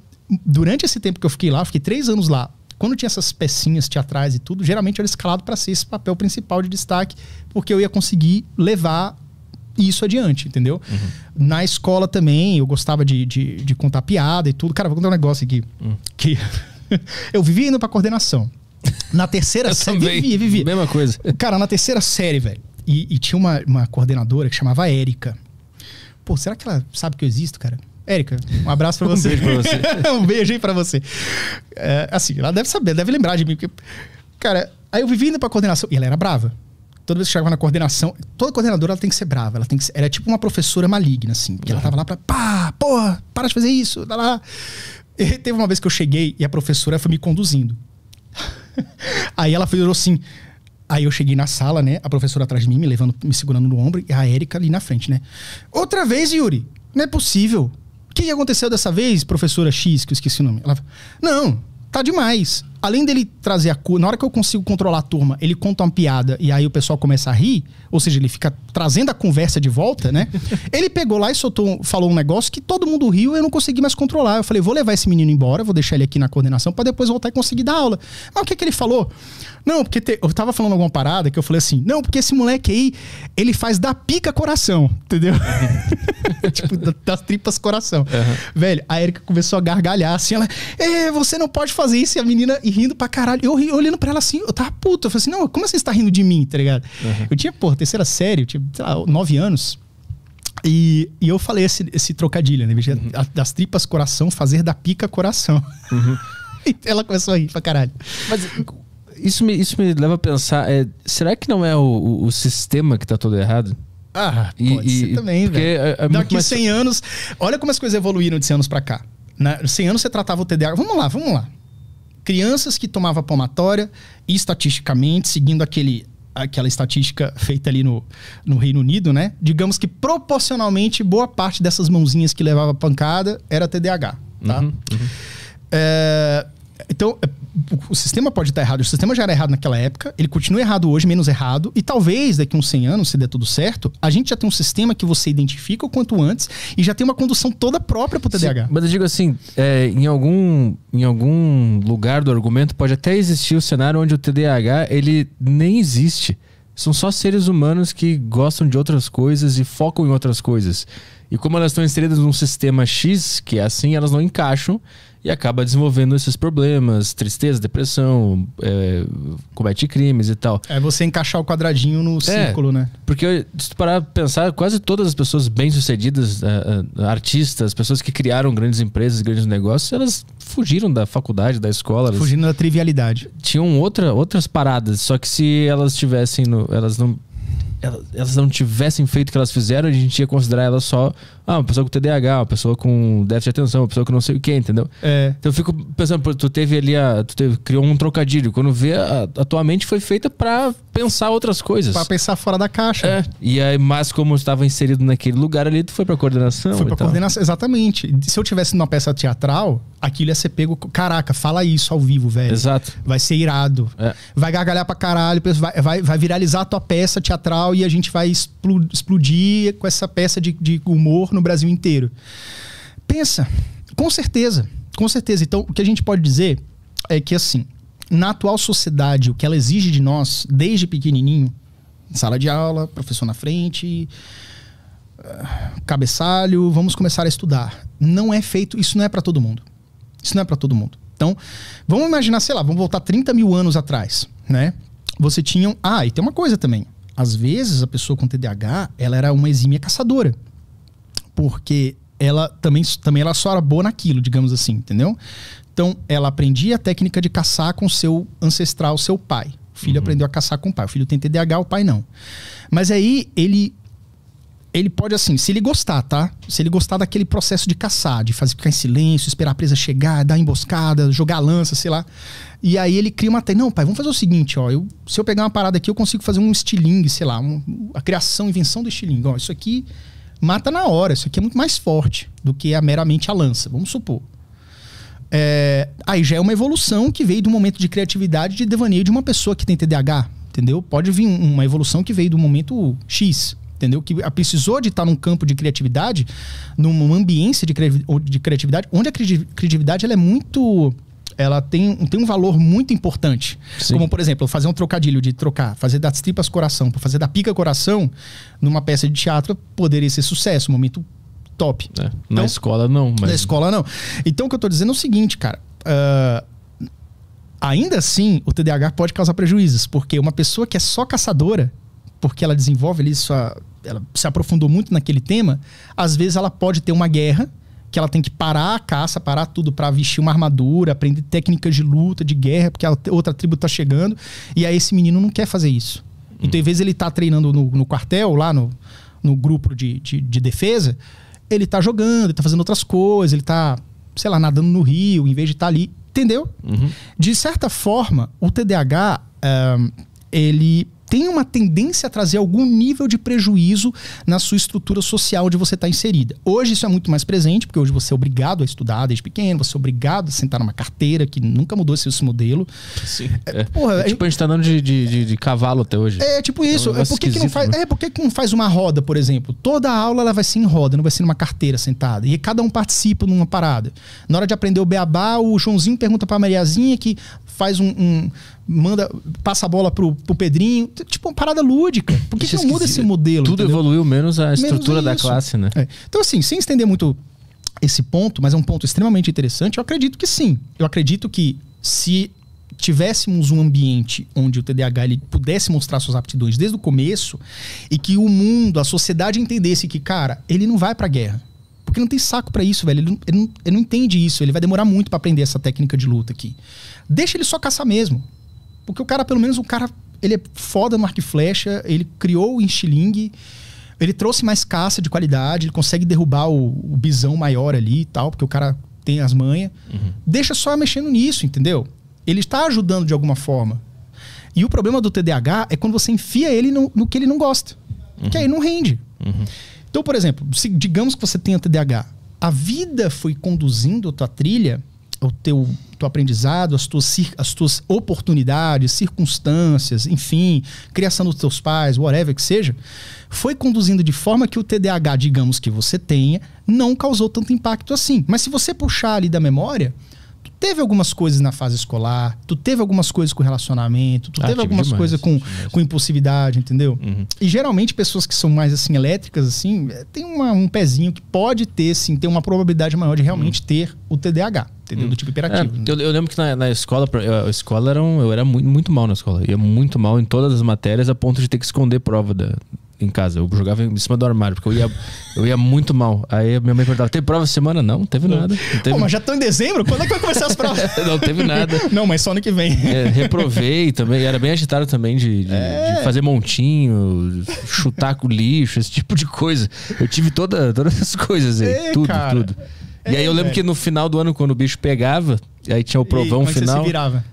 durante esse tempo que eu fiquei lá, eu fiquei três anos lá, quando tinha essas pecinhas teatrais e tudo, geralmente eu era escalado para ser esse papel principal de destaque, porque eu ia conseguir levar isso adiante, entendeu? Uhum. Na escola também, eu gostava de, de, de, contar piada e tudo. Cara, vou contar um negócio aqui. Uhum. Que *laughs* eu vivia indo pra coordenação. Na terceira série. Vivia, vivia. Mesma coisa. Cara, na terceira série, velho. E, e, tinha uma, uma coordenadora que chamava Érica. Pô, será que ela sabe que eu existo, cara? Érica, um abraço pra *laughs* você. um beijo pra você. *laughs* um beijo aí pra você. É, assim, ela deve saber, deve lembrar de mim. Porque, cara, aí eu vivi indo pra coordenação. E ela era brava toda vez que chegava na coordenação, toda coordenadora ela tem que ser brava, ela tem que ser, ela é tipo uma professora maligna, assim, porque uhum. ela tava lá pra, pá, porra, para de fazer isso, tá lá. E teve uma vez que eu cheguei e a professora foi me conduzindo. *laughs* aí ela falou assim, aí eu cheguei na sala, né, a professora atrás de mim, me levando, me segurando no ombro, e a Érica ali na frente, né. Outra vez, Yuri, não é possível. O que aconteceu dessa vez, professora X, que eu esqueci o nome? Ela, não, tá demais além dele trazer a cura, na hora que eu consigo controlar a turma, ele conta uma piada e aí o pessoal começa a rir, ou seja, ele fica trazendo a conversa de volta, né? *laughs* ele pegou lá e soltou, falou um negócio que todo mundo riu e eu não consegui mais controlar. Eu falei, vou levar esse menino embora, vou deixar ele aqui na coordenação para depois voltar e conseguir dar aula. Mas o que, que ele falou? Não, porque te, eu tava falando alguma parada que eu falei assim, não, porque esse moleque aí, ele faz da pica coração, entendeu? *laughs* tipo, das tripas coração. Uhum. Velho, a Erika começou a gargalhar assim, ela, é, você não pode fazer isso, e a menina rindo pra caralho. Eu olhando pra ela assim, eu tava puto. Eu falei assim, não, como assim você tá rindo de mim, tá ligado? Uhum. Eu tinha, pô, terceira série, eu tinha, sei lá, nove anos. E, e eu falei esse, esse trocadilho, né? Uhum. das tripas coração, fazer da pica coração. Uhum. *laughs* e ela começou a rir pra caralho. Mas isso me, isso me leva a pensar, é, será que não é o, o sistema que tá todo errado? Ah, e, pode e, ser também, velho. É, é Daqui mais... 100 anos, olha como as coisas evoluíram de 100 anos pra cá. Na, né? 100 anos você tratava o TDAH. Vamos lá, vamos lá crianças que tomavam palmatória, e, estatisticamente, seguindo aquele, aquela estatística feita ali no, no Reino Unido, né? Digamos que proporcionalmente boa parte dessas mãozinhas que levava pancada era TDAH, tá? Uhum, uhum. É, então, é, o sistema pode estar errado. O sistema já era errado naquela época, ele continua errado hoje, menos errado. E talvez daqui uns 100 anos, se der tudo certo, a gente já tem um sistema que você identifica o quanto antes e já tem uma condução toda própria para o TDAH. mas eu digo assim, é, em, algum, em algum lugar do argumento pode até existir o cenário onde o TDAH ele nem existe. São só seres humanos que gostam de outras coisas e focam em outras coisas. E como elas estão inseridas num sistema X, que é assim, elas não encaixam e acaba desenvolvendo esses problemas, tristeza, depressão, é, comete crimes e tal. É você encaixar o quadradinho no é, círculo, é, né? Porque se parar pensar, quase todas as pessoas bem-sucedidas, é, é, artistas, pessoas que criaram grandes empresas, grandes negócios, elas fugiram da faculdade, da escola. Fugindo da trivialidade. Tinham outra, outras paradas, só que se elas tivessem, no, elas não elas não tivessem feito o que elas fizeram, a gente ia considerar elas só ah, uma pessoa com TDAH, uma pessoa com déficit de atenção, uma pessoa que não sei o que, entendeu? É. Então eu fico pensando, tu teve ali a. Tu teve, criou um trocadilho. Quando vê, a, a tua mente foi feita para pensar outras coisas. Para pensar fora da caixa. É. E aí, mas como eu estava inserido naquele lugar ali, tu foi pra coordenação. Foi pra tal. coordenação, exatamente. Se eu tivesse numa peça teatral, aquilo ia ser pego. Caraca, fala isso ao vivo, velho. Exato. Vai ser irado. É. Vai gargalhar pra caralho, vai, vai, vai viralizar a tua peça teatral e a gente vai explodir com essa peça de, de humor no Brasil inteiro. Pensa, com certeza, com certeza. Então, o que a gente pode dizer é que, assim, na atual sociedade, o que ela exige de nós, desde pequenininho, sala de aula, professor na frente, ah, cabeçalho, vamos começar a estudar. Não é feito, isso não é para todo mundo. Isso não é para todo mundo. Então, vamos imaginar, sei lá, vamos voltar 30 mil anos atrás, né? Você tinha. Ah, e tem uma coisa também. Às vezes a pessoa com TDAH, ela era uma exímia caçadora porque ela também, também ela só era boa naquilo, digamos assim, entendeu? Então, ela aprendia a técnica de caçar com seu ancestral, seu pai. O filho uhum. aprendeu a caçar com o pai. O filho tem TDAH, o pai não. Mas aí ele ele pode assim, se ele gostar, tá? Se ele gostar daquele processo de caçar, de fazer ficar em silêncio, esperar a presa chegar, dar emboscada, jogar lança, sei lá. E aí ele cria uma não, pai, vamos fazer o seguinte, ó, eu, se eu pegar uma parada aqui, eu consigo fazer um estilingue, sei lá, um, a criação, invenção do estilingue, ó, isso aqui mata na hora. Isso aqui é muito mais forte do que a, meramente a lança, vamos supor. É, aí já é uma evolução que veio do momento de criatividade de devaneio de uma pessoa que tem TDAH, entendeu? Pode vir uma evolução que veio do momento X, entendeu? Que precisou de estar num campo de criatividade, numa ambiência de, cri de criatividade, onde a criatividade ela é muito ela tem, tem um valor muito importante. Sim. Como, por exemplo, fazer um trocadilho de trocar, fazer das tripas coração, fazer da pica coração, numa peça de teatro, poderia ser sucesso, um momento top. É, então, na escola não. Mas... Na escola não. Então o que eu tô dizendo é o seguinte, cara. Uh, ainda assim, o TDAH pode causar prejuízos, porque uma pessoa que é só caçadora, porque ela desenvolve ali sua. Ela se aprofundou muito naquele tema, às vezes ela pode ter uma guerra que ela tem que parar a caça, parar tudo para vestir uma armadura, aprender técnicas de luta, de guerra, porque a outra tribo tá chegando. E aí esse menino não quer fazer isso. Então, em uhum. vez de ele estar tá treinando no, no, quartel, lá no, no grupo de, de, de, defesa, ele tá jogando, ele tá fazendo outras coisas, ele tá, sei lá, nadando no rio, em vez de estar tá ali. Entendeu? Uhum. De certa forma, o TDAH, um, eh, ele tem uma tendência a trazer algum nível de prejuízo na sua estrutura social de você estar tá inserida. Hoje isso é muito mais presente, porque hoje você é obrigado a estudar desde pequeno, você é obrigado a sentar numa carteira, que nunca mudou esse, esse modelo. Sim. É, é. porra, é, é, tipo, a gente tá andando de, de, de, de, cavalo até hoje. É, tipo isso. Então, é, um por que, que, não faz, né? é, por que, não faz uma roda, por exemplo? Toda a aula ela vai ser em roda, não vai ser numa carteira sentada. E cada um participa numa parada. Na hora de aprender o beabá, o Joãozinho pergunta pra Mariazinha que faz um, um manda passa a bola pro, pro Pedrinho. Tipo, uma parada lúdica. Por que, que é não muda esse modelo? Tudo entendeu? evoluiu, menos a estrutura menos da classe, né? É. Então, assim, sem estender muito esse ponto, mas é um ponto extremamente interessante, eu acredito que sim. Eu acredito que se tivéssemos um ambiente onde o TDAH ele pudesse mostrar suas aptidões desde o começo e que o mundo, a sociedade entendesse que, cara, ele não vai pra guerra. Porque não tem saco para isso, velho. Ele não, ele, não, ele não entende isso. Ele vai demorar muito para aprender essa técnica de luta aqui. Deixa ele só caçar mesmo. Porque o cara, pelo menos, o cara, ele é foda no arco e flecha, ele criou o enxilingue, ele trouxe mais caça de qualidade, ele consegue derrubar o, o bisão maior ali e tal, porque o cara tem as manhas. Uhum. Deixa só mexendo nisso, entendeu? Ele está ajudando de alguma forma. E o problema do TDAH é quando você enfia ele no, no que ele não gosta. Uhum. Que aí uhum. não rende. Uhum. Então, por exemplo, se, digamos que você tenha TDAH. A vida foi conduzindo a tua trilha o teu teu aprendizado, as tuas, as tuas oportunidades, circunstâncias, enfim, criação dos teus pais, whatever que seja, foi conduzindo de forma que o TDAH, digamos que você tenha, não causou tanto impacto assim. Mas se você puxar ali da memória, teve algumas coisas na fase escolar, tu teve algumas coisas com relacionamento, tu ah, teve algumas coisas com, com impulsividade, entendeu? Uhum. E geralmente pessoas que são mais assim elétricas, assim, é, tem uma, um pezinho que pode ter, sim, tem uma probabilidade maior de realmente uhum. ter o TDAH. Entendeu? Do uhum. tipo hiperativo. É, né? eu, eu, lembro que na, na escola, eu, a escola era um, eu era muito, muito mal na escola. Eu ia muito mal em todas as matérias a ponto de ter que esconder prova da, em casa. Eu jogava em cima do armário, porque eu ia, eu ia muito mal. Aí minha mãe perguntava: teve prova semana? Não, não teve nada. Não teve... mas já estão em dezembro? Quando é que vai começar as provas? *laughs* não teve nada. Não, mas só no que vem. É, reprovei também. Era bem agitado também de, de, é. de, fazer montinho, chutar com lixo, esse tipo de coisa. Eu tive toda, todas essas coisas aí. Assim, Ei, é, tudo, cara. tudo. E Ei, aí eu é, lembro velho. que no final do ano, quando o bicho pegava, Aí tinha o provão é e, final.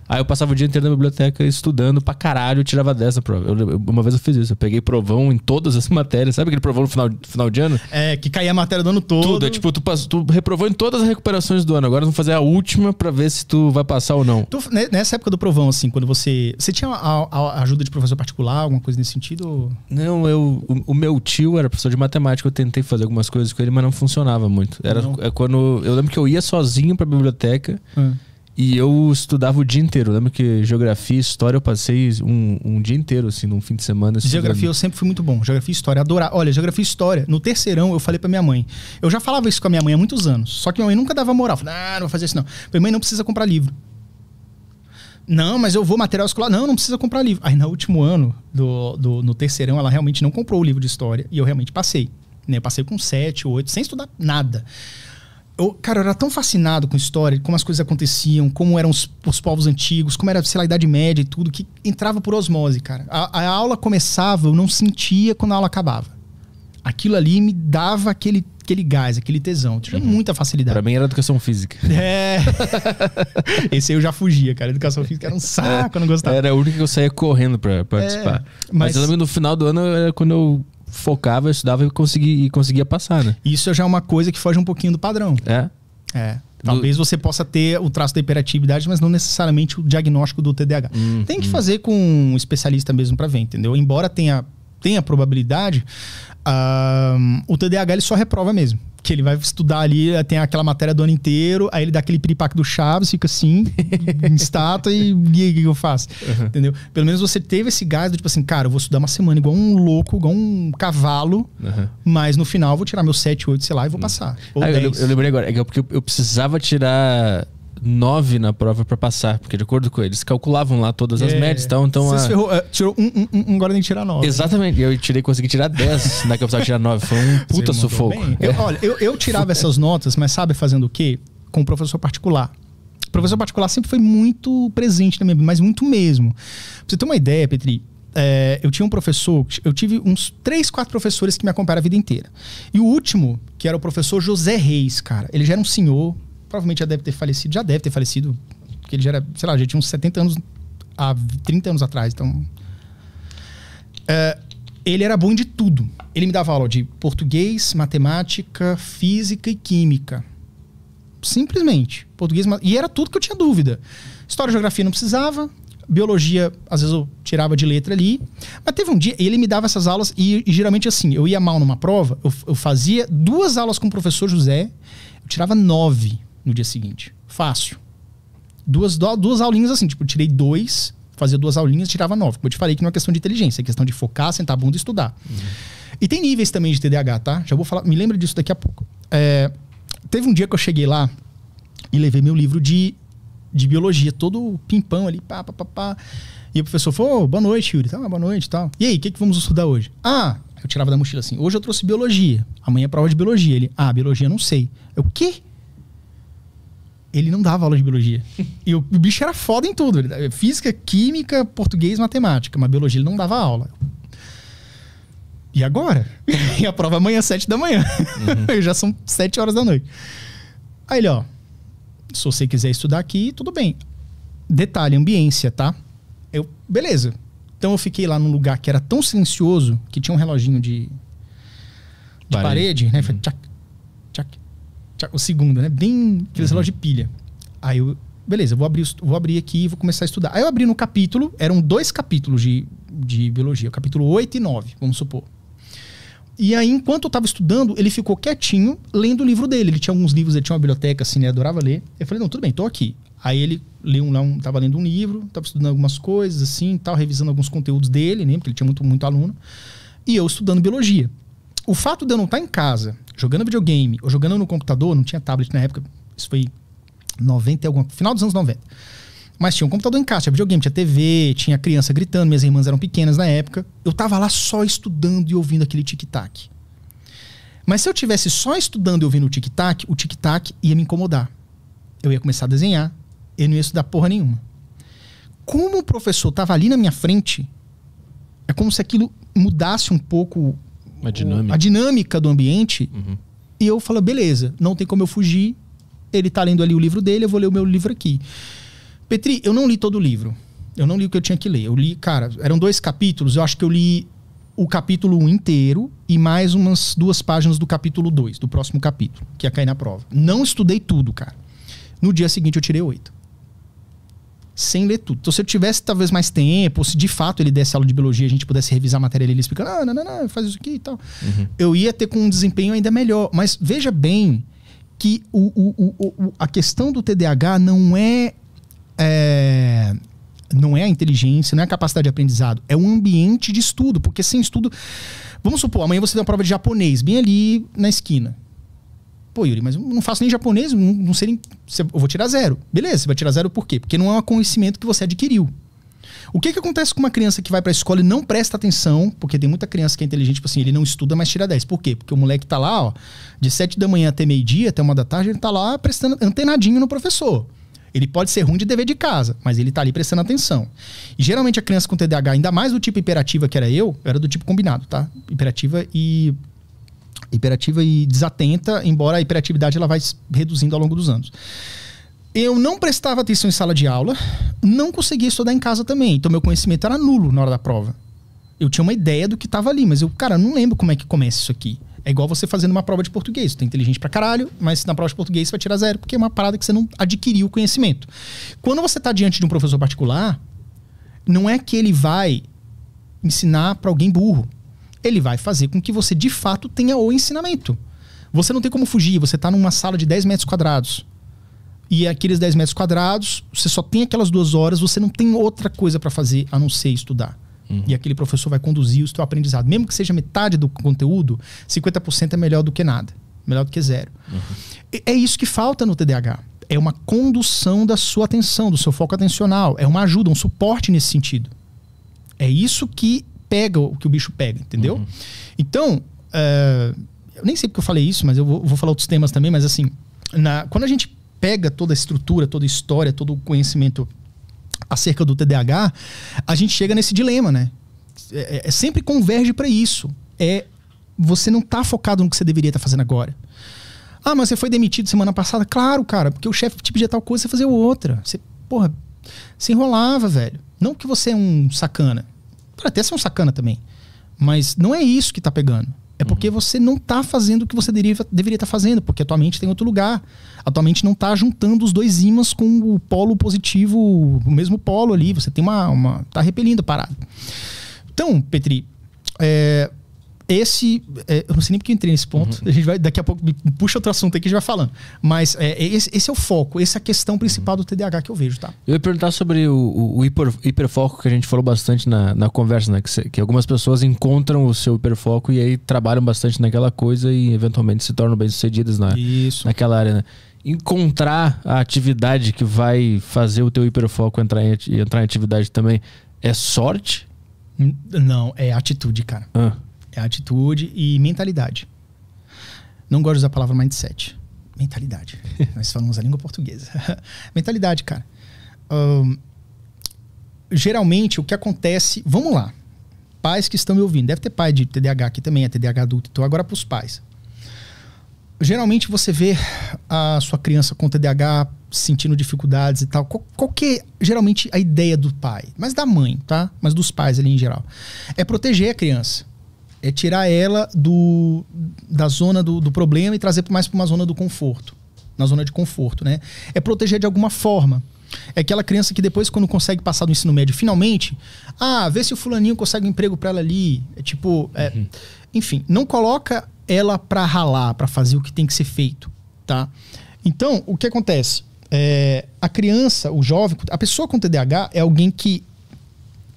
Aí eu passava o dia inteiro na biblioteca estudando pra caralho, eu tirava dessa prova. Eu, uma vez eu fiz isso, eu peguei provão em todas as *laughs* matérias. Sabe aquele provão no final, final de ano? É, que caía a matéria do ano todo. Tudo, é tipo, tu, tu reprovou em todas as recuperações do ano. Agora vamos fazer a última pra ver se tu vai passar ou não. Tu, nessa época do provão, assim, quando você. Você tinha a, a ajuda de professor particular, alguma coisa nesse sentido? Não, eu. O, o, meu tio era professor de matemática, eu tentei fazer algumas coisas com ele, mas não funcionava muito. Era É quando. Eu lembro que eu ia sozinho pra biblioteca. Hum. E eu estudava o dia inteiro. Eu lembro que geografia e história eu passei um, um, dia inteiro, assim, num fim de semana. Estudando. Geografia eu sempre fui muito bom. Geografia e história, adorava. Olha, geografia e história. No terceirão eu falei pra minha mãe. Eu já falava isso com a minha mãe há muitos anos. Só que minha mãe nunca dava moral. Falei, ah, não vou fazer isso não. Minha mãe não precisa comprar livro. Não, mas eu vou material escolar. Não, não precisa comprar livro. Aí no último ano, do, do, no terceirão, ela realmente não comprou o livro de história. E eu realmente passei. Né? Eu passei com sete, oito, sem estudar nada eu, cara, eu era tão fascinado com história, como as coisas aconteciam, como eram os, os, povos antigos, como era, sei lá, a Idade Média e tudo, que entrava por osmose, cara. A, a, aula começava, eu não sentia quando a aula acabava. Aquilo ali me dava aquele, aquele gás, aquele tesão. Eu tinha uhum. muita facilidade. Pra mim era educação física. É. *laughs* Esse aí eu já fugia, cara. Educação física era um saco, eu não gostava. Era a única que eu saía correndo pra, pra é, participar. Mas, mas eu lembro no final do ano, era quando eu focava, eu estudava e conseguia, e conseguia passar, né? Isso já é uma coisa que foge um pouquinho do padrão. É? É. Talvez do... você possa ter o traço da hiperatividade, mas não necessariamente o diagnóstico do TDAH. Hum, Tem que hum. fazer com um especialista mesmo para ver, entendeu? Embora tenha, tenha probabilidade, uh, o TDAH ele só reprova mesmo que ele vai estudar ali, eh, tem aquela matéria do ano inteiro, aí ele dá aquele piripaque do Chaves, fica assim, *laughs* em estátua, e o que eu faço? Uhum. Entendeu? Pelo menos você teve esse gás do tipo assim, cara, eu vou estudar uma semana igual um louco, igual um cavalo, uhum. mas no final eu vou tirar meu 7, 8, sei lá, e vou hum. passar. Ah, eu, eu, lembrei agora, é porque eu, eu precisava tirar 9 na prova para passar, porque de acordo com eles, calculavam lá todas as é, médias e tal. Então, então a... ferrou, uh, tirou um, um, um, agora tem que tirar 9. Exatamente, eu tirei, consegui tirar 10, *laughs* na que eu precisava tirar 9. Foi um puta sufoco. É. Eu, olha, eu, eu tirava essas notas, mas sabe fazendo o quê? Com o professor particular. O professor particular sempre foi muito presente na minha vida, mas muito mesmo. Pra você ter uma ideia, Petri, é, eu tinha um professor, eu tive uns três, quatro professores que me acompanharam a vida inteira. E o último, que era o professor José Reis, cara, ele já era um senhor, provavelmente já deve ter falecido, já deve ter falecido, porque ele já era, sei lá, já tinha uns 70 anos, há 30 anos atrás, então. É, ele era bom de tudo. Ele me dava aula de português, matemática, física e química. Simplesmente. Português e era tudo que eu tinha dúvida. História e geografia não precisava. Biologia, às vezes eu tirava de letra ali. Mas teve um dia, ele me dava essas aulas e, e geralmente assim, eu ia mal numa prova, eu, eu fazia duas aulas com o professor José, eu tirava nove no dia seguinte. Fácil. Duas, duas aulinhas assim, tipo, tirei dois, fazia duas aulinhas, tirava nove. Como eu te falei que não é questão de inteligência, é questão de focar, sentar a bunda e estudar. Uhum. E tem níveis também de TDAH, tá? Já vou falar, me lembra disso daqui a pouco. É, teve um dia que eu cheguei lá e levei meu livro de, de biologia, todo pimpão ali, pá, pá, pá, pá. E o professor falou, boa noite, Yuri. Tá, ah, boa noite tal. E aí, o que, que vamos estudar hoje? Ah, eu tirava da mochila assim, hoje eu trouxe biologia, amanhã é prova de biologia. Ele, ah, biologia não sei. Eu, o quê? ele não dava aula de biologia. *laughs* e o, o, bicho era foda em tudo. Ele, física, química, português, matemática. Mas biologia ele não dava aula. E agora? *laughs* e a prova é amanhã, sete da manhã. Uhum. *laughs* Já são sete horas da noite. Aí ele, ó. Se você quiser estudar aqui, tudo bem. Detalhe, ambiência, tá? Eu, beleza. Então eu fiquei lá num lugar que era tão silencioso que tinha um reloginho de, de parede. parede, né? Uhum. Falei, o segundo, né? Bem aqueles uhum. relógio de pilha. Aí eu, beleza, vou abrir, vou abrir aqui e vou começar a estudar. Aí eu abri no capítulo, eram dois capítulos de, de biologia, capítulo 8 e 9, vamos supor. E aí, enquanto eu tava estudando, ele ficou quietinho, lendo o livro dele. Ele tinha alguns livros, ele tinha uma biblioteca, assim, ele adorava ler. Eu falei, não, tudo bem, tô aqui. Aí ele leu um, um, tava lendo um livro, tava estudando algumas coisas, assim, tal, revisando alguns conteúdos dele, né? Porque ele tinha muito, muito aluno. E eu estudando biologia o fato de eu não estar tá em casa jogando videogame ou jogando no computador, não tinha tablet na época, isso foi 90 alguma, final dos anos 90. Mas tinha um computador em casa, tinha videogame, tinha TV, tinha criança gritando, minhas irmãs eram pequenas na época. Eu tava lá só estudando e ouvindo aquele tic-tac. Mas se eu tivesse só estudando e ouvindo o tic-tac, o tic-tac ia me incomodar. Eu ia começar a desenhar, eu não ia estudar porra nenhuma. Como o professor estava ali na minha frente, é como se aquilo mudasse um pouco a dinâmica, o, a dinâmica do ambiente. Uhum. E eu falo, beleza, não tem como eu fugir. Ele tá lendo ali o livro dele, eu vou ler o meu livro aqui. Petri, eu não li todo o livro. Eu não li o que eu tinha que ler. Eu li, cara, eram dois capítulos, eu acho que eu li o capítulo um inteiro e mais umas duas páginas do capítulo 2, do próximo capítulo, que ia é cair na prova. Não estudei tudo, cara. No dia seguinte eu tirei oito sem ler tudo. Então, se eu tivesse talvez mais tempo, ou se de fato ele desse aula de biologia, a gente pudesse revisar a matéria ele explicando, ah, não, não, não, faz isso aqui e tal, uhum. eu ia ter com um desempenho ainda melhor. Mas veja bem que o, o, o, a questão do TDAH não é, é não é a inteligência, não é a capacidade de aprendizado, é o ambiente de estudo, porque sem estudo, vamos supor, amanhã você tem uma prova de japonês bem ali na esquina pô, Yuri, mas eu não faço nem japonês, não, não sei nem. Eu vou tirar zero. Beleza, você vai tirar zero por quê? Porque não é um conhecimento que você adquiriu. O que, que acontece com uma criança que vai para a escola e não presta atenção? Porque tem muita criança que é inteligente, tipo assim, ele não estuda, mas tira 10. Por quê? Porque o moleque tá lá, ó, de 7 da manhã até meio-dia, até uma da tarde, ele tá lá prestando antenadinho no professor. Ele pode ser ruim de dever de casa, mas ele tá ali prestando atenção. E geralmente a criança com TDAH, ainda mais do tipo hiperativa que era eu, era do tipo combinado, tá? Hiperativa e hiperativa e desatenta, embora a hiperatividade ela vai reduzindo ao longo dos anos. Eu não prestava atenção em sala de aula, não conseguia estudar em casa também, então meu conhecimento era nulo na hora da prova. Eu tinha uma ideia do que estava ali, mas eu, cara, não lembro como é que começa isso aqui. É igual você fazendo uma prova de português. Você é inteligente pra caralho, mas na prova de português você vai tirar zero, porque é uma parada que você não adquiriu o conhecimento. Quando você tá diante de um professor particular, não é que ele vai ensinar para alguém burro ele vai fazer com que você de fato tenha o ensinamento. Você não tem como fugir, você está numa sala de 10 metros quadrados. E aqueles 10 metros quadrados, você só tem aquelas duas horas, você não tem outra coisa para fazer a não ser estudar. Uhum. E aquele professor vai conduzir o seu aprendizado. Mesmo que seja metade do conteúdo, 50% é melhor do que nada. Melhor do que zero. Uhum. É isso que falta no TDAH. É uma condução da sua atenção, do seu foco atencional. É uma ajuda, um suporte nesse sentido. É isso que pega o que o bicho pega, entendeu? Uhum. Então, uh, eu nem sei porque eu falei isso, mas eu vou, vou falar outros temas também, mas assim, na, quando a gente pega toda a estrutura, toda a história, todo o conhecimento acerca do TDAH, a gente chega nesse dilema, né? É, é, é sempre converge para isso. É você não tá focado no que você deveria estar tá fazendo agora. Ah, mas você foi demitido semana passada? Claro, cara, porque o chefe te pedia tal coisa, você fazia outra. Você, porra, se enrolava, velho. Não que você é um sacana. Pode até ser um sacana também. Mas não é isso que tá pegando. É porque uhum. você não tá fazendo o que você deriva, deveria estar tá fazendo, porque a tua mente tem outro lugar. A tua mente não tá juntando os dois ímãs com o polo positivo, o mesmo polo ali. Você tem uma. uma tá repelindo a parada. Então, Petri, é, esse. É, eu não sei nem porque eu entrei nesse ponto. Uhum. A gente vai, daqui a pouco puxa outro assunto aí que a gente vai falando. Mas é, é, esse, esse, é o foco, essa é a questão principal do TDAH que eu vejo, tá? Eu ia perguntar sobre o, o, o hiper, hiperfoco que a gente falou bastante na, na conversa, né? Que, cê, que algumas pessoas encontram o seu hiperfoco e aí trabalham bastante naquela coisa e eventualmente se tornam bem-sucedidas na, naquela área, né? Encontrar a atividade que vai fazer o teu hiperfoco entrar em, entrar em atividade também é sorte? Não, é atitude, cara. Ah. É atitude e mentalidade. Não gosto de usar a palavra mindset. Mentalidade. *laughs* Nós falamos a língua portuguesa. *laughs* mentalidade, cara. Um, geralmente o que acontece. Vamos lá. Pais que estão me ouvindo. Deve ter pai de TDAH aqui também, é TDAH adulto. Então agora para os pais. Geralmente você vê a sua criança com TDAH sentindo dificuldades e tal. Qual, qual que é, geralmente, a ideia do pai? Mas da mãe, tá? Mas dos pais ali em geral. É proteger a criança é tirar ela do, da zona do, do problema e trazer mais para uma zona do conforto. Na zona de conforto, né? É proteger de alguma forma. É aquela criança que depois, quando consegue passar do ensino médio, finalmente, ah, vê se o fulaninho consegue um emprego para ela ali. É tipo, é, uhum. enfim, não coloca ela para ralar, para fazer o que tem que ser feito, tá? Então, o que acontece? É, a criança, o jovem, a pessoa com TDAH é alguém que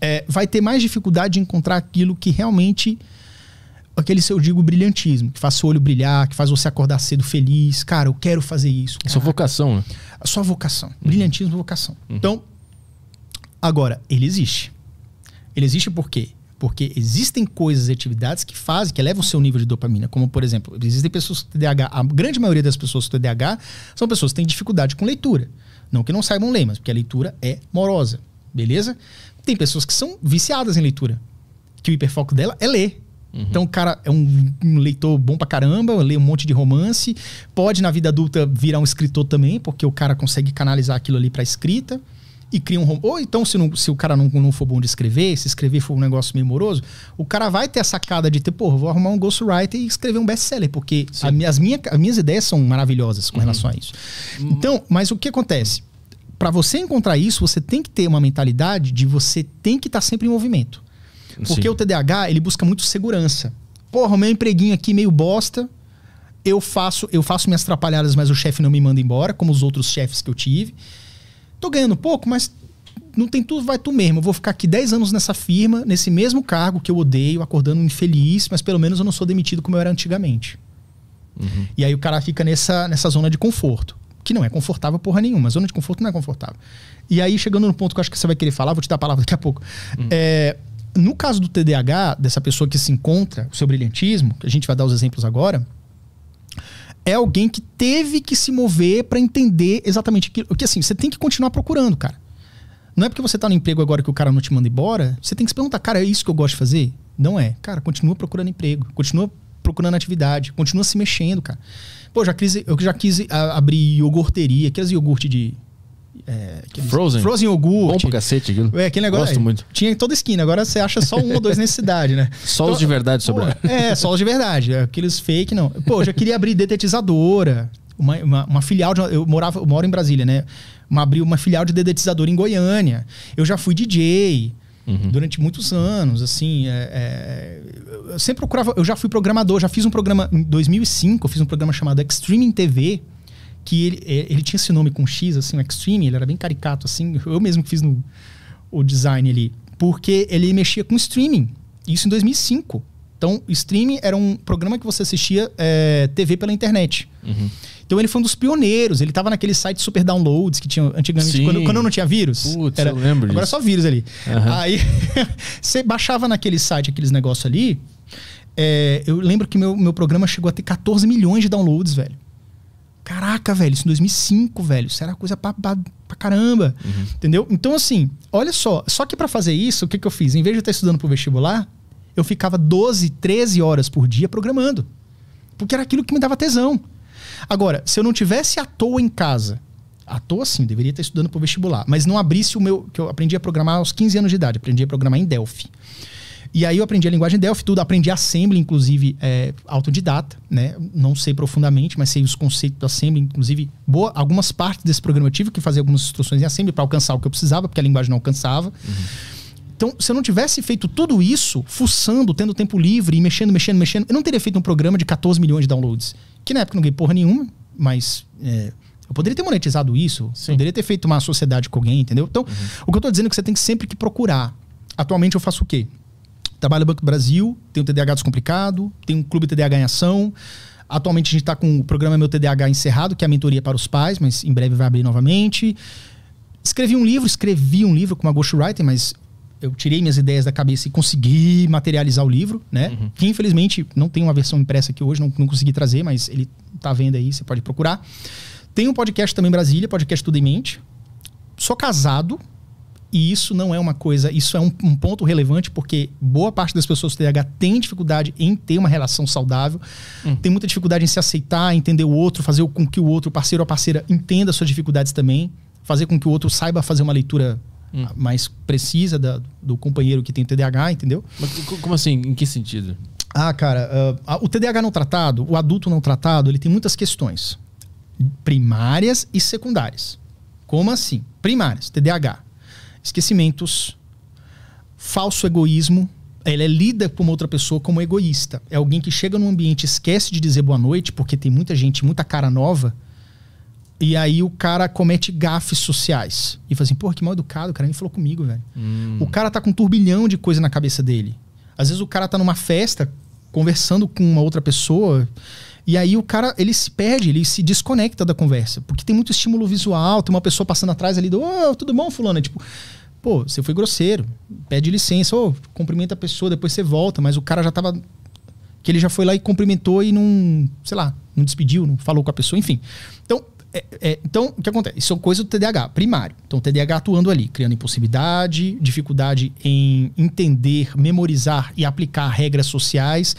é, vai ter mais dificuldade de encontrar aquilo que realmente aquele seu, digo, brilhantismo, que faz seu olho brilhar, que faz você acordar cedo feliz. Cara, eu quero fazer isso. Caraca. Sua vocação, né? A sua vocação. Uhum. Brilhantismo, vocação. Uhum. Então, agora, ele existe. Ele existe por quê? Porque existem coisas e atividades que fazem, que elevam o seu nível de dopamina. Como, por exemplo, existem pessoas com TDAH. A grande maioria das pessoas com TDAH são pessoas que têm dificuldade com leitura. Não que não saibam ler, mas porque a leitura é morosa. Beleza? Tem pessoas que são viciadas em leitura. Que o hiperfoco dela é ler. Uhum. Então, o cara é um, um, leitor bom pra caramba, lê um monte de romance. Pode, na vida adulta, virar um escritor também, porque o cara consegue canalizar aquilo ali pra escrita e cria um romance. Ou então, se, não, se o cara não, não for bom de escrever, se escrever for um negócio memoroso, o cara vai ter a sacada de ter, pô, vou arrumar um ghostwriter e escrever um best-seller, porque a, as, minha, as minhas ideias são maravilhosas com uhum. relação a isso. Uhum. Então, mas o que acontece? Para você encontrar isso, você tem que ter uma mentalidade de você tem que estar tá sempre em movimento. Porque Sim. o TDAH, ele busca muito segurança. Porra, o meu empreguinho aqui meio bosta, eu faço, eu faço minhas atrapalhadas, mas o chefe não me manda embora, como os outros chefes que eu tive. Tô ganhando pouco, mas não tem tudo, vai tu mesmo. Eu vou ficar aqui 10 anos nessa firma, nesse mesmo cargo que eu odeio, acordando infeliz, mas pelo menos eu não sou demitido como eu era antigamente. Uhum. E aí o cara fica nessa, nessa zona de conforto. Que não é confortável porra nenhuma. zona de conforto não é confortável. E aí, chegando no ponto que eu acho que você vai querer falar, vou te dar a palavra daqui a pouco. Uhum. É, no caso do TDAH, dessa pessoa que se encontra, o seu brilhantismo, que a gente vai dar os exemplos agora, é alguém que teve que se mover para entender exatamente aquilo. Porque assim, você tem que continuar procurando, cara. Não é porque você tá no emprego agora que o cara não te manda embora. Você tem que se perguntar, cara, é isso que eu gosto de fazer? Não é. Cara, continua procurando emprego, continua procurando atividade, continua se mexendo, cara. Pô, já quis, eu já quis abrir iogurteria, aqueles iogurte de é, Frozen? Frozen iogurte. Bom pra cacete aquilo. É, aquele negócio. Gosto muito. Tinha em toda esquina, agora você acha só um ou dois nessa cidade, né? *laughs* Só então, os de verdade sobre É, só os de verdade. É, aqueles fake, não. Pô, eu já queria abrir detetizadora. Uma, uma, uma filial de. Eu, morava, eu moro em Brasília, né? Uma, abri uma filial de detetizadora em Goiânia. Eu já fui DJ. Uhum. Durante muitos anos, assim, é, é, eu sempre procurava. Eu já fui programador, já fiz um programa em 2005. Eu fiz um programa chamado Extreme TV, que ele, é, ele tinha esse nome com X, assim, o um Xtreme, ele era bem caricato, assim, eu mesmo fiz no, o design ali, porque ele mexia com streaming, isso em 2005. Então, streaming era um programa que você assistia é, TV pela internet. Uhum. Então, ele foi um dos pioneiros. Ele estava naquele site super downloads que tinha antigamente, quando, quando, não tinha vírus. Putz, era, eu lembro Agora disso. só vírus ali. Uhum. Aí, *laughs* você baixava naquele site aqueles negócios ali. É, eu lembro que meu, meu programa chegou a ter 14 milhões de downloads, velho. Caraca, velho, isso em 2005, velho. Isso era coisa pra, pra, pra caramba. Uhum. Entendeu? Então, assim, olha só. Só que para fazer isso, o que, que eu fiz? Em vez de estar estudando pro vestibular, eu ficava 12, 13 horas por dia programando. Porque era aquilo que me dava tesão. Agora, se eu não tivesse à toa em casa, à toa sim, deveria estar estudando pro vestibular, mas não abrisse o meu. que eu aprendi a programar aos 15 anos de idade, aprendi a programar em Delphi. E aí eu aprendi a linguagem Delphi, tudo. Aprendi Assembly, inclusive, é, autodidata, né? Não sei profundamente, mas sei os conceitos do Assembly. Inclusive, boa, algumas partes desse programa eu tive que fazer algumas instruções em Assembly para alcançar o que eu precisava, porque a linguagem não alcançava. Uhum. Então, se eu não tivesse feito tudo isso, fuçando, tendo tempo livre, mexendo, mexendo, mexendo, eu não teria feito um programa de 14 milhões de downloads. Que na época não ganhei porra nenhuma, mas é, eu poderia ter monetizado isso, Sim. poderia ter feito uma sociedade com alguém, entendeu? Então, uhum. o que eu estou dizendo é que você tem que sempre que procurar. Atualmente eu faço o quê? trabalha no Banco do Brasil, tem o TDAH descomplicado, tem um clube TDAH em ação. Atualmente a gente está com o programa Meu TDAH encerrado, que é a mentoria para os pais, mas em breve vai abrir novamente. Escrevi um livro, escrevi um livro com uma ghostwriter, mas eu tirei minhas ideias da cabeça e consegui materializar o livro, né? Uhum. Que infelizmente não tem uma versão impressa aqui hoje, não, não consegui trazer, mas ele tá vendo aí, você pode procurar. Tem um podcast também em Brasília, podcast Tudo em Mente. Sou casado, e isso não é uma coisa, isso é um, um, ponto relevante, porque boa parte das pessoas com TDAH tem dificuldade em ter uma relação saudável, hum. tem muita dificuldade em se aceitar, entender o outro, fazer com que o outro, parceiro ou parceira, entenda suas dificuldades também, fazer com que o outro saiba fazer uma leitura hum. Ah, mais precisa da, do companheiro que tem TDAH, entendeu? Mas como assim? Em que sentido? Ah, cara, uh, o TDAH não tratado, o adulto não tratado, ele tem muitas questões primárias e secundárias. Como assim? Primárias, TDAH esquecimentos, falso egoísmo. Ela é lida por uma outra pessoa como egoísta. É alguém que chega num ambiente, esquece de dizer boa noite, porque tem muita gente, muita cara nova. E aí o cara comete gafes sociais. E fala assim, porra, que mal educado, o cara nem falou comigo, velho. Hum. O cara tá com um turbilhão de coisa na cabeça dele. Às vezes o cara tá numa festa, conversando com uma outra pessoa, e aí o cara, ele se perde, ele se desconecta da conversa. Porque tem muito estímulo visual, tem uma pessoa passando atrás ali do, oh, tudo bom, fulano? tipo, pô, você foi grosseiro, pede licença, ou oh, cumprimenta a pessoa, depois você volta, mas o cara já tava. Que ele já foi lá e cumprimentou e não, sei lá, não despediu, não falou com a pessoa, enfim. Então, é, é, então, o que acontece? Isso é coisa do TDAH, primário. Então, o TDAH atuando ali, criando impossibilidade dificuldade em entender, memorizar e aplicar regras sociais,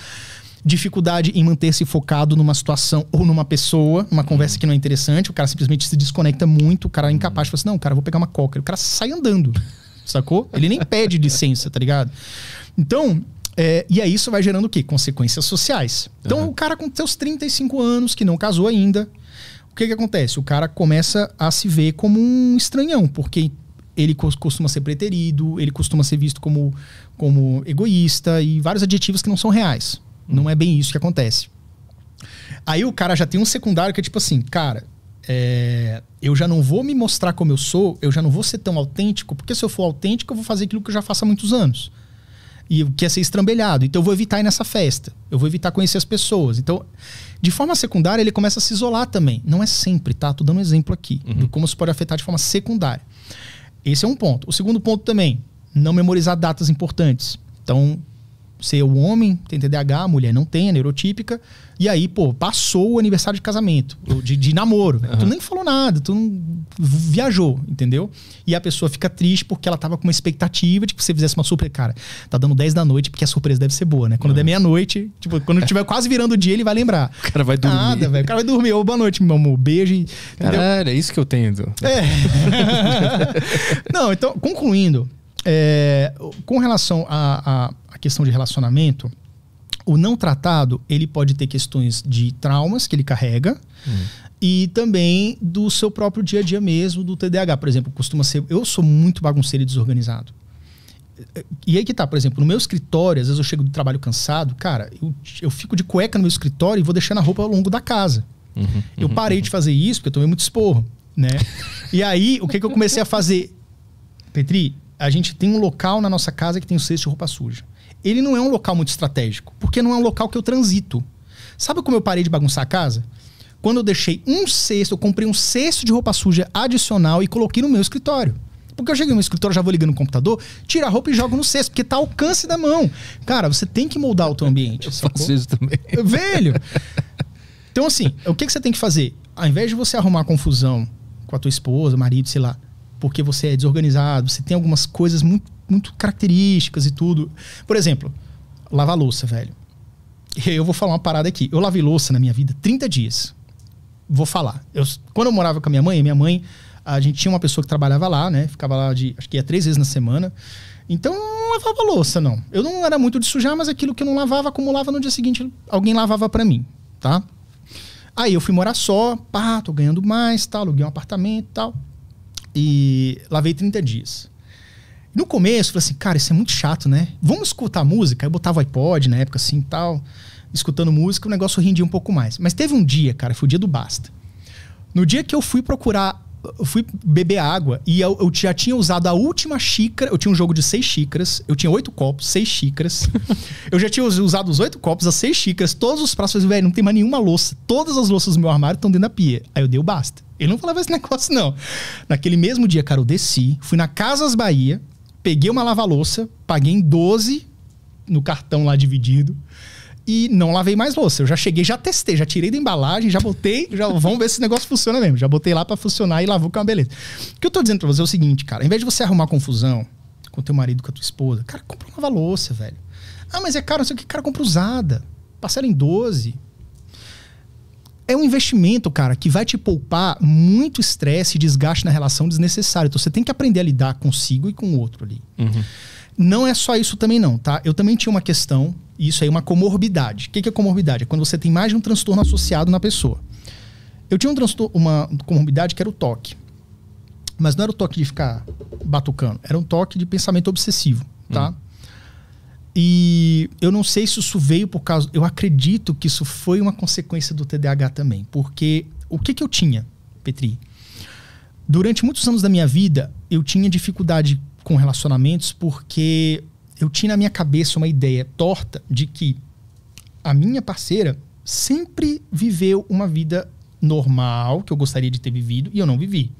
dificuldade em manter-se focado numa situação ou numa pessoa, uma conversa hum. que não é interessante, o cara simplesmente se desconecta muito, o cara é hum. incapaz, fala assim, não, cara, vou pegar uma coca. O cara sai andando, sacou? Ele nem pede licença, tá ligado? Então, é, e aí isso vai gerando o quê? Consequências sociais. Então, uhum. o cara com seus 35 anos, que não casou ainda, o que que acontece? O cara começa a se ver como um estranhão, porque ele costuma ser preterido, ele costuma ser visto como, como egoísta e vários adjetivos que não são reais. Não é bem isso que acontece. Aí o cara já tem um secundário que é tipo assim, cara, é, eu já não vou me mostrar como eu sou, eu já não vou ser tão autêntico, porque se eu for autêntico, eu vou fazer aquilo que eu já faço há muitos anos. E que é ser estrambelhado. Então eu vou evitar ir nessa festa. Eu vou evitar conhecer as pessoas. Então, de forma secundária, ele começa a se isolar também. Não é sempre, tá? Tô dando um exemplo aqui uhum. de como isso pode afetar de forma secundária. Esse é um ponto. O segundo ponto também, não memorizar datas importantes. Então, ser o homem tem TDAH, a mulher não tem, é neurotípica. E aí, pô, passou o aniversário de casamento, de, de namoro. Uhum. Tu nem falou nada, tu não viajou, entendeu? E a pessoa fica triste porque ela tava com uma expectativa de tipo, que você fizesse uma surpresa. Cara, tá dando 10 da noite porque a surpresa deve ser boa, né? Quando uhum. der meia-noite, tipo, quando *laughs* tiver quase virando o dia, ele vai lembrar. O cara vai dormir. Nada, velho. O cara vai dormir. Ô, boa noite, meu amor. Beijo. Entendeu? Caralho, é isso que eu tenho É. *laughs* não, então, concluindo é, com relação à questão de relacionamento, o não tratado ele pode ter questões de traumas que ele carrega e também do seu próprio dia a dia mesmo do TDAH por exemplo costuma ser eu sou muito bagunceiro e desorganizado e aí que tá, por exemplo, no meu escritório, às vezes eu chego do trabalho cansado, cara, eu, eu fico de cueca no meu escritório e vou deixando a roupa ao longo da casa. Uhum, uhum, eu parei uhum. de fazer isso porque eu tomei muito esporro, né? e aí, o que, que eu comecei a fazer? Petri, a gente tem um local na nossa casa que tem o cesto de roupa suja. Ele não é um local muito estratégico, porque não é um local que eu transito. Sabe como eu parei de bagunçar a casa? Quando eu deixei um cesto, eu comprei um cesto de roupa suja adicional e coloquei no meu escritório. Porque eu cheguei no meu escritório, já vou ligando no computador, tiro a roupa e jogo no cesto, porque tá ao alcance da mão. Cara, você tem que moldar o teu ambiente. *laughs* Eu faço isso também. Velho! Então, assim, o que, que você tem que fazer? Ao invés de você arrumar confusão com a tua esposa, marido, sei lá, porque você é desorganizado, você tem algumas coisas muito, muito características e tudo. Por exemplo, lavar louça, velho. Eu vou falar uma parada aqui. Eu lavei louça na minha vida 30 dias. Vou falar. Eu, quando eu morava com a minha mãe, minha mãe, a gente tinha uma pessoa que trabalhava lá, né? Ficava lá de, acho que ia três vezes na semana. Então, não lavava louça, não. Eu não era muito de sujar, mas aquilo que eu não lavava, acumulava no dia seguinte, alguém lavava para mim, tá? Aí eu fui morar só, pá, tô ganhando mais, tal, tá? aluguei um apartamento e tal. E lavei 30 dias. No começo, eu falei assim, cara, isso é muito chato, né? Vamos escutar música? Eu botava iPod na época, assim, tal. Escutando música, o negócio rendia um pouco mais. Mas teve um dia, cara, foi o dia do Basta. No dia que eu fui procurar eu fui beber água e eu, eu, já tinha usado a última xícara. Eu tinha um jogo de seis xícaras. Eu tinha oito copos, seis xícaras. *laughs* eu já tinha usado os oito copos, as seis xícaras, todos os pratos. velho, não tem mais nenhuma louça. Todas as louças do meu armário estão dentro da pia. Aí eu dei o basta. Ele não falava esse *laughs* negócio, não. Naquele mesmo dia, cara, eu desci, fui na Casas Bahia, peguei uma lava-louça, paguei em 12 no cartão lá dividido e não lavei mais louça. Eu já cheguei, já testei, já tirei da embalagem, já botei, já *laughs* vamos ver se esse negócio funciona mesmo. Já botei lá para funcionar e lavou com é uma beleza. O que eu tô dizendo pra você é o seguinte, cara, em vez de você arrumar confusão com teu marido, com a tua esposa, cara, compra uma louça velho. Ah, mas é caro, não sei o que, cara, compra usada. Parcela em 12. É um investimento, cara, que vai te poupar muito estresse e desgaste na relação desnecessário. Então você tem que aprender a lidar consigo e com o outro ali. Uhum. Não é só isso também não, tá? Eu também tinha uma questão, isso aí, é uma comorbidade. O que é comorbidade? É quando você tem mais de um transtorno associado na pessoa. Eu tinha um uma comorbidade que era o toque. Mas não era o toque de ficar batucando, era um toque de pensamento obsessivo, tá? Hum. E eu não sei se isso veio por causa. Eu acredito que isso foi uma consequência do TDAH também. Porque o que, que eu tinha, Petri? Durante muitos anos da minha vida, eu tinha dificuldade com relacionamentos porque eu tinha na minha cabeça uma ideia torta de que a minha parceira sempre viveu uma vida normal que eu gostaria de ter vivido e eu não vivi.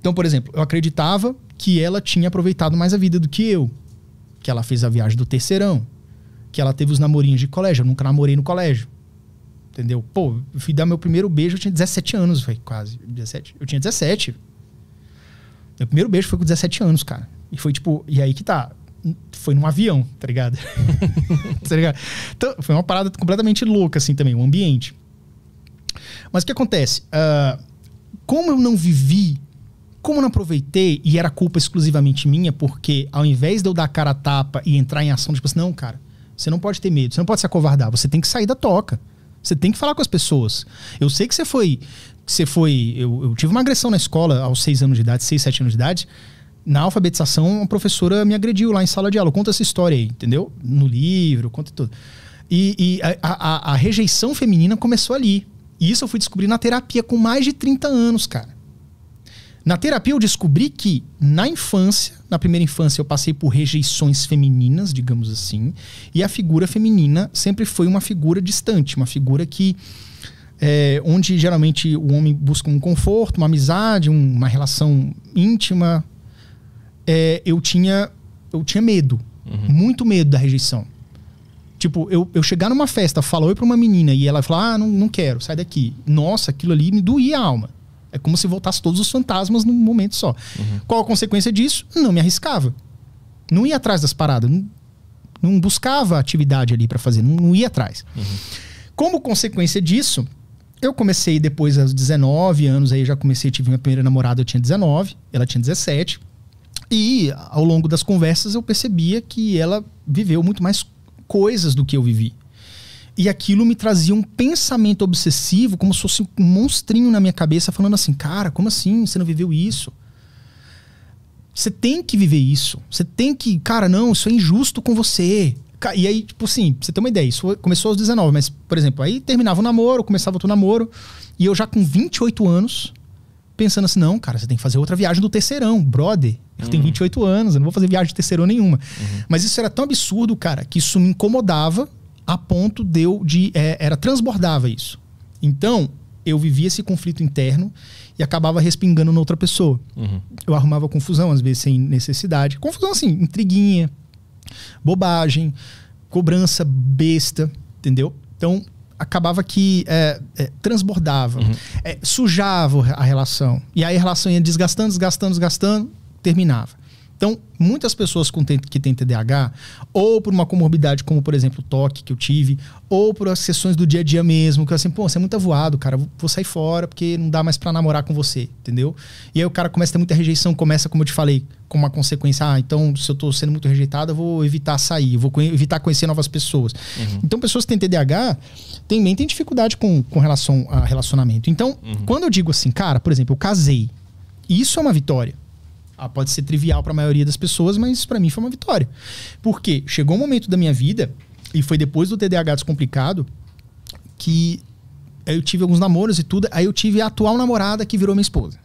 Então, por exemplo, eu acreditava que ela tinha aproveitado mais a vida do que eu, que ela fez a viagem do terceirão, que ela teve os namorinhos de colégio, eu nunca namorei no colégio. Entendeu? Pô, eu fui dar meu primeiro beijo, eu tinha 17 anos, foi quase 17. Eu tinha 17, meu primeiro beijo foi com 17 anos, cara. E foi tipo, e aí que tá. Foi num avião, tá ligado? *laughs* tá ligado? Então, foi uma parada completamente louca, assim, também, o um ambiente. Mas o que acontece? Uh, como eu não vivi, como eu não aproveitei, e era culpa exclusivamente minha, porque ao invés de eu dar a cara a tapa e entrar em ação, tipo assim, não, cara, você não pode ter medo, você não pode se acovardar, você tem que sair da toca. Você tem que falar com as pessoas. Eu sei que você foi você foi. Eu, eu, tive uma agressão na escola aos seis anos de idade, seis, sete anos de idade. Na alfabetização, uma professora me agrediu lá em sala de aula. Conta essa história aí, entendeu? No livro, conta tudo. E, e a, a, a, rejeição feminina começou ali. E isso eu fui descobrir na terapia com mais de 30 anos, cara. Na terapia eu descobri que na infância, na primeira infância, eu passei por rejeições femininas, digamos assim, e a figura feminina sempre foi uma figura distante, uma figura que é, onde geralmente o homem busca um conforto, uma amizade, um, uma relação íntima, é, eu tinha eu tinha medo, uhum. muito medo da rejeição. Tipo, eu, eu chegar numa festa, falar oi pra uma menina e ela falar, ah, não, não quero, sai daqui. Nossa, aquilo ali me doía a alma. É como se voltasse todos os fantasmas num momento só. Uhum. Qual a consequência disso? Não me arriscava. Não ia atrás das paradas. Não, não buscava atividade ali para fazer. Não, não, ia atrás. Uhum. Como consequência disso, eu comecei depois aos 19 anos, aí já comecei, tive minha primeira namorada, eu tinha 19, ela tinha 17. E ao longo das conversas eu percebia que ela viveu muito mais coisas do que eu vivi. E aquilo me trazia um pensamento obsessivo, como se fosse um monstrinho na minha cabeça, falando assim: cara, como assim? Você não viveu isso? Você tem que viver isso. Você tem que. Cara, não, isso é injusto com você. E aí, tipo assim, você tem uma ideia, isso começou aos 19, mas, por exemplo, aí terminava o namoro, começava outro namoro, e eu já com 28 anos, pensando assim, não, cara, você tem que fazer outra viagem do terceirão, brother. Eu uhum. tenho 28 anos, eu não vou fazer viagem de terceirão nenhuma. Uhum. Mas isso era tão absurdo, cara, que isso me incomodava a ponto de eu de. É, era transbordava isso. Então, eu vivia esse conflito interno e acabava respingando noutra pessoa. Uhum. Eu arrumava confusão, às vezes, sem necessidade. Confusão assim, intriguinha, bobagem, cobrança besta, entendeu? Então, acabava que é, é, transbordava, uhum. é, sujava a relação. E aí a relação ia desgastando, desgastando, desgastando, terminava. Então, muitas pessoas com, que têm TDAH, ou por uma comorbidade como, por exemplo, o toque que eu tive, ou por as sessões do dia a dia mesmo, que eu assim, pô, você é muito avoado, cara, vou sair fora porque não dá mais para namorar com você, entendeu? E aí o cara começa a ter muita rejeição, começa, como eu te falei, com uma consequência, ah, então se eu tô sendo muito rejeitado eu vou evitar sair, vou evitar conhecer novas pessoas. Uhum. Então, pessoas que têm TDAH também têm dificuldade com, com relação a relacionamento. Então, uhum. quando eu digo assim, cara, por exemplo, eu casei, isso é uma vitória. Ah, pode ser trivial para a maioria das pessoas, mas para mim foi uma vitória. Porque chegou um momento da minha vida, e foi depois do TDAH descomplicado, que eu tive alguns namoros e tudo, aí eu tive a atual namorada que virou minha esposa.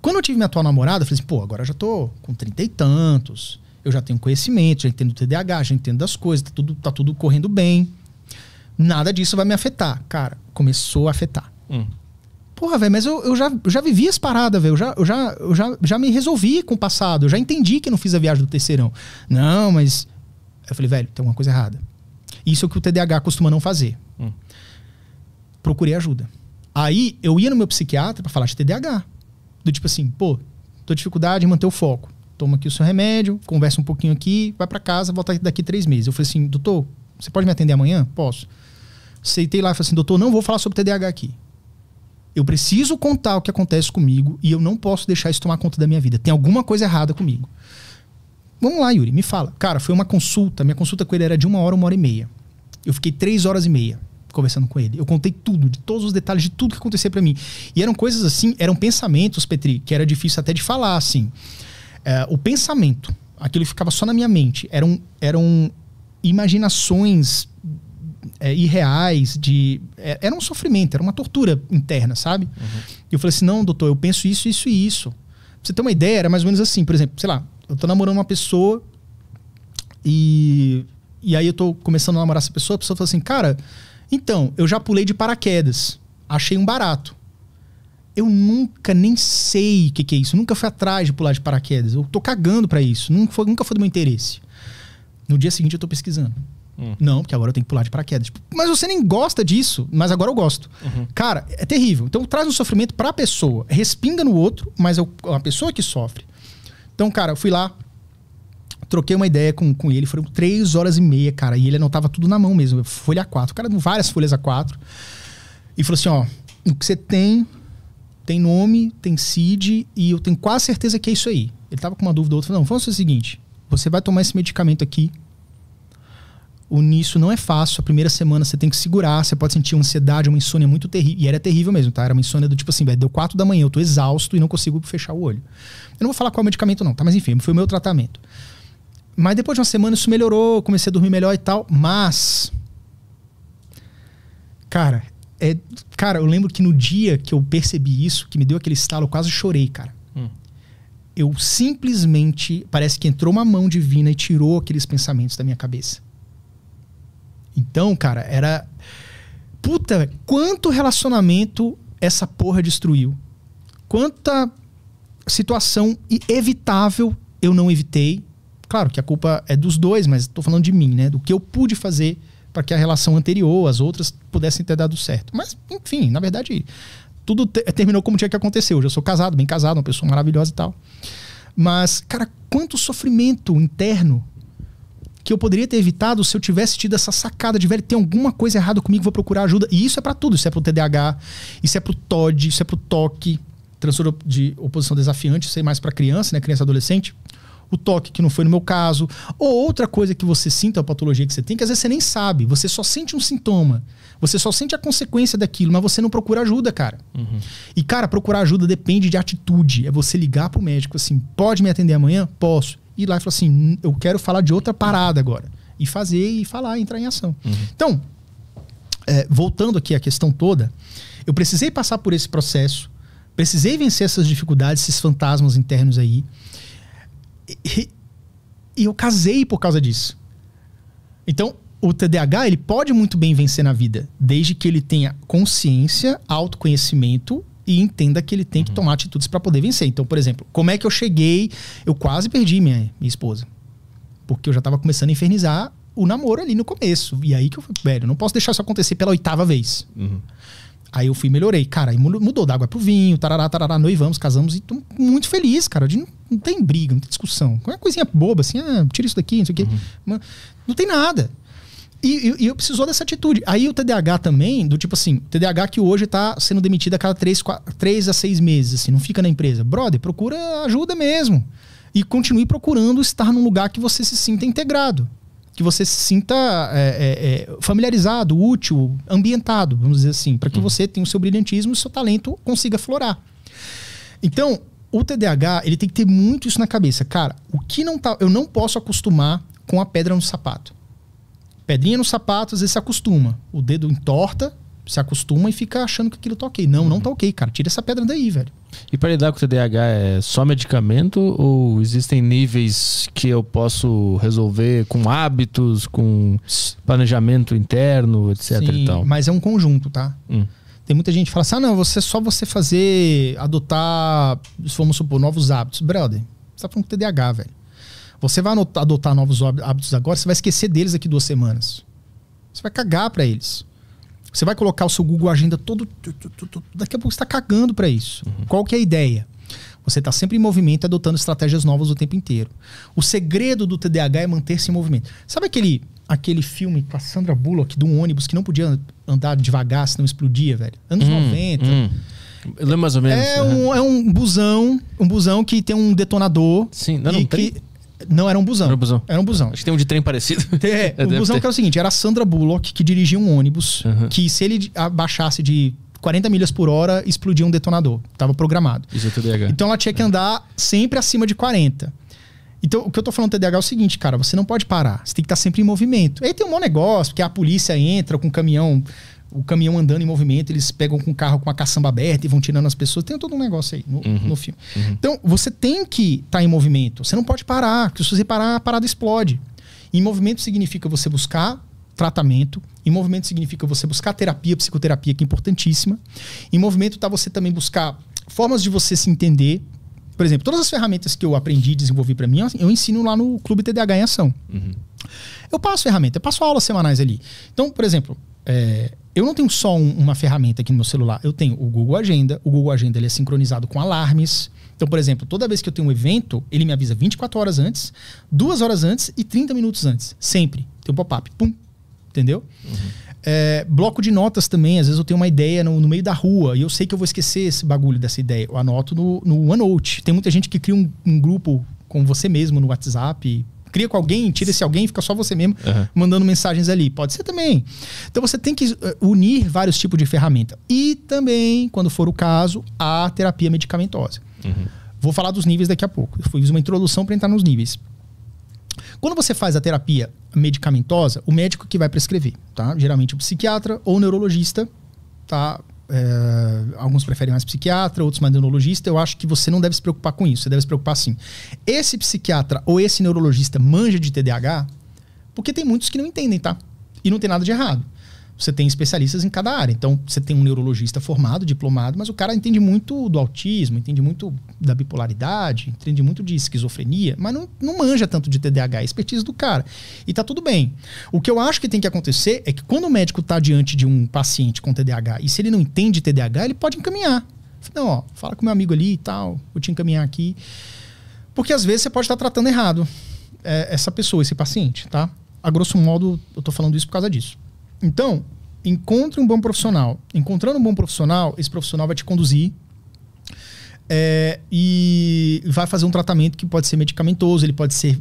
Quando eu tive minha atual namorada, eu falei assim, pô, agora eu já tô com trinta e tantos, eu já tenho conhecimento, já entendo o TDAH, já entendo das coisas, tá tudo, tá tudo correndo bem. Nada disso vai me afetar. Cara, começou a afetar. Hum porra, velho, mas eu, eu já, eu já vivi as paradas, velho. Eu, já, eu, já, eu já, já me resolvi com o passado. Eu já entendi que não fiz a viagem do terceirão. Não, mas. Eu falei, velho, tem alguma coisa errada. Isso é o que o TDAH costuma não fazer. Hum. Procurei ajuda. Aí eu ia no meu psiquiatra para falar de TDAH. Do tipo assim, pô, tô dificuldade em manter o foco. Toma aqui o seu remédio, conversa um pouquinho aqui, vai para casa, volta daqui três meses. Eu falei assim, doutor, você pode me atender amanhã? Posso. Aceitei lá e falei assim, doutor, não vou falar sobre TDAH aqui. Eu preciso contar o que acontece comigo e eu não posso deixar isso tomar conta da minha vida. Tem alguma coisa errada comigo. Vamos lá, Yuri, me fala. Cara, foi uma consulta. Minha consulta com ele era de uma hora, uma hora e meia. Eu fiquei três horas e meia conversando com ele. Eu contei tudo, de todos os detalhes, de tudo que acontecia para mim. E eram coisas assim, eram pensamentos, Petri, que era difícil até de falar, assim. É, o pensamento, aquilo ficava só na minha mente. Eram, eram imaginações é, irreais, de. É, era um sofrimento, era uma tortura interna, sabe? Uhum. E eu falei assim: não, doutor, eu penso isso, isso e isso. Pra você ter uma ideia, era mais ou menos assim, por exemplo, sei lá, eu tô namorando uma pessoa e. E aí eu tô começando a namorar essa pessoa, a pessoa fala assim, cara, então, eu já pulei de paraquedas, achei um barato. Eu nunca nem sei o que, que é isso, nunca fui atrás de pular de paraquedas. Eu tô cagando para isso, nunca foi, nunca foi do meu interesse. No dia seguinte eu tô pesquisando. Hum. Não, porque agora eu tenho que pular de paraquedas. Tipo, mas você nem gosta disso, mas agora eu gosto. Uhum. Cara, é terrível. Então traz um sofrimento para a pessoa, respinga no outro, mas é uma pessoa que sofre. Então, cara, eu fui lá, troquei uma ideia com, com ele, foram três horas e meia, cara, e ele anotava tudo na mão mesmo, folha A4. Cara, várias folhas A4. E falou assim: ó, o que você tem, tem nome, tem CID, e eu tenho quase certeza que é isso aí. Ele tava com uma dúvida ou outra. Falou, não, vamos fazer o seguinte: você vai tomar esse medicamento aqui o nisso não é fácil. A primeira semana você tem que segurar, você pode sentir ansiedade, uma insônia muito terrível. E era terrível mesmo, tá? Era uma insônia do tipo assim, velho, deu quatro da manhã, eu tô exausto e não consigo fechar o olho. Eu não vou falar qual é o medicamento, não, tá? Mas enfim, foi o meu tratamento. Mas depois de uma semana isso melhorou, comecei a dormir melhor e tal. Mas. Cara, é, cara, eu lembro que no dia que eu percebi isso, que me deu aquele estalo, eu quase chorei, cara. Hum. Eu simplesmente. Parece que entrou uma mão divina e tirou aqueles pensamentos da minha cabeça. Então, cara, era. Puta, quanto relacionamento essa porra destruiu. Quanta situação evitável eu não evitei. Claro que a culpa é dos dois, mas estou falando de mim, né? Do que eu pude fazer para que a relação anterior, as outras, pudessem ter dado certo. Mas, enfim, na verdade, tudo te terminou como tinha que acontecer. Hoje eu sou casado, bem casado, uma pessoa maravilhosa e tal. Mas, cara, quanto sofrimento interno que eu poderia ter evitado se eu tivesse tido essa sacada de, velho, tem alguma coisa errada comigo, vou procurar ajuda. E isso é para tudo. Isso é pro TDAH, isso é pro TOD, isso é pro TOC, transtorno de oposição desafiante, sei mais para criança, né? Criança e adolescente. O toque, que não foi no meu caso. Ou outra coisa que você sinta, a patologia que você tem, que às vezes você nem sabe. Você só sente um sintoma. Você só sente a consequência daquilo, mas você não procura ajuda, cara. Uhum. E, cara, procurar ajuda depende de atitude. É você ligar pro médico assim: pode me atender amanhã? Posso ir lá e falar assim: eu quero falar de outra parada agora. E fazer e falar, entrar em ação. Uhum. Então, é, voltando aqui à questão toda, eu precisei passar por esse processo, precisei vencer essas dificuldades, esses fantasmas internos aí. E, e eu casei por causa disso. Então, o TDAH ele pode muito bem vencer na vida, desde que ele tenha consciência, autoconhecimento e entenda que ele tem que uhum. tomar atitudes para poder vencer. Então, por exemplo, como é que eu cheguei? Eu quase perdi minha, minha esposa. Porque eu já estava começando a infernizar o namoro ali no começo. E aí que eu falei, velho, não posso deixar isso acontecer pela oitava vez. Uhum. Aí eu fui e melhorei. Cara, aí mudou d'água pro vinho, tarará, tarará, noivamos, casamos e tô muito feliz, cara. De, não, não tem briga, não tem discussão. Qualquer coisinha boba, assim, ah, tira isso daqui, não sei o quê. Uhum. Não tem nada. E, e, e, precisou dessa atitude. Aí o TDAH também, do tipo assim, TDAH que hoje tá sendo demitido a cada três 4, a seis meses, assim, não fica na empresa. Brother, procura ajuda mesmo. E continue procurando estar num lugar que você se sinta integrado. Que você se sinta é, é, é familiarizado, útil, ambientado, vamos dizer assim, para que uhum. você tenha o seu brilhantismo e o seu talento consiga florar. Então, o TDAH, ele tem que ter muito isso na cabeça. Cara, o que não tá. Eu não posso acostumar com a pedra no sapato pedrinha nos sapatos, às vezes se acostuma. O dedo entorta, se acostuma e fica achando que aquilo tá ok. Não, uhum. não tá ok, cara. Tira essa pedra daí, velho. E para lidar com o TDAH é só medicamento ou existem níveis que eu posso resolver com hábitos, com planejamento interno, etc Sim, e tal? mas é um conjunto, tá? Hum. Tem muita gente que fala assim, ah não, você, só você fazer, adotar, vamos supor, novos hábitos. Brother, você tá falando com TDAH, velho. Você vai adotar novos hábitos agora, você vai esquecer deles daqui duas semanas. Você vai cagar para eles. Você vai colocar o seu Google Agenda todo. Daqui a pouco você está cagando para isso. Uhum. Qual que é a ideia? Você está sempre em movimento, adotando estratégias novas o tempo inteiro. O segredo do TDAH é manter-se em movimento. Sabe aquele aquele filme com a Sandra Bullock de um ônibus que não podia andar devagar, senão explodia, velho? Anos hum, 90. Hum. lembro mais ou menos. É, é, um, é um busão, um busão que tem um detonador. Sim, não, não, que, não, era um busão. Era um busão. Era um busão. Acho que tem um de trem parecido. É, *laughs* o busão ter. que era é o seguinte, era a Sandra Bullock que dirigia um ônibus uhum. que se ele abaixasse de 40 milhas por hora, explodia um detonador. Tava programado. Isso é TDAH. Então ela tinha que andar sempre acima de 40. Então, o que eu tô falando do TDAH é o seguinte, cara, você não pode parar. Você tem que estar tá sempre em movimento. Aí tem um bom negócio, porque a polícia entra com um caminhão o caminhão andando em movimento, eles pegam com o carro com a caçamba aberta e vão tirando as pessoas. Tem todo um negócio aí no, uhum, no filme. Uhum. Então, você tem que estar tá em movimento. Você não pode parar, porque se você parar, a parada explode. em movimento significa você buscar tratamento. Em movimento significa você buscar terapia, psicoterapia, que é importantíssima. Em movimento está você também buscar formas de você se entender. Por exemplo, todas as ferramentas que eu aprendi e desenvolvi para mim, eu ensino lá no Clube TDAH em Ação. Uhum. Eu passo ferramenta, eu passo aulas semanais ali. Então, por exemplo, é, eu não tenho só um, uma ferramenta aqui no meu celular. Eu tenho o Google Agenda. O Google Agenda ele é sincronizado com alarmes. Então, por exemplo, toda vez que eu tenho um evento, ele me avisa 24 horas antes, 2 horas antes e 30 minutos antes. Sempre. Tem um pop-up. Pum. Entendeu? Uhum. É, bloco de notas também, às vezes eu tenho uma ideia no, no, meio da rua e eu sei que eu vou esquecer esse bagulho dessa ideia. Eu anoto no, no OneNote. Tem muita gente que cria um, um grupo com você mesmo no WhatsApp cria com alguém, tira esse alguém, fica só você mesmo uhum. mandando mensagens ali. Pode ser também. Então você tem que eh, unir vários tipos de ferramenta. E também, quando for o caso, a terapia medicamentosa. Uhum. Vou falar dos níveis daqui a pouco. Eu fiz uma introdução para entrar nos níveis. Quando você faz a terapia medicamentosa, o médico que vai prescrever, tá? Geralmente o psiquiatra ou o neurologista, tá? É, alguns preferem mais psiquiatra, outros mais neurologista. Eu acho que você não deve se preocupar com isso. Você deve se preocupar sim. Esse psiquiatra ou esse neurologista manja de TDAH? Porque tem muitos que não entendem, tá? E não tem nada de errado você tem especialistas em cada área. Então, você tem um neurologista formado, diplomado, mas o cara entende muito do autismo, entende muito da bipolaridade, entende muito de esquizofrenia, mas não, não manja tanto de TDAH, é expertise do cara. E tá tudo bem. O que eu acho que tem que acontecer é que quando o médico tá diante de um paciente com TDAH e se ele não entende TDAH, ele pode encaminhar. Não, ó, fala com meu amigo ali e tal, vou te encaminhar aqui. Porque às vezes você pode estar tá tratando errado é, essa pessoa, esse paciente, tá? A grosso modo, eu tô falando isso por causa disso. Então, encontre um bom profissional. Encontrando um bom profissional, esse profissional vai te conduzir é, e vai fazer um tratamento que pode ser medicamentoso, ele pode ser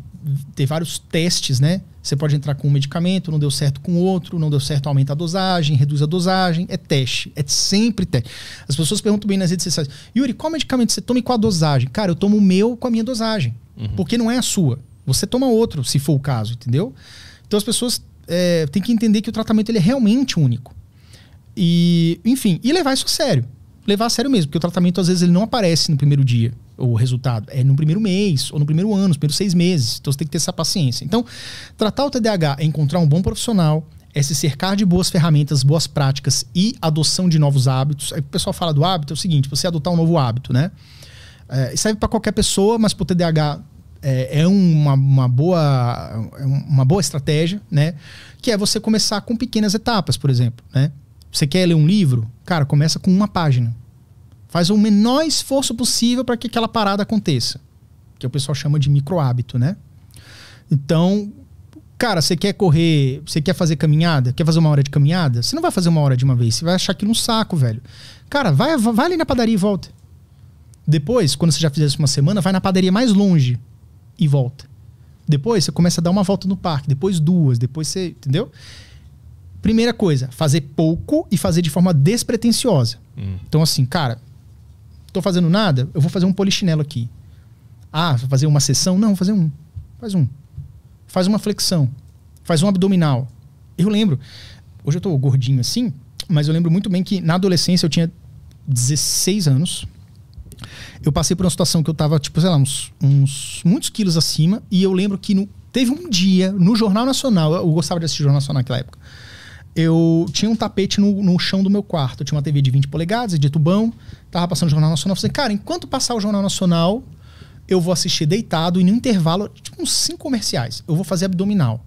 ter vários testes, né? Você pode entrar com um medicamento, não deu certo com outro, não deu certo, aumenta a dosagem, reduz a dosagem, é teste, é sempre teste. As pessoas perguntam bem nas redes sociais, Yuri, qual medicamento você toma e qual a dosagem? Cara, eu tomo o meu com a minha dosagem, uhum. porque não é a sua. Você toma outro, se for o caso, entendeu? Então as pessoas é, tem que entender que o tratamento ele é realmente único. E, enfim, e levar isso a sério. Levar a sério mesmo, porque o tratamento às vezes ele não aparece no primeiro dia, o resultado. É no primeiro mês, ou no primeiro ano, nos primeiros seis meses. Então você tem que ter essa paciência. Então, tratar o TDAH é encontrar um bom profissional, é se cercar de boas ferramentas, boas práticas e adoção de novos hábitos. Aí o pessoal fala do hábito, é o seguinte: você adotar um novo hábito, né? É, serve para qualquer pessoa, mas para o TDAH é, é uma, uma, boa, é uma boa estratégia, né? Que é você começar com pequenas etapas, por exemplo, né? Você quer ler um livro? Cara, começa com uma página. Faz o menor esforço possível para que aquela parada aconteça. Que o pessoal chama de micro hábito, né? Então, cara, você quer correr, você quer fazer caminhada, quer fazer uma hora de caminhada? Você não vai fazer uma hora de uma vez, você vai achar aquilo um saco, velho. Cara, vai, vai ali na padaria e volta. Depois, quando você já fizer isso uma semana, vai na padaria mais longe e volta. Depois você começa a dar uma volta no parque, depois duas, depois você. Entendeu? Primeira coisa, fazer pouco e fazer de forma despretensiosa. Hum. Então, assim, cara, tô fazendo nada, eu vou fazer um polichinelo aqui. Ah, vou fazer uma sessão? Não, vou fazer um. Faz um. Faz uma flexão. Faz um abdominal. Eu lembro. Hoje eu tô gordinho assim, mas eu lembro muito bem que na adolescência eu tinha 16 anos eu passei por uma situação que eu tava, tipo, sei lá, uns, uns muitos quilos acima. E eu lembro que no, teve um dia, no Jornal Nacional, eu gostava de assistir Jornal Nacional naquela época. Eu tinha um tapete no, no chão do meu quarto. Eu tinha uma TV de 20 polegadas, de tubão. Tava passando o Jornal Nacional. Eu falei, cara, enquanto passar o Jornal Nacional, eu vou assistir deitado e no intervalo, tipo uns cinco comerciais. Eu vou fazer abdominal.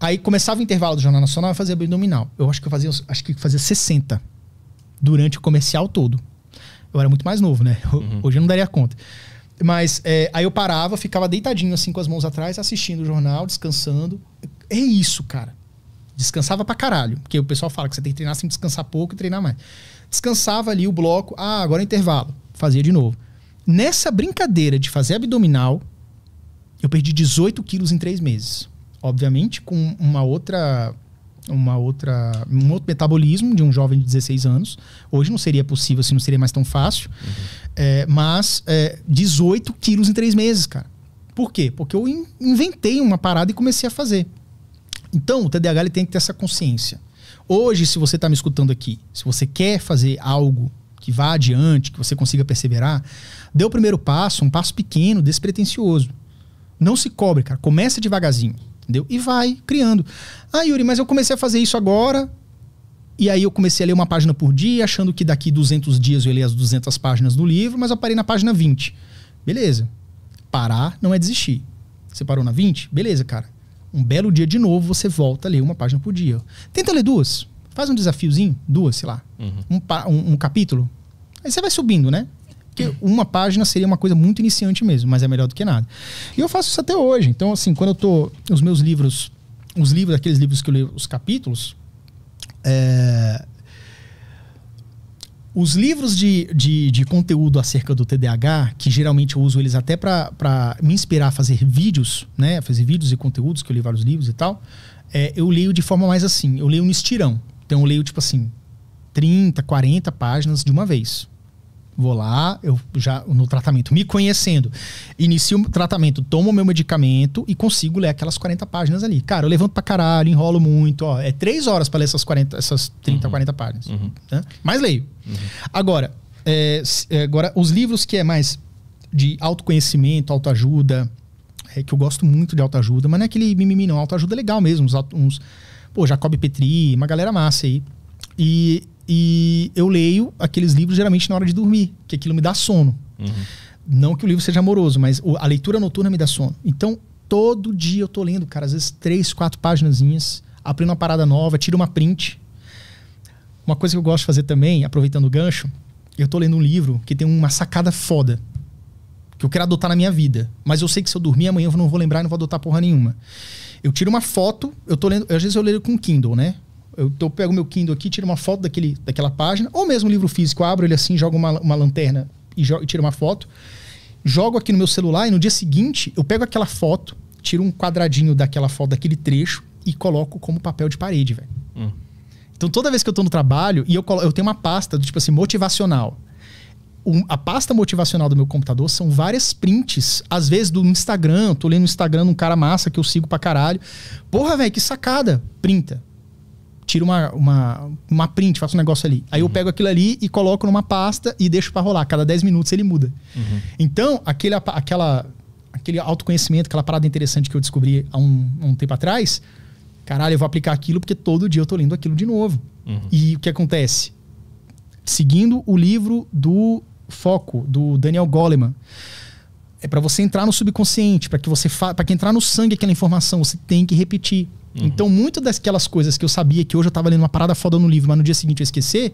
Aí começava o intervalo do Jornal Nacional, eu fazia abdominal. Eu acho que eu fazia, acho que fazia 60 durante o comercial todo. Eu era muito mais novo, né? *laughs* Uhum. Hoje eu não daria conta. Mas é, aí eu parava, ficava deitadinho assim com as mãos atrás, assistindo o jornal, descansando. É isso, cara. Descansava pra caralho. Porque o pessoal fala que você tem que treinar sem descansar pouco e treinar mais. Descansava ali o bloco. Ah, agora é intervalo. Fazia de novo. Nessa brincadeira de fazer abdominal, eu perdi 18 quilos em três meses. Obviamente, com uma outra uma outra, um outro metabolismo de um jovem de 16 anos. Hoje não seria possível, assim, não seria mais tão fácil. Uhum. É, mas é, 18 quilos em três meses, cara. Por quê? Porque eu in inventei uma parada e comecei a fazer. Então, o TDAH ele tem que ter essa consciência. Hoje, se você está me escutando aqui, se você quer fazer algo que vá adiante, que você consiga perseverar, dê o primeiro passo, um passo pequeno, despretensioso. Não se cobre, cara. Começa devagarzinho. Entendeu? E vai criando. Ah, Yuri, mas eu comecei a fazer isso agora. E aí eu comecei a ler uma página por dia, achando que daqui 200 dias eu ia ler as 200 páginas do livro, mas eu parei na página 20. Beleza. Parar não é desistir. Você parou na 20? Beleza, cara. Um belo dia de novo, você volta a ler uma página por dia. Tenta ler duas. Faz um desafiozinho, duas, sei lá. Uhum. Um, um, um capítulo. Aí você vai subindo, né? Porque uma página seria uma coisa muito iniciante mesmo, mas é melhor do que nada. E eu faço isso até hoje. Então, assim, quando eu tô. Os meus livros. Os livros, aqueles livros que eu leio, os capítulos. É, os livros de, de, de, conteúdo acerca do TDAH, que geralmente eu uso eles até para me inspirar a fazer vídeos, né? Fazer vídeos e conteúdos, que eu li vários livros e tal. É, eu leio de forma mais assim, eu leio no estirão. Então eu leio, tipo assim, 30, 40 páginas de uma vez. Vou lá, eu já no tratamento, me conhecendo, inicio o tratamento, tomo meu medicamento e consigo ler aquelas 40 páginas ali. Cara, eu levanto pra caralho, enrolo muito, ó, é três horas para ler essas 40, essas 30, uhum. 40 páginas. Uhum. Né? Mas leio. Uhum. Agora, é, é, agora, os livros que é mais de autoconhecimento, autoajuda, é, que eu gosto muito de autoajuda, mas não é aquele mimimi, não. Autoajuda é legal mesmo. Uns, uns, pô, Jacob Petri, uma galera massa aí. E e eu leio aqueles livros geralmente na hora de dormir, que aquilo me dá sono. Uhum. Não que o livro seja amoroso, mas a leitura noturna me dá sono. Então, todo dia eu tô lendo, cara, às vezes três, quatro páginas, aprendo uma parada nova, tiro uma print. Uma coisa que eu gosto de fazer também, aproveitando o gancho, eu tô lendo um livro que tem uma sacada foda que eu quero adotar na minha vida. Mas eu sei que se eu dormir amanhã eu não vou lembrar e não vou adotar porra nenhuma. Eu tiro uma foto, eu tô lendo, às vezes eu leio com Kindle, né? eu, eu pego meu Kindle aqui, tiro uma foto daquele, daquela página, ou mesmo livro físico, abro ele assim, jogo uma, uma lanterna e, e tiro uma foto, jogo aqui no meu celular e no dia seguinte eu pego aquela foto, tiro um quadradinho daquela foto, daquele trecho e coloco como papel de parede, velho. Hum. Então toda vez que eu tô no trabalho e eu, eu tenho uma pasta do tipo assim, motivacional. Um, a pasta motivacional do meu computador são várias prints, às vezes do Instagram, tô lendo no Instagram um cara massa que eu sigo pra caralho. Porra, velho, que sacada! Printa tiro uma, uma, uma print, faço um negócio ali. Aí uhum. eu pego aquilo ali e coloco numa pasta e deixo para rolar. Cada 10 minutos ele muda. Uhum. Então, aquele, aquela, aquele autoconhecimento, aquela parada interessante que eu descobri há um, um tempo atrás, caralho, eu vou aplicar aquilo porque todo dia eu tô lendo aquilo de novo. Uhum. E o que acontece? Seguindo o livro do Foco, do Daniel Goleman, é para você entrar no subconsciente, para que você para que entrar no sangue aquela informação, você tem que repetir. Uhum. Então, muitas daquelas coisas que eu sabia que hoje eu estava lendo uma parada foda no livro, mas no dia seguinte eu esquecer,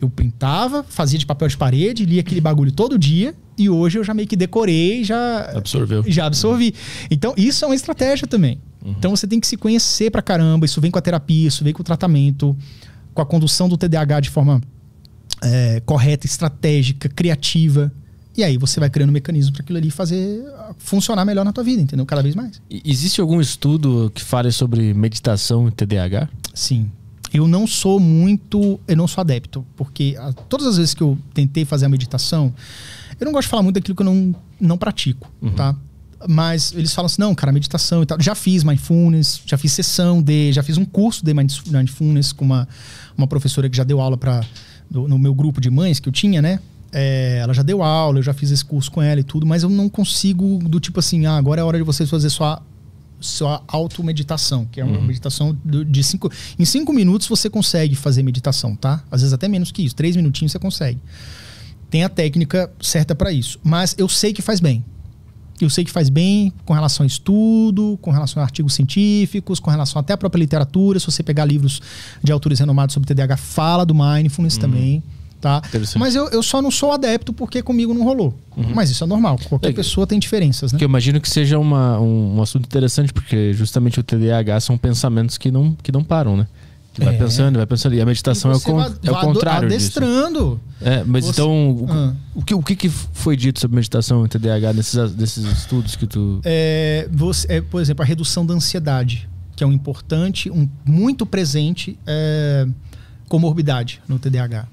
eu pintava fazia de papel de parede, lia aquele bagulho todo dia e hoje eu já meio que decorei, já absorveu. Já absorvi. Então, isso é uma estratégia também. Uhum. Então, você tem que se conhecer pra caramba, isso vem com a terapia, isso vem com o tratamento, com a condução do TDAH de forma é, correta, estratégica, criativa. E aí você vai criando um mecanismos para aquilo ali fazer ah, funcionar melhor na tua vida, entendeu? Cada vez mais. existe algum estudo que fale sobre meditação e TDAH? Sim. Eu não sou muito, eu não sou adepto, porque ah, todas as vezes que eu tentei fazer a meditação, eu não gosto de falar muito daquilo que eu não, não pratico, uhum. tá? Mas eles falam assim, não, cara, meditação e tal. Já fiz mindfulness, já fiz sessão de, já fiz um curso de mindfulness com uma, uma professora que já deu aula para no meu grupo de mães que eu tinha, né? É, ela já deu aula, eu já fiz esse curso com ela e tudo, mas eu não consigo do tipo assim, ah, agora é hora de vocês fazer sua sua automeditação, que é uma uhum. meditação de cinco. Em cinco minutos você consegue fazer meditação, tá? Às vezes até menos que isso, três minutinhos você consegue. Tem a técnica certa para isso. Mas eu sei que faz bem. Eu sei que faz bem com relação a estudo, com relação a artigos científicos, com relação até à própria literatura. Se você pegar livros de autores renomados sobre TDAH, fala do mindfulness uhum. também. Tá? Mas eu, eu só não sou adepto porque comigo não rolou. Uhum. Mas isso é normal, qualquer é, pessoa tem diferenças, né? Que eu imagino que seja uma, um, um, assunto interessante, porque justamente o TDAH são pensamentos que não, que não param, né? Que vai é. pensando, vai pensando. E a meditação e é, o, vai, é o contrário. Adestrando. Disso. É, mas você... então, o, ah. o, que, o que foi dito sobre meditação e TDAH nesses, desses estudos que tu. É, você, é, por exemplo, a redução da ansiedade, que é um importante, um muito presente é, comorbidade no TDAH.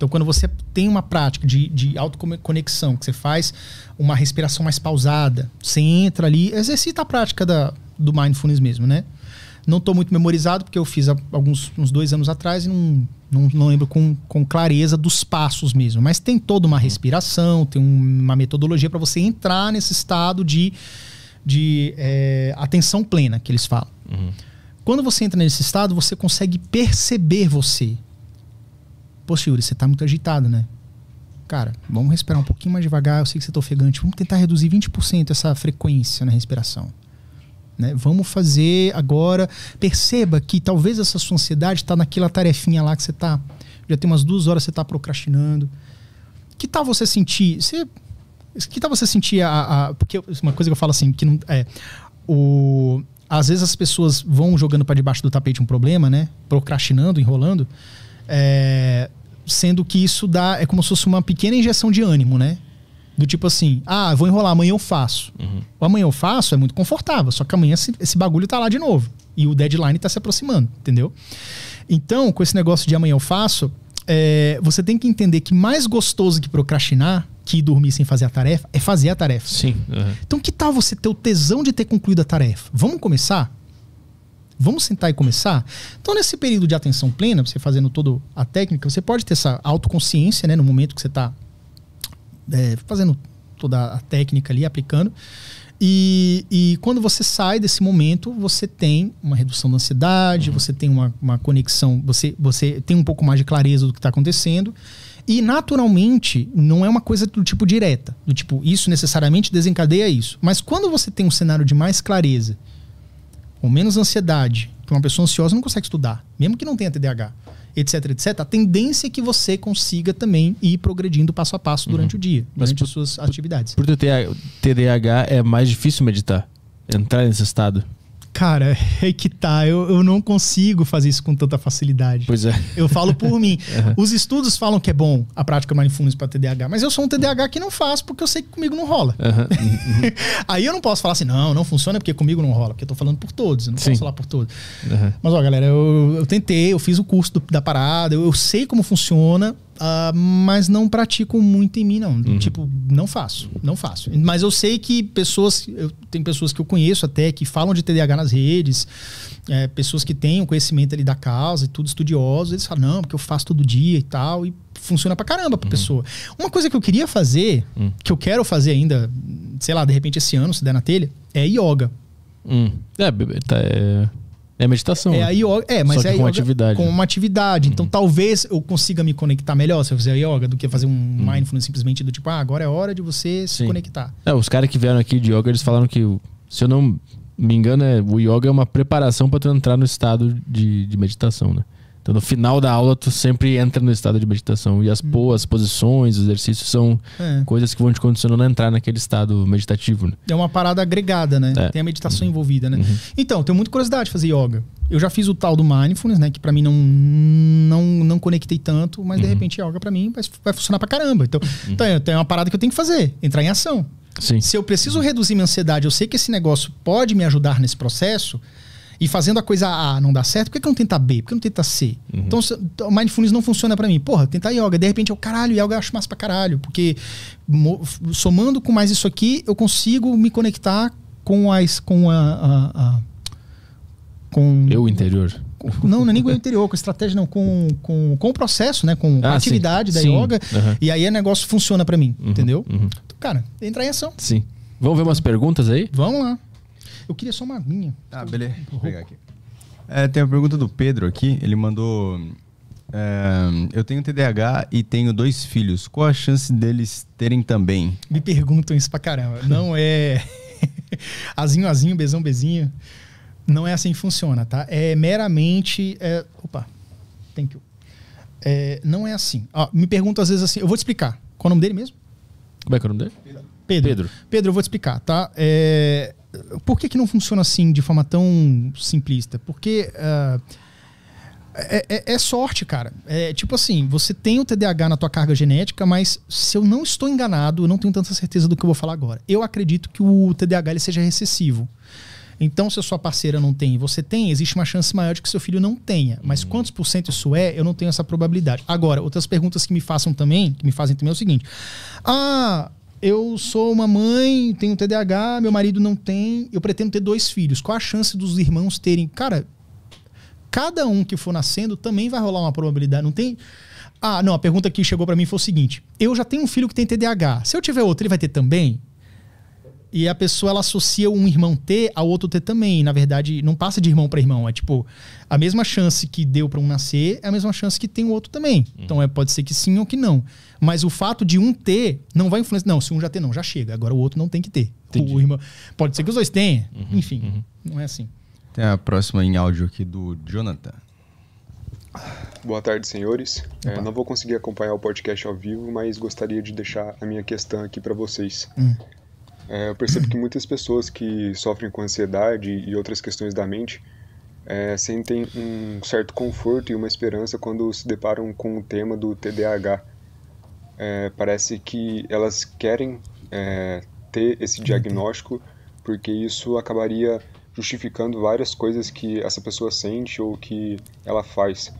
Então, quando você tem uma prática de, de autoconexão, que você faz uma respiração mais pausada, você entra ali, exercita a prática da, do mindfulness mesmo, né? Não estou muito memorizado, porque eu fiz há alguns uns dois anos atrás e não, não, não, lembro com, com clareza dos passos mesmo. Mas tem toda uma respiração, tem uma metodologia para você entrar nesse estado de, de é, atenção plena, que eles falam. Uhum. Quando você entra nesse estado, você consegue perceber você. Pô, Yuri, você tá muito agitado, né? Cara, vamos respirar um pouquinho mais devagar. Eu sei que você tá ofegante. Vamos tentar reduzir 20% essa frequência na respiração. Né? Vamos fazer agora. Perceba que talvez essa sua ansiedade está naquela tarefinha lá que você tá. Já tem umas duas horas você tá procrastinando. Que tal você sentir. Você, que tal você sentir a, a. Porque uma coisa que eu falo assim, que não. É, o, às vezes as pessoas vão jogando para debaixo do tapete um problema, né? Procrastinando, enrolando. É, sendo que isso dá é como se fosse uma pequena injeção de ânimo, né? Do tipo assim, ah, vou enrolar, amanhã eu faço. Uhum. O amanhã eu faço é muito confortável, só que amanhã esse, esse bagulho tá lá de novo. E o deadline tá se aproximando, entendeu? Então, com esse negócio de amanhã eu faço, é, você tem que entender que mais gostoso que procrastinar, que dormir sem fazer a tarefa, é fazer a tarefa. Sim. Uhum. Então, que tal você ter o tesão de ter concluído a tarefa? Vamos começar? Vamos sentar e começar? Então, nesse período de atenção plena, você fazendo toda a técnica, você pode ter essa autoconsciência, né? No momento que você está é, fazendo toda a técnica ali, aplicando. E, e, quando você sai desse momento, você tem uma redução da ansiedade, uhum. você tem uma, uma conexão, você, você tem um pouco mais de clareza do que está acontecendo. E naturalmente, não é uma coisa do tipo direta, do tipo, isso necessariamente desencadeia isso. Mas quando você tem um cenário de mais clareza com menos ansiedade, que uma pessoa ansiosa não consegue estudar, mesmo que não tenha TDAH, etc, etc, a tendência é que você consiga também ir progredindo passo a passo uhum. durante uhum. o dia, durante Mas, as suas atividades. Por TDAH é mais difícil meditar, entrar nesse estado. Cara, *laughs* é que tá. Eu, eu não consigo fazer isso com tanta facilidade. Pois é. Eu falo por mim. Uhum. *laughs* Os estudos falam que é bom a prática mindfulness para TDAH, mas eu sou um TDAH que não faço porque eu sei que comigo não rola. Uhum. *laughs* Aí eu não posso falar assim, não, não funciona porque comigo não rola, porque eu tô falando por todos, eu não Sim. posso falar por todos. Mas ó, galera, eu, eu tentei, eu fiz o curso do, da parada, eu, eu sei como funciona, Uh, mas não pratico muito em mim, não. Uhum. Tipo, não faço, não faço. Mas eu sei que pessoas, eu, tem pessoas que eu conheço até que falam de TDAH nas redes, é, pessoas que têm o conhecimento ali da causa e tudo, estudiosos, eles falam, não, porque eu faço todo dia e tal, e funciona pra caramba pra uhum. pessoa. Uma coisa que eu queria fazer, uhum. que eu quero fazer ainda, sei lá, de repente esse ano, se der na telha, é yoga. Hum. É, tá, é, é meditação. É né? a yoga. É, mas é com, yoga, atividade. com uma atividade. Então uhum. talvez eu consiga me conectar melhor se eu fizer yoga do que fazer um uhum. mindfulness simplesmente do tipo, ah, agora é hora de você Sim. se conectar. É, os caras que vieram aqui de yoga, eles falaram que, se eu não me engano, é, o yoga é uma preparação para tu entrar no estado de, de meditação, né? Então, no final da aula, tu sempre entra no estado de meditação. E as hum. boas posições, os exercícios são é. coisas que vão te condicionando a entrar naquele estado meditativo. Né? É uma parada agregada, né? É. Tem a meditação uhum. envolvida, né? Uhum. Então, tenho muita curiosidade de fazer yoga. Eu já fiz o tal do mindfulness, né? Que para mim não, não não conectei tanto, mas uhum. de repente yoga para mim vai, vai, funcionar pra caramba. Então, uhum. então, é, então, é uma parada que eu tenho que fazer, entrar em ação. Sim. Se eu preciso reduzir minha ansiedade, eu sei que esse negócio pode me ajudar nesse processo, e fazendo a coisa A não dá certo, por que, que eu não tenta B? Por que eu não tenta C? Uhum. Então, então, o mindfulness não funciona para mim. Porra, tentar yoga. De repente, eu, caralho, yoga eu acho massa pra caralho. Porque somando com mais isso aqui, eu consigo me conectar com as. com a, a, a com eu interior não, não é nem com o interior, com estratégia não, com, com, com o processo, né? Com ah, a atividade sim, da sim, yoga. Uhum. E aí o negócio funciona para mim, uhum, entendeu? Uhum. Então, cara, entra em ação. Sim. Vamos ver umas perguntas aí? Vamos lá. Eu queria só uma minha. Ah, beleza. Vou pegar aqui. É, tem uma pergunta do Pedro aqui. Ele mandou. É, eu tenho TDAH e tenho dois filhos. Qual a chance deles terem também? Me perguntam isso pra caramba. Não é. *laughs* azinho, azinho, bezão, bezinho. Não é assim que funciona, tá? É meramente. É... Opa. Thank you. É, não é assim. me perguntam às vezes assim. Eu vou te explicar. Qual é o nome dele mesmo? Como é que é o nome dele? Pedro. Pedro, Pedro eu vou te explicar, tá? É, por que, que não funciona assim de forma tão simplista? Porque uh, é, é, é, sorte, cara. É tipo assim, você tem o TDAH na tua carga genética, mas se eu não estou enganado, eu não tenho tanta certeza do que eu vou falar agora. Eu acredito que o TDAH ele seja recessivo. Então, se a sua parceira não tem e você tem, existe uma chance maior de que seu filho não tenha. Mas hum. quantos por cento isso é, eu não tenho essa probabilidade. Agora, outras perguntas que me façam também, que me fazem também é o seguinte. Ah, eu sou uma mãe, tenho TDAH, meu marido não tem, eu pretendo ter dois filhos. Qual a chance dos irmãos terem? Cara, cada um que for nascendo também vai rolar uma probabilidade. Não tem. Ah, não, a pergunta que chegou para mim foi o seguinte: eu já tenho um filho que tem TDAH. Se eu tiver outro, ele vai ter também? E a pessoa ela associa um irmão T ao outro T também. Na verdade, não passa de irmão para irmão. É tipo, a mesma chance que deu para um nascer é a mesma chance que tem o outro também. Uhum. Então é, pode ser que sim ou que não. Mas o fato de um ter não vai influenciar. Não, se um já ter, não, já chega. Agora o outro não tem que ter. O irmão, pode ser que os dois tenham. Uhum, Enfim, uhum. não é assim. Tem a próxima em áudio aqui do Jonathan. Boa tarde, senhores. É, não vou conseguir acompanhar o podcast ao vivo, mas gostaria de deixar a minha questão aqui para vocês. Hum. É, eu percebo que muitas pessoas que sofrem com ansiedade e outras questões da mente é, sentem um certo conforto e uma esperança quando se deparam com o tema do TDAH. É, parece que elas querem é, ter esse uhum. diagnóstico porque isso acabaria justificando várias coisas que essa pessoa sente ou que ela faz.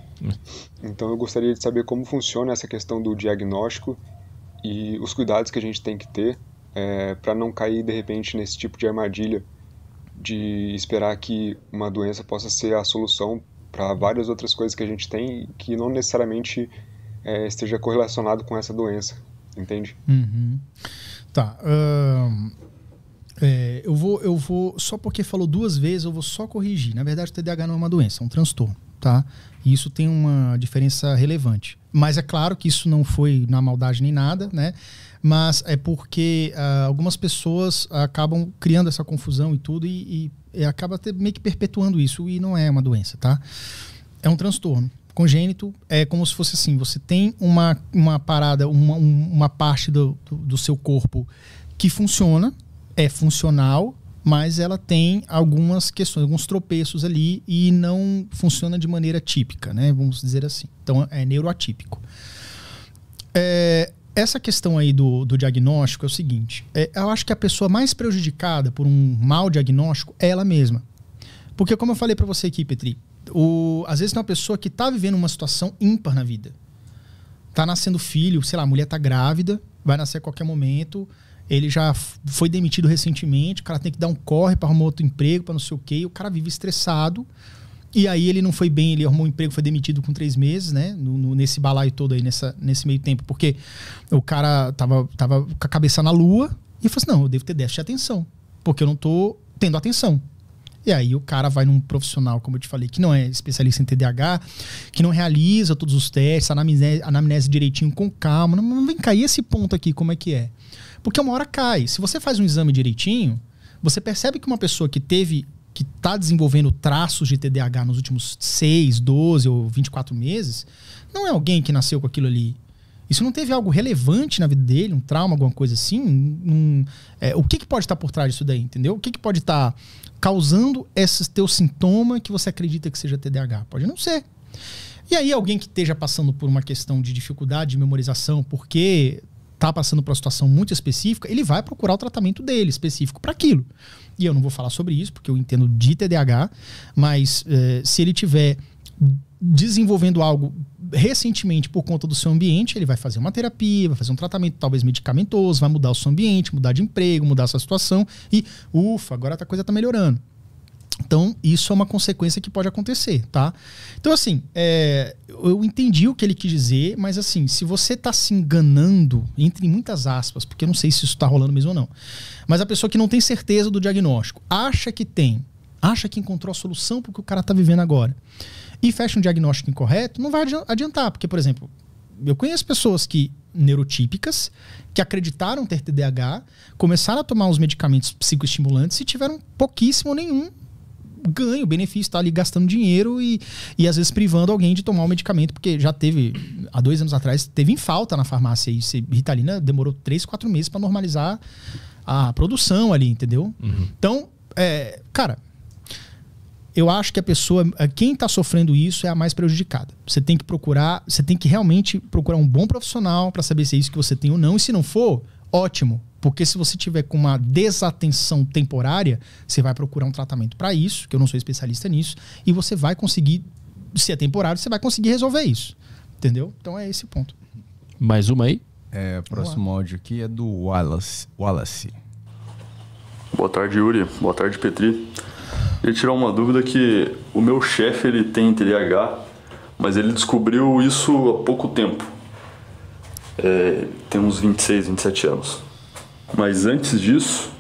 Então eu gostaria de saber como funciona essa questão do diagnóstico e os cuidados que a gente tem que ter é, para não cair de repente nesse tipo de armadilha de esperar que uma doença possa ser a solução para várias outras coisas que a gente tem que não necessariamente é, esteja correlacionado com essa doença, entende? Uhum. Tá. é, eu vou, eu vou só porque falou duas vezes, eu vou só corrigir. Na verdade, o TDAH não é uma doença, é um transtorno, tá? E isso tem uma diferença relevante. Mas é claro que isso não foi na maldade nem nada, né? mas é porque uh, algumas pessoas acabam criando essa confusão e tudo e, e, e acaba ter, meio que perpetuando isso e não é uma doença, tá? É um transtorno congênito é como se fosse assim: você tem uma, uma parada, uma, uma parte do, do, do, seu corpo que funciona, é funcional, mas ela tem algumas questões, alguns tropeços ali e não funciona de maneira típica, né? Vamos dizer assim. Então é neuroatípico. É, essa questão aí do, do diagnóstico é o seguinte: é, eu acho que a pessoa mais prejudicada por um mau diagnóstico é ela mesma. Porque, como eu falei para você aqui, Petri, o, às vezes tem uma pessoa que tá vivendo uma situação ímpar na vida. Tá nascendo filho, sei lá, a mulher tá grávida, vai nascer a qualquer momento, ele já foi demitido recentemente, o cara tem que dar um corre para arrumar outro emprego, para não sei o quê, e o cara vive estressado e aí ele não foi bem, ele arrumou um emprego, foi demitido com três meses, né? No, no, nesse balaio todo aí, nessa, nesse meio tempo. Porque o cara tava, tava com a cabeça na lua e falou assim, não, eu devo ter déficit de atenção. Porque eu não tô tendo atenção. E aí o cara vai num profissional, como eu te falei, que não é especialista em TDAH, que não realiza todos os testes, anamnese, anamnese direitinho com calma. Não, não vem cair esse ponto aqui, como é que é? Porque uma hora cai. Se você faz um exame direitinho, você percebe que uma pessoa que teve que está desenvolvendo traços de TDAH nos últimos 6, 12 ou 24 meses, não é alguém que nasceu com aquilo ali. Isso não teve algo relevante na vida dele, um trauma, alguma coisa assim? Um, é, o que, que pode estar tá por trás disso daí, entendeu? O que, que pode estar tá causando esse teu sintoma que você acredita que seja TDAH? Pode não ser. E aí, alguém que esteja passando por uma questão de dificuldade de memorização, porque está passando por uma situação muito específica, ele vai procurar o tratamento dele específico para aquilo e eu não vou falar sobre isso, porque eu entendo de TDAH, mas eh, se ele tiver desenvolvendo algo recentemente por conta do seu ambiente, ele vai fazer uma terapia, vai fazer um tratamento talvez medicamentoso, vai mudar o seu ambiente, mudar de emprego, mudar sua situação e ufa, agora a tá, coisa tá melhorando. Então, isso é uma consequência que pode acontecer, tá? Então, assim, é, eu entendi o que ele quis dizer, mas assim, se você está se enganando, entre muitas aspas, porque eu não sei se isso está rolando mesmo ou não, mas a pessoa que não tem certeza do diagnóstico, acha que tem, acha que encontrou a solução para o que o cara está vivendo agora, e fecha um diagnóstico incorreto, não vai adiantar, porque, por exemplo, eu conheço pessoas que neurotípicas que acreditaram ter TDAH, começaram a tomar os medicamentos psicoestimulantes e tiveram pouquíssimo ou nenhum ganho, benefício, está ali gastando dinheiro e, e às vezes privando alguém de tomar o medicamento, porque já teve, há dois anos atrás, teve em falta na farmácia e se, Ritalina demorou três, quatro meses para normalizar a produção ali, entendeu? Uhum. Então, é, cara, eu acho que a pessoa, é, quem está sofrendo isso é a mais prejudicada. Você tem que procurar, você tem que realmente procurar um bom profissional para saber se é isso que você tem ou não, e se não for, ótimo, porque se você tiver com uma desatenção temporária, você vai procurar um tratamento para isso, que eu não sou especialista nisso, e você vai conseguir, se é temporário, você vai conseguir resolver isso. Entendeu? Então é esse ponto. Mais uma aí? É, próximo áudio aqui é do Wallace. Wallace. Boa tarde, Yuri. Boa tarde, Petri. Queria tirar uma dúvida que o meu chefe ele tem TDAH, mas ele descobriu isso há pouco tempo. É, tem uns 26, 27 anos. Mas antes disso,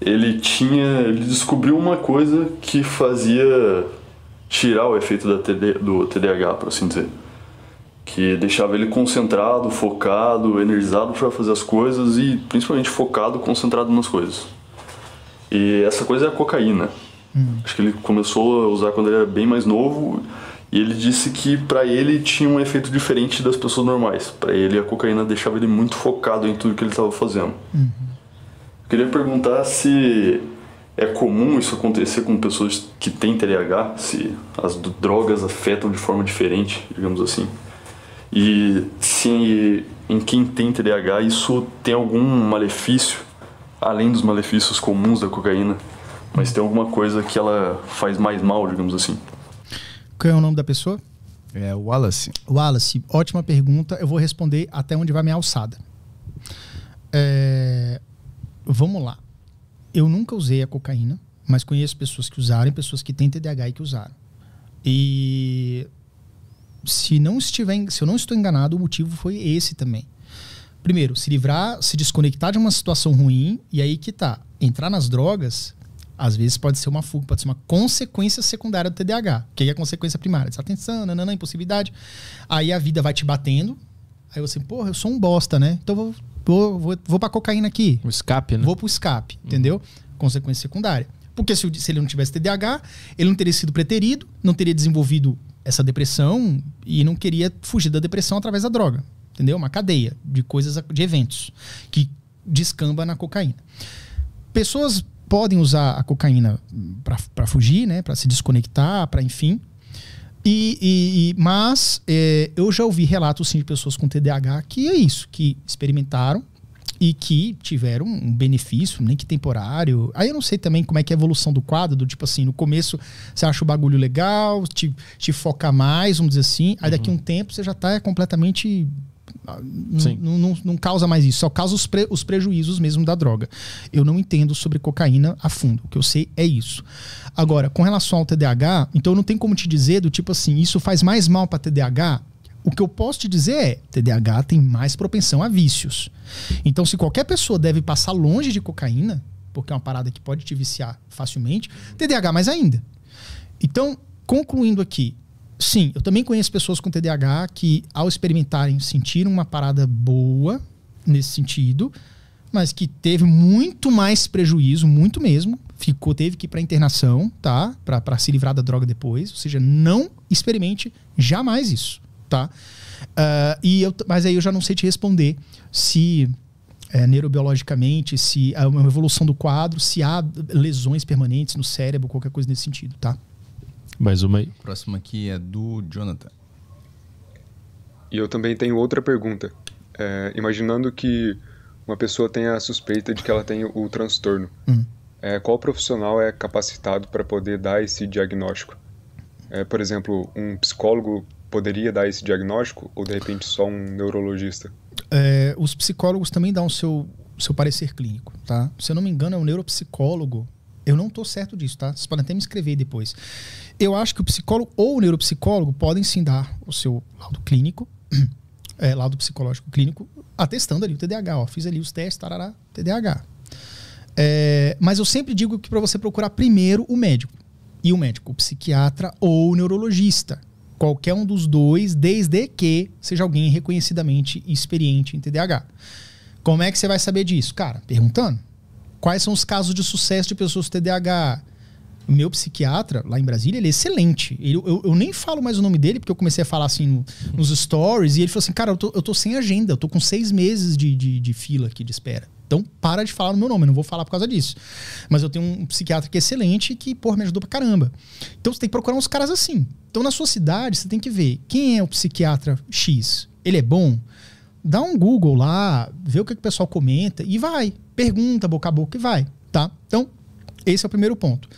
ele tinha, ele descobriu uma coisa que fazia tirar o efeito da TD, do TDAH, por assim dizer, que deixava ele concentrado, focado, energizado para fazer as coisas e principalmente focado, concentrado nas coisas. E essa coisa é a cocaína. Hum. Acho que ele começou a usar quando ele era bem mais novo e ele disse que para ele tinha um efeito diferente das pessoas normais. Para ele a cocaína deixava ele muito focado em tudo que ele estava fazendo. Uhum. Eu queria perguntar se é comum isso acontecer com pessoas que têm TDAH, se as drogas afetam de forma diferente, digamos assim. E se em quem tem TDAH isso tem algum malefício, além dos malefícios comuns da cocaína, mas tem alguma coisa que ela faz mais mal, digamos assim. Qual é o nome da pessoa? É o Wallace. Wallace, ótima pergunta. Eu vou responder até onde vai minha alçada. É, vamos lá. Eu nunca usei a cocaína, mas conheço pessoas que usaram pessoas que têm TDAH e que usaram. E se não estiver, se eu não estou enganado, o motivo foi esse também. Primeiro, se livrar, se desconectar de uma situação ruim e aí que tá, entrar nas drogas às vezes pode ser uma fuga, pode ser uma consequência secundária do TDAH, que é a consequência primária. Desatenção, tá nanana, impossibilidade. Aí a vida vai te batendo. Aí você, porra, eu sou um bosta, né? Então vou, vou, vou, vou pra cocaína aqui. O escape, né? Vou pro escape, hum. entendeu? Consequência secundária. Porque se, se ele não tivesse TDAH, ele não teria sido preterido, não teria desenvolvido essa depressão e não queria fugir da depressão através da droga. Entendeu? Uma cadeia de coisas, de eventos que descamba na cocaína. Pessoas podem usar a cocaína para fugir, né? Para se desconectar, para enfim. E, e, e mas é, eu já ouvi relatos sim de pessoas com TDAH que é isso, que experimentaram e que tiveram um benefício, nem que temporário. Aí eu não sei também como é que é a evolução do quadro, do tipo assim, no começo você acha o bagulho legal, te, te foca mais, vamos dizer assim, aí daqui a uhum. um tempo você já está completamente não, não, causa mais isso, só causa os, pre, os prejuízos mesmo da droga. Eu não entendo sobre cocaína a fundo, o que eu sei é isso. Agora, com relação ao TDAH, então não tem como te dizer do tipo assim, isso faz mais mal para TDAH? O que eu posso te dizer é, TDAH tem mais propensão a vícios. Então, se qualquer pessoa deve passar longe de cocaína, porque é uma parada que pode te viciar facilmente, TDAH mais ainda. Então, concluindo aqui, Sim, eu também conheço pessoas com TDAH que, ao experimentarem, sentiram uma parada boa nesse sentido, mas que teve muito mais prejuízo, muito mesmo. Ficou, teve que ir para internação, tá? Para se livrar da droga depois. Ou seja, não experimente jamais isso, tá? Uh, e eu, mas aí eu já não sei te responder se é, neurobiologicamente, se é uma evolução do quadro, se há lesões permanentes no cérebro, qualquer coisa nesse sentido, tá? Mais uma aí. Próxima aqui é do Jonathan. E eu também tenho outra pergunta. É, imaginando que uma pessoa tenha a suspeita de que ela tem o transtorno, hum. é, qual profissional é capacitado para poder dar esse diagnóstico? É, por exemplo, um psicólogo poderia dar esse diagnóstico ou de repente só um neurologista? É, os psicólogos também dão o seu, seu parecer clínico, tá? Se eu não me engano, é um neuropsicólogo eu não estou certo disso, tá? Vocês podem até me escrever depois. Eu acho que o psicólogo ou o neuropsicólogo podem sim dar o seu laudo clínico, *clears throat* é, laudo psicológico clínico, atestando ali o TDAH. Ó, fiz ali os testes, tarará, TDAH. É, mas eu sempre digo que para você procurar primeiro o médico. E o médico, o psiquiatra ou o neurologista. Qualquer um dos dois, desde que seja alguém reconhecidamente experiente em TDAH. Como é que você vai saber disso? Cara, perguntando. Quais são os casos de sucesso de pessoas com TDAH? O meu psiquiatra, lá em Brasília, ele é excelente. Ele, eu, eu, nem falo mais o nome dele, porque eu comecei a falar assim no, nos stories, e ele falou assim: cara, eu tô, eu tô sem agenda, eu tô com seis meses de, de, de fila aqui de espera. Então para de falar o meu nome, eu não vou falar por causa disso. Mas eu tenho um psiquiatra que é excelente que, porra, me ajudou pra caramba. Então você tem que procurar uns caras assim. Então na sua cidade você tem que ver quem é o psiquiatra X. Ele é bom? Dá um Google lá, vê o que, que o pessoal comenta e vai pergunta boca a boca e vai, tá? Então, esse é o primeiro ponto.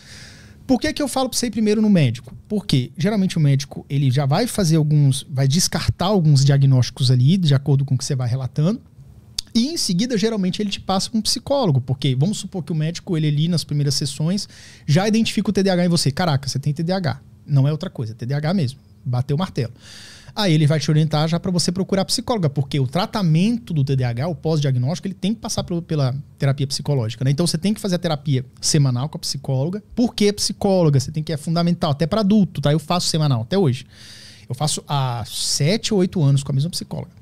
Por que, que eu falo para você ir primeiro no médico? Porque geralmente o médico ele já vai fazer alguns, vai descartar alguns diagnósticos ali, de acordo com o que você vai relatando. E em seguida, geralmente, ele te passa para um psicólogo, porque vamos supor que o médico, ele ali nas primeiras sessões, já identifica o TDAH em você. Caraca, você tem TDAH. Não é outra coisa, é TDAH mesmo. Bateu o martelo. Aí ele vai te orientar já para você procurar psicóloga, porque o tratamento do TDAH, o pós-diagnóstico, ele tem que passar pelo, pela terapia psicológica, né? Então você tem que fazer a terapia semanal com a psicóloga. Por que psicóloga? Você tem que é fundamental, até para adulto, tá? Eu faço semanal até hoje. Eu faço há 7 ou 8 anos com a mesma psicóloga.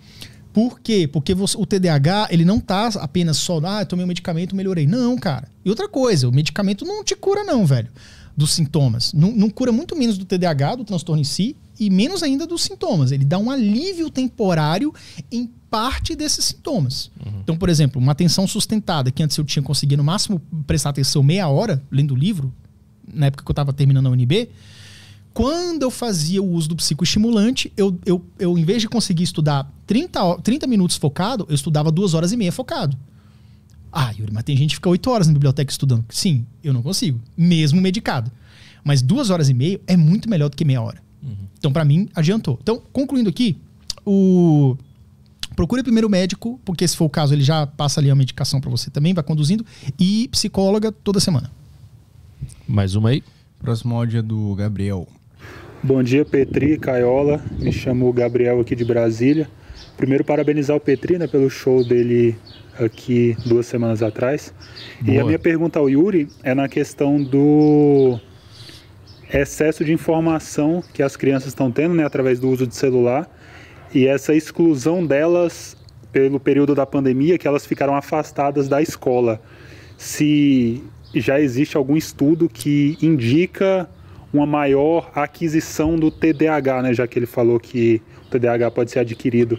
Por quê? Porque você, o TDAH, ele não tá apenas só, ah, tomei um medicamento, melhorei. Não, cara. E outra coisa, o medicamento não te cura não, velho, dos sintomas. Não, não cura muito menos do TDAH, do transtorno em si, e menos ainda dos sintomas. Ele dá um alívio temporário em parte desses sintomas. Uhum. Então, por exemplo, uma atenção sustentada, que antes eu tinha conseguido no máximo prestar atenção meia hora lendo o livro, na época que eu estava terminando a UNB, quando eu fazia o uso do psicoestimulante, eu, eu, eu em vez de conseguir estudar 30, 30 minutos focado, eu estudava duas horas e meia focado. Ah, Yuri, mas tem gente que fica 8 horas na biblioteca estudando. Sim, eu não consigo, mesmo medicado. Mas duas horas e meia é muito melhor do que meia hora. Uhum. Então, para mim, adiantou. Então, concluindo aqui, o procure primeiro o médico, porque se for o caso, ele já passa ali a medicação para você também, vai conduzindo, e psicóloga toda semana. Mais uma aí. Próximo áudio é do Gabriel. Bom dia, Petri, Caiola. Me chamo Gabriel aqui de Brasília. Primeiro, parabenizar o Petri né, pelo show dele aqui duas semanas atrás. Boa. E a minha pergunta ao Yuri é na questão do excesso de informação que as crianças estão tendo, né, através do uso de celular, e essa exclusão delas pelo período da pandemia, que elas ficaram afastadas da escola. Se já existe algum estudo que indica uma maior aquisição do TDAH, né, já que ele falou que o TDAH pode ser adquirido.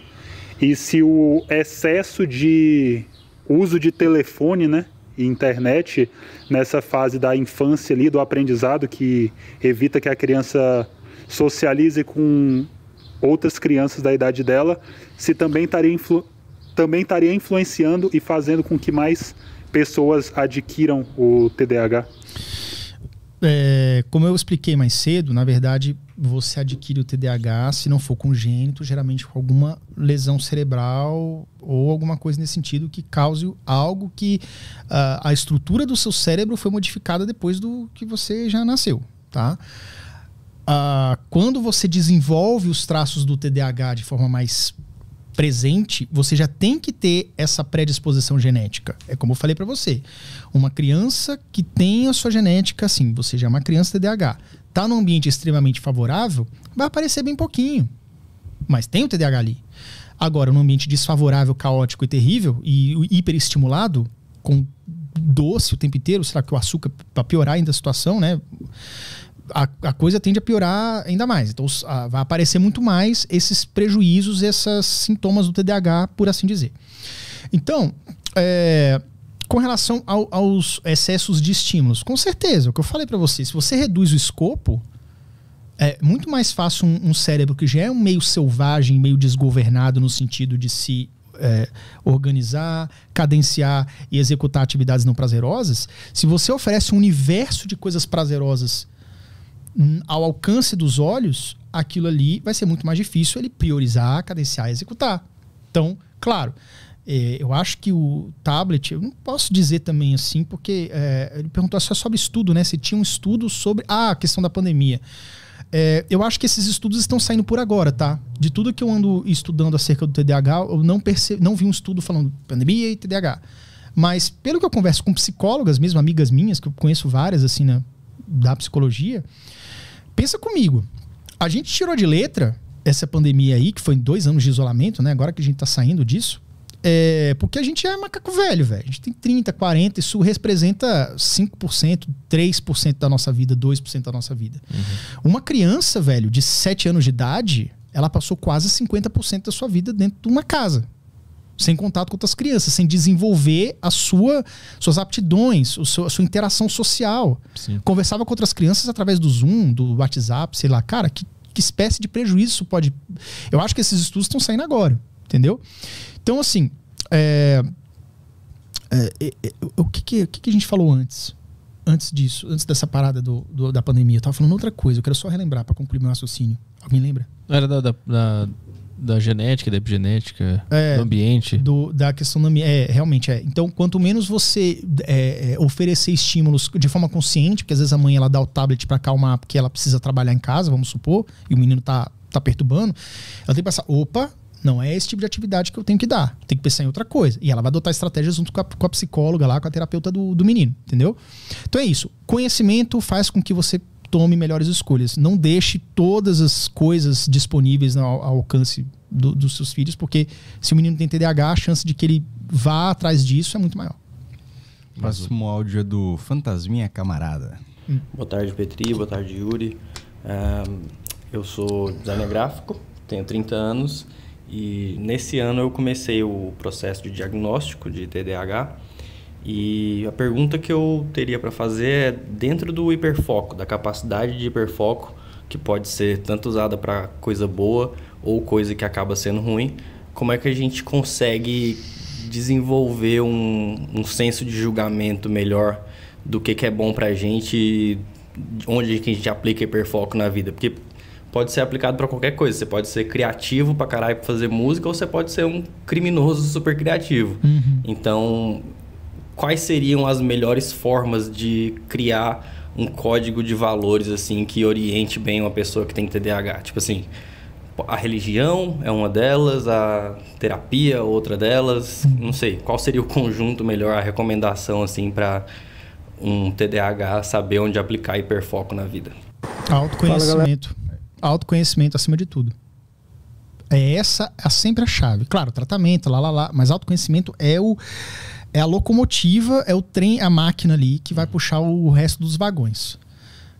E se o excesso de uso de telefone, né, e internet nessa fase da infância ali, do aprendizado, que evita que a criança socialize com outras crianças da idade dela, se também estaria, influ também estaria influenciando e fazendo com que mais pessoas adquiram o TDAH? é, como eu expliquei mais cedo, na verdade, você adquire o TDAH, se não for congênito, geralmente com alguma lesão cerebral ou alguma coisa nesse sentido que cause algo que uh, a estrutura do seu cérebro foi modificada depois do que você já nasceu, tá? Uh, quando você desenvolve os traços do TDAH de forma mais presente, você já tem que ter essa predisposição genética. É como eu falei para você. Uma criança que tem a sua genética assim, você já é uma criança TDAH, tá num ambiente extremamente favorável, vai aparecer bem pouquinho. Mas tem o TDAH ali. Agora, num ambiente desfavorável, caótico e terrível e hiperestimulado, com doce o tempo inteiro, será que o açúcar para piorar ainda a situação, né? a, a, coisa tende a piorar ainda mais. Então a, vai aparecer muito mais esses prejuízos, esses sintomas do TDAH, por assim dizer. Então, é, com relação ao, aos excessos de estímulos, com certeza, o que eu falei para você, se você reduz o escopo, é muito mais fácil um, um, cérebro que já é um meio selvagem, meio desgovernado no sentido de se é, organizar, cadenciar e executar atividades não prazerosas. Se você oferece um universo de coisas prazerosas ao alcance dos olhos, aquilo ali vai ser muito mais difícil ele priorizar, cadenciar e executar. Então, claro, é, eu acho que o tablet, eu não posso dizer também assim, porque é, ele perguntou só sobre estudo, né? Se tinha um estudo sobre ah, a questão da pandemia. É, eu acho que esses estudos estão saindo por agora, tá? De tudo que eu ando estudando acerca do TDAH, eu não, percebi, não vi um estudo falando pandemia e TDAH. Mas pelo que eu converso com psicólogas mesmo, amigas minhas, que eu conheço várias assim, né, da psicologia, pensa comigo. A gente tirou de letra essa pandemia aí, que foi dois anos de isolamento, né? Agora que a gente tá saindo disso. É, porque a gente é macaco velho, velho. A gente tem 30, 40, isso representa 5%, 3% da nossa vida, 2% da nossa vida. Uhum. Uma criança, velho, de 7 anos de idade, ela passou quase 50% da sua vida dentro de uma casa sem contato com outras crianças, sem desenvolver a sua, suas aptidões, o seu, a sua interação social. Sim. Conversava com outras crianças através do Zoom, do WhatsApp, sei lá. Cara, que, que espécie de prejuízo isso pode. Eu acho que esses estudos estão saindo agora, entendeu? Então, assim, é, é, é, é o, que o que, que, a gente falou antes? Antes disso, antes dessa parada do, do da pandemia, eu tava falando outra coisa, eu quero só relembrar para concluir meu raciocínio. Alguém lembra? Era da, da, da da genética, da epigenética, é, do ambiente. Do, da questão do ambiente. É, realmente é. Então, quanto menos você é, é, oferecer estímulos de forma consciente, porque às vezes a mãe ela dá o tablet para acalmar porque ela precisa trabalhar em casa, vamos supor, e o menino tá, tá perturbando, ela tem que pensar: opa, não é esse tipo de atividade que eu tenho que dar. Tem que pensar em outra coisa. E ela vai adotar estratégias junto com a, com a psicóloga lá, com a terapeuta do, do menino, entendeu? Então é isso. Conhecimento faz com que você tome melhores escolhas. Não deixe todas as coisas disponíveis ao, ao alcance do, dos seus filhos, porque se o menino tem TDAH, a chance de que ele vá atrás disso é muito maior. Próximo áudio é do Fantasminha Camarada. Hum. Boa tarde, Petri. Boa tarde, Yuri. Uh, eu sou designer gráfico, tenho 30 anos e nesse ano eu comecei o processo de diagnóstico de TDAH e a pergunta que eu teria para fazer é dentro do hiperfoco, da capacidade de hiperfoco, que pode ser tanto usada para coisa boa ou coisa que acaba sendo ruim, como é que a gente consegue desenvolver um, um senso de julgamento melhor do que, que é bom para a gente, onde que a gente aplica hiperfoco na vida? Porque pode ser aplicado para qualquer coisa. Você pode ser criativo pra caralho pra fazer música, ou você pode ser um criminoso super criativo. Uhum. Então, quais seriam as melhores formas de criar um código de valores assim que oriente bem uma pessoa que tem TDAH? Tipo assim, a religião é uma delas, a terapia outra delas, não sei. Qual seria o conjunto melhor, a recomendação assim para um TDAH saber onde aplicar hiperfoco na vida? Autoconhecimento. Fala, autoconhecimento acima de tudo. É essa é sempre a chave. Claro, tratamento, lá, lá, lá, mas autoconhecimento é o é a locomotiva, é o trem, a máquina ali que vai uhum. puxar o resto dos vagões.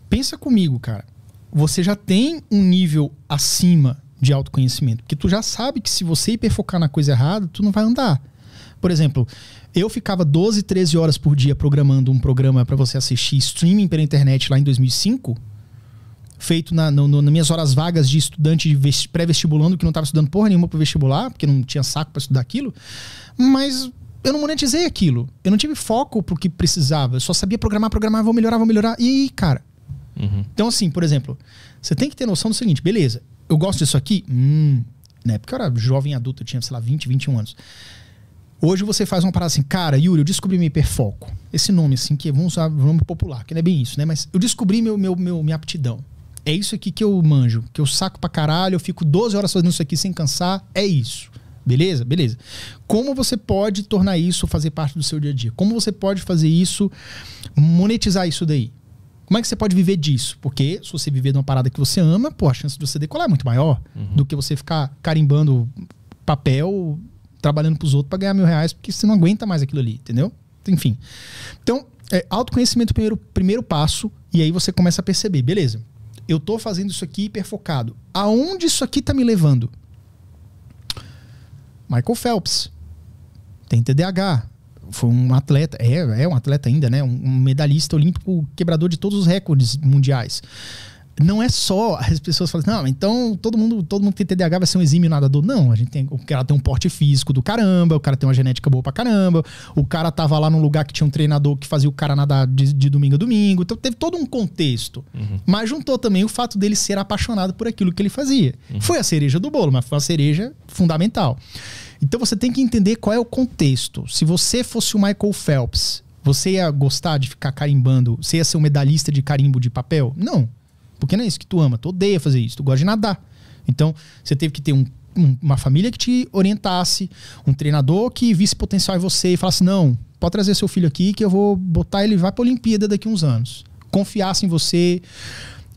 Pensa comigo, cara. Você já tem um nível acima de autoconhecimento, porque tu já sabe que se você hiperfocar na coisa errada, tu não vai andar. Por exemplo, eu ficava 12, 13 horas por dia programando um programa para você assistir streaming pela internet lá em 2005, feito na, no, no, nas minhas horas vagas de estudante de pré-vestibulando, que não estava estudando porra nenhuma para vestibular, porque não tinha saco para estudar aquilo. Mas eu não monetizei aquilo. Eu não tive foco pro que precisava. Eu só sabia programar, programar, vou melhorar, vou melhorar. E aí, cara? Uhum. Então, assim, por exemplo, você tem que ter noção do seguinte: beleza, eu gosto disso aqui? Hum. Na eu era jovem adulto, eu tinha, sei lá, 20, 21 anos. Hoje você faz uma parada assim, cara, Yuri, eu descobri meu hiperfoco. Esse nome, assim, que vamos usar o nome popular, que não é bem isso, né? Mas eu descobri meu, meu, meu, minha aptidão. É isso aqui que eu manjo, que eu saco pra caralho, eu fico 12 horas fazendo isso aqui sem cansar. É isso. Beleza? Beleza. Como você pode tornar isso fazer parte do seu dia a dia? Como você pode fazer isso, monetizar isso daí? Como é que você pode viver disso? Porque se você viver de uma parada que você ama, pô, a chance de você decolar é muito maior uhum. do que você ficar carimbando papel, trabalhando pros outros para ganhar mil reais, porque você não aguenta mais aquilo ali, entendeu? Enfim. Então, é, autoconhecimento é primeiro primeiro passo, e aí você começa a perceber, beleza, eu tô fazendo isso aqui hiperfocado. Aonde isso aqui tá me levando? Michael Phelps tem TDAH. Foi um atleta, é, é um atleta ainda, né? Um, um medalhista olímpico quebrador de todos os recordes mundiais não é só as pessoas falam assim, não, então todo mundo, todo mundo que tem TDAH vai ser um exímio nadador. Não, a gente tem, o cara tem um porte físico do caramba, o cara tem uma genética boa pra caramba, o cara tava lá num lugar que tinha um treinador que fazia o cara nadar de, de domingo a domingo. Então teve todo um contexto. Uhum. Mas juntou também o fato dele ser apaixonado por aquilo que ele fazia. Uhum. Foi a cereja do bolo, mas foi uma cereja fundamental. Então você tem que entender qual é o contexto. Se você fosse o Michael Phelps, você ia gostar de ficar carimbando? Você ia ser um medalhista de carimbo de papel? Não. Porque não é isso que tu ama. Tu odeia fazer isso. Tu gosta de nadar. Então, você teve que ter um, um, uma família que te orientasse, um treinador que visse potencial em você e falasse: não, pode trazer seu filho aqui que eu vou botar ele vai para a Olimpíada daqui uns anos. Confiasse em você.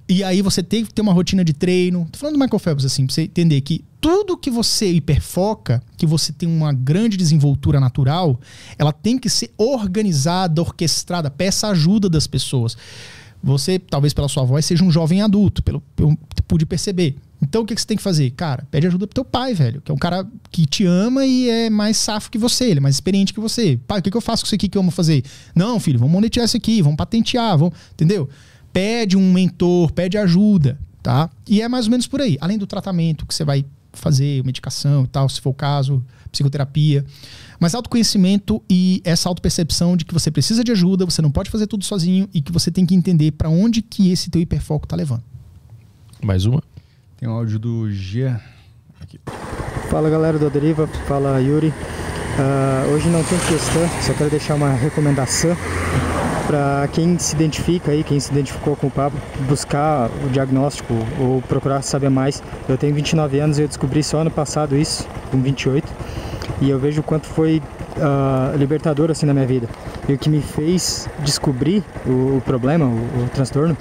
E aí você tem que ter uma rotina de treino. Tô falando do Michael Phelps assim, pra você entender que tudo que você hiperfoca, que você tem uma grande desenvoltura natural, ela tem que ser organizada, orquestrada, peça ajuda das pessoas. Você, talvez pela sua voz, seja um jovem adulto, pelo eu pude perceber. Então o que, que, você tem que fazer? Cara, pede ajuda pro teu pai, velho, que é um cara que te ama e é mais safo que você, ele é mais experiente que você. Pai, o que, que eu faço com isso aqui que eu amo fazer? Não, filho, vamos monetizar isso aqui, vamos patentear, vamos... entendeu? Pede um mentor, pede ajuda, tá? E é mais ou menos por aí. Além do tratamento que você vai fazer, medicação e tal, se for o caso, psicoterapia. Mas autoconhecimento e essa autopercepção de que você precisa de ajuda, você não pode fazer tudo sozinho e que você tem que entender para onde que esse teu hiperfoco está levando. Mais uma. Tem um áudio do Gia. Aqui. Fala galera do Deriva, fala Yuri. Uh, hoje não tem questão, só quero deixar uma recomendação para quem se identifica aí, quem se identificou com o papo, buscar o diagnóstico ou procurar saber mais. Eu tenho 29 anos e eu descobri só ano passado isso, com 28, e eu vejo o quanto foi uh, libertador assim na minha vida. E o que me fez descobrir o, o problema, o, o transtorno,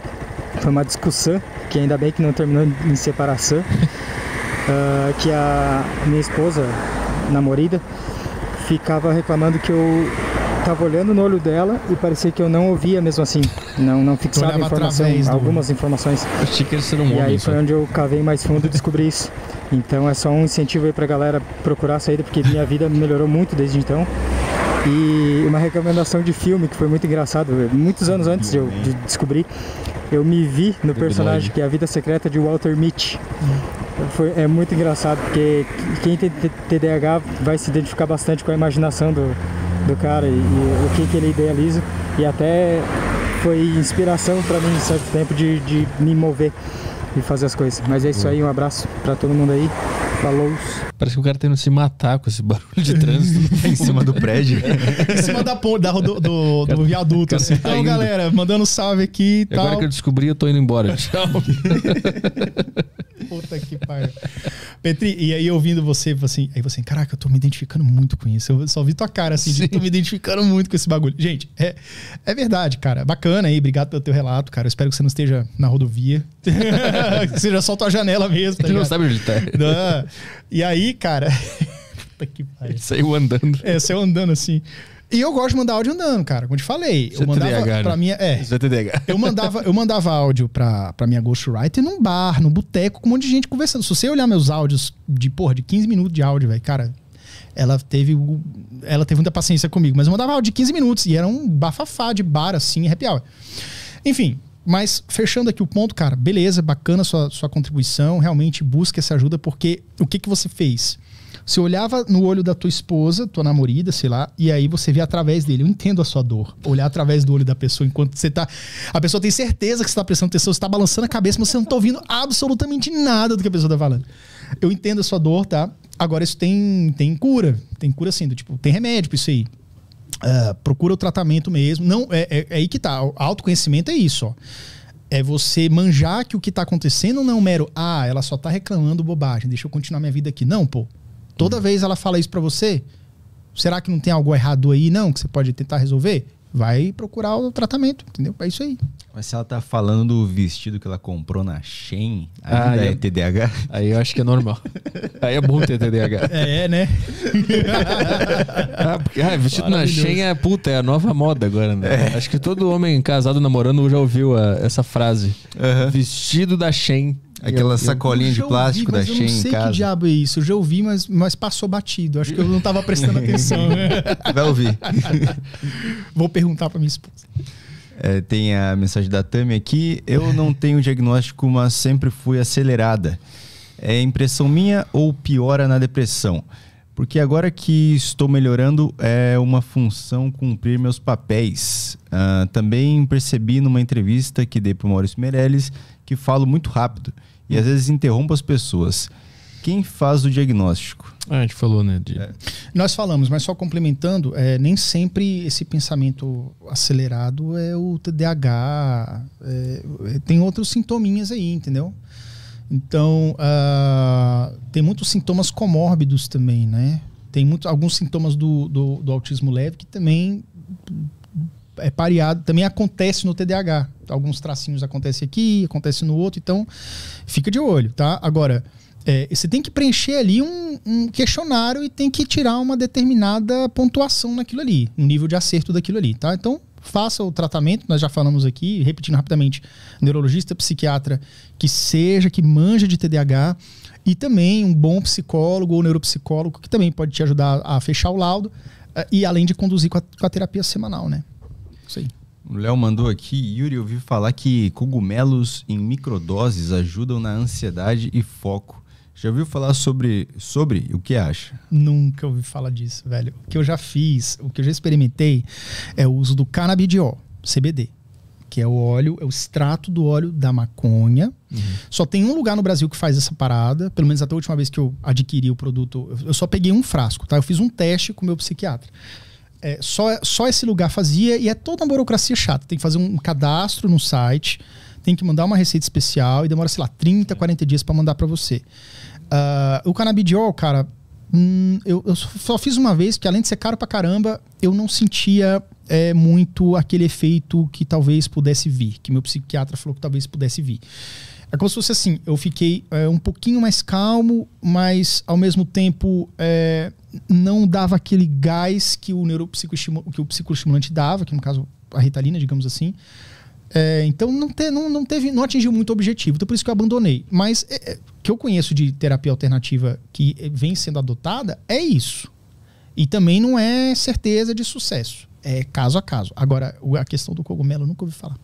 foi uma discussão que ainda bem que não terminou em separação, uh, *laughs* que a minha esposa, namorada, ficava reclamando que eu tava olhando no olho dela e parecia que eu não ouvia mesmo assim. Não, não fixava informação, né? algumas informações. Achei que ser um homem, e aí foi só. Né? onde eu cavei mais fundo e descobri isso. Então é só um incentivo aí pra galera procurar a saída, porque minha vida melhorou muito desde então. E uma recomendação de filme que foi muito engraçado, muitos anos antes de eu de descobrir, eu me vi no personagem que é A Vida Secreta de Walter Mitty. Foi, é muito engraçado, porque quem tem TDAH vai se identificar bastante com a imaginação do, do cara e, e o que, que ele idealiza e até foi inspiração para mim em certo tempo de, de me mover e fazer as coisas. Mas é isso aí, um abraço para todo mundo aí. Falou. Parece que o cara tá indo se matar com esse barulho de trânsito *laughs* em cima do prédio. *laughs* em cima da ponte, da, do, do, do viaduto. Assim. Tá então, indo. galera, mandando salve aqui e tal. Agora que eu descobri, eu tô indo embora. *laughs* Tchau. Puta que pariu. Petri, e aí ouvindo você, assim, aí você, caraca, eu tô me identificando muito com isso. Eu só vi tua cara assim, de, tô me identificando muito com esse bagulho. Gente, é, é verdade, cara. Bacana aí, obrigado pelo teu relato, cara. Eu espero que você não esteja na rodovia. que seja só tua janela mesmo. É tá, tá não sabe onde tá. Não. E aí, cara. *laughs* puta que pariu. Saiu andando. É, saiu andando assim. E eu gosto de mandar áudio andando, cara. Como te falei, eu é mandava é pra né? minha. É. Isso é Eu mandava, eu mandava áudio pra, pra minha Ghostwriter num bar, num boteco, com um monte de gente conversando. Se você olhar meus áudios de, porra, de 15 minutos de áudio, velho, cara, ela teve, ela teve muita paciência comigo. Mas eu mandava áudio de 15 minutos e era um bafafá de bar, assim, happy hour. Enfim, mas fechando aqui o ponto, cara, beleza, bacana sua, sua contribuição, realmente busca essa ajuda, porque o que, que você fez? Você olhava no olho da tua esposa, tua namorada, sei lá, e aí você vê através dele. Eu entendo a sua dor. Olhar através do olho da pessoa enquanto você tá. A pessoa tem certeza que você tá prestando atenção, você tá balançando a cabeça, mas você não tá ouvindo absolutamente nada do que a pessoa tá falando. Eu entendo a sua dor, tá? Agora isso tem, tem cura. Tem cura assim, do tipo, tem remédio pra isso aí. É, procura o tratamento mesmo. Não, é, é, é aí que tá. O autoconhecimento é isso, ó. É você manjar que o que tá acontecendo não é um mero, ah, ela só tá reclamando bobagem, deixa eu continuar minha vida aqui. Não, pô. Toda hum. vez ela fala isso para você, será que não tem algo errado aí, não, que você pode tentar resolver? vai procurar o tratamento, entendeu? É isso aí. Mas se ela tá falando do vestido que ela comprou na Shein, ah, aí ah, é, é TDAH? Aí eu acho que é normal. aí é bom ter TDAH. É, é né? ah, porque, ah, vestido na Shein é, puta, é a nova moda agora, né? É. Acho que todo homem casado namorando já ouviu a, ah, essa frase. Uhum. Vestido da Shein. Aquela eu, sacolinha eu de plástico ouvi, da Shein Eu não sei que diabo é isso. Eu já ouvi, mas, mas passou batido. Acho que eu não estava prestando *laughs* atenção. Né? Vai ouvir. *laughs* Vou perguntar para minha esposa. É, tem a mensagem da Tami aqui. Eu não tenho diagnóstico, mas sempre fui acelerada. É impressão minha ou piora na depressão? Porque agora que estou melhorando, é uma função cumprir meus papéis. Uh, também percebi numa entrevista que dei para o Maurício Meirelles que falo muito rápido e às vezes interrompa as pessoas. Quem faz o diagnóstico? Ah, a gente falou, né? De... É. Nós falamos, mas só complementando, é, nem sempre esse pensamento acelerado é o TDAH, é, é, tem outros sintominhas aí, entendeu? Então, uh, tem muitos sintomas comórbidos também, né? Tem muito, alguns sintomas do, do, do autismo leve que também é pareado, também acontece no TDAH. Alguns tracinhos acontecem aqui, acontece no outro, então fica de olho, tá? Agora, é, você tem que preencher ali um, um, questionário e tem que tirar uma determinada pontuação naquilo ali, um nível de acerto daquilo ali, tá? Então, faça o tratamento, nós já falamos aqui, repetindo rapidamente, neurologista, psiquiatra que seja, que manja de TDAH, e também um bom psicólogo ou neuropsicólogo que também pode te ajudar a fechar o laudo eh, e além de conduzir com a, com a terapia semanal, né? Isso aí. O Léo mandou aqui, Yuri, eu ouvi falar que cogumelos em microdoses ajudam na ansiedade e foco. Já ouviu falar sobre, sobre o que acha? Nunca ouvi falar disso, velho. O que eu já fiz, o que eu já experimentei é o uso do canabidiol, CBD, que é o óleo, é o extrato do óleo da maconha. Uhum. Só tem um lugar no Brasil que faz essa parada, pelo menos até a última vez que eu adquiri o produto, eu só peguei um frasco, tá? Eu fiz um teste com o meu psiquiatra é, só, só esse lugar fazia e é toda uma burocracia chata. Tem que fazer um cadastro no site, tem que mandar uma receita especial e demora, sei lá, 30, 40 dias para mandar para você. Uh, o canabidiol, cara, hum, eu, eu, só fiz uma vez que além de ser caro pra caramba, eu não sentia é, muito aquele efeito que talvez pudesse vir, que meu psiquiatra falou que talvez pudesse vir. É como se fosse assim, eu fiquei é, um pouquinho mais calmo, mas ao mesmo tempo é, não dava aquele gás que o neuropsicoestimulante, que o psicoestimulante dava, que no caso a ritalina, digamos assim. É, então não, te, não, não, teve, não atingiu muito o objetivo, então por isso que eu abandonei. Mas é, é que eu conheço de terapia alternativa que é, vem sendo adotada é isso. E também não é certeza de sucesso. É caso a caso. Agora, a questão do cogumelo, eu nunca ouvi falar.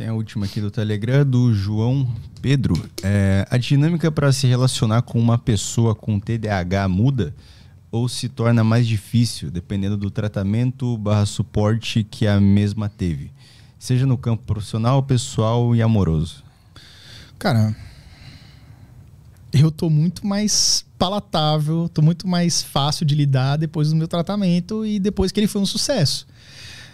Tem a última aqui do Telegram, do João Pedro. É, a dinâmica para se relacionar com uma pessoa com TDAH muda ou se torna mais difícil, dependendo do tratamento barra suporte que a mesma teve? Seja no campo profissional, pessoal e amoroso. Cara, eu tô muito mais palatável, tô muito mais fácil de lidar depois do meu tratamento e depois que ele foi um sucesso.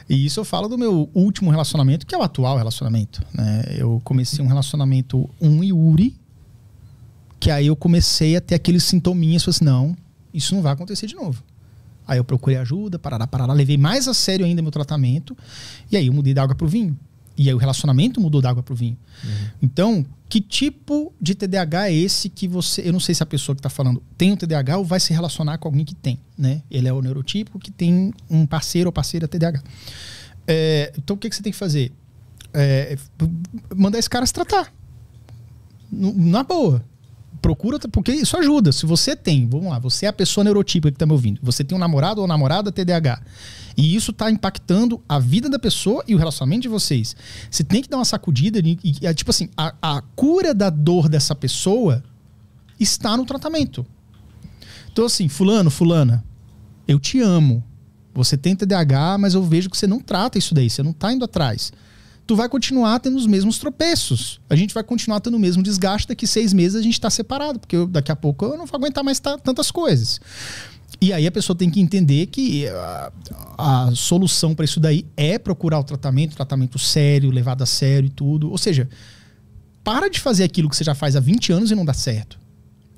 E isso eu falo do meu último relacionamento, que é o atual relacionamento. Né? Eu comecei um relacionamento um Yuri, que aí eu comecei a ter aqueles sintominhas, falei assim, não, isso não vai acontecer de novo. Aí eu procurei ajuda, parará, parará, levei mais a sério ainda meu tratamento, e aí eu mudei da água pro vinho. E aí o relacionamento mudou da água para o vinho. Uhum. Então, que tipo de TDAH é esse que você. Eu não sei se a pessoa que está falando tem um TDAH ou vai se relacionar com alguém que tem, né? Ele é o neurotípico que tem um parceiro ou parceira TDAH. É, então, o que, que, você tem que fazer? É, mandar esse cara se tratar. Na boa procura, porque isso ajuda. Se você tem, vamos lá, você é a pessoa neurotípica que está me ouvindo, você tem um namorado ou namorada TDAH, e isso está impactando a vida da pessoa e o relacionamento de vocês, você tem que dar uma sacudida, e, e tipo assim, a, a cura da dor dessa pessoa está no tratamento. Então, assim, fulano, fulana, eu te amo. Você tem TDAH, mas eu vejo que você não trata isso daí, você não está indo atrás tu vai continuar tendo os mesmos tropeços. A gente vai continuar tendo o mesmo desgaste. Daqui seis meses a gente está separado, porque eu, daqui a pouco eu não vou aguentar mais tantas coisas. E aí a pessoa tem que entender que a, ah, a solução para isso daí é procurar o tratamento, tratamento sério, levado a sério e tudo. Ou seja, para de fazer aquilo que você já faz há 20 anos e não dá certo.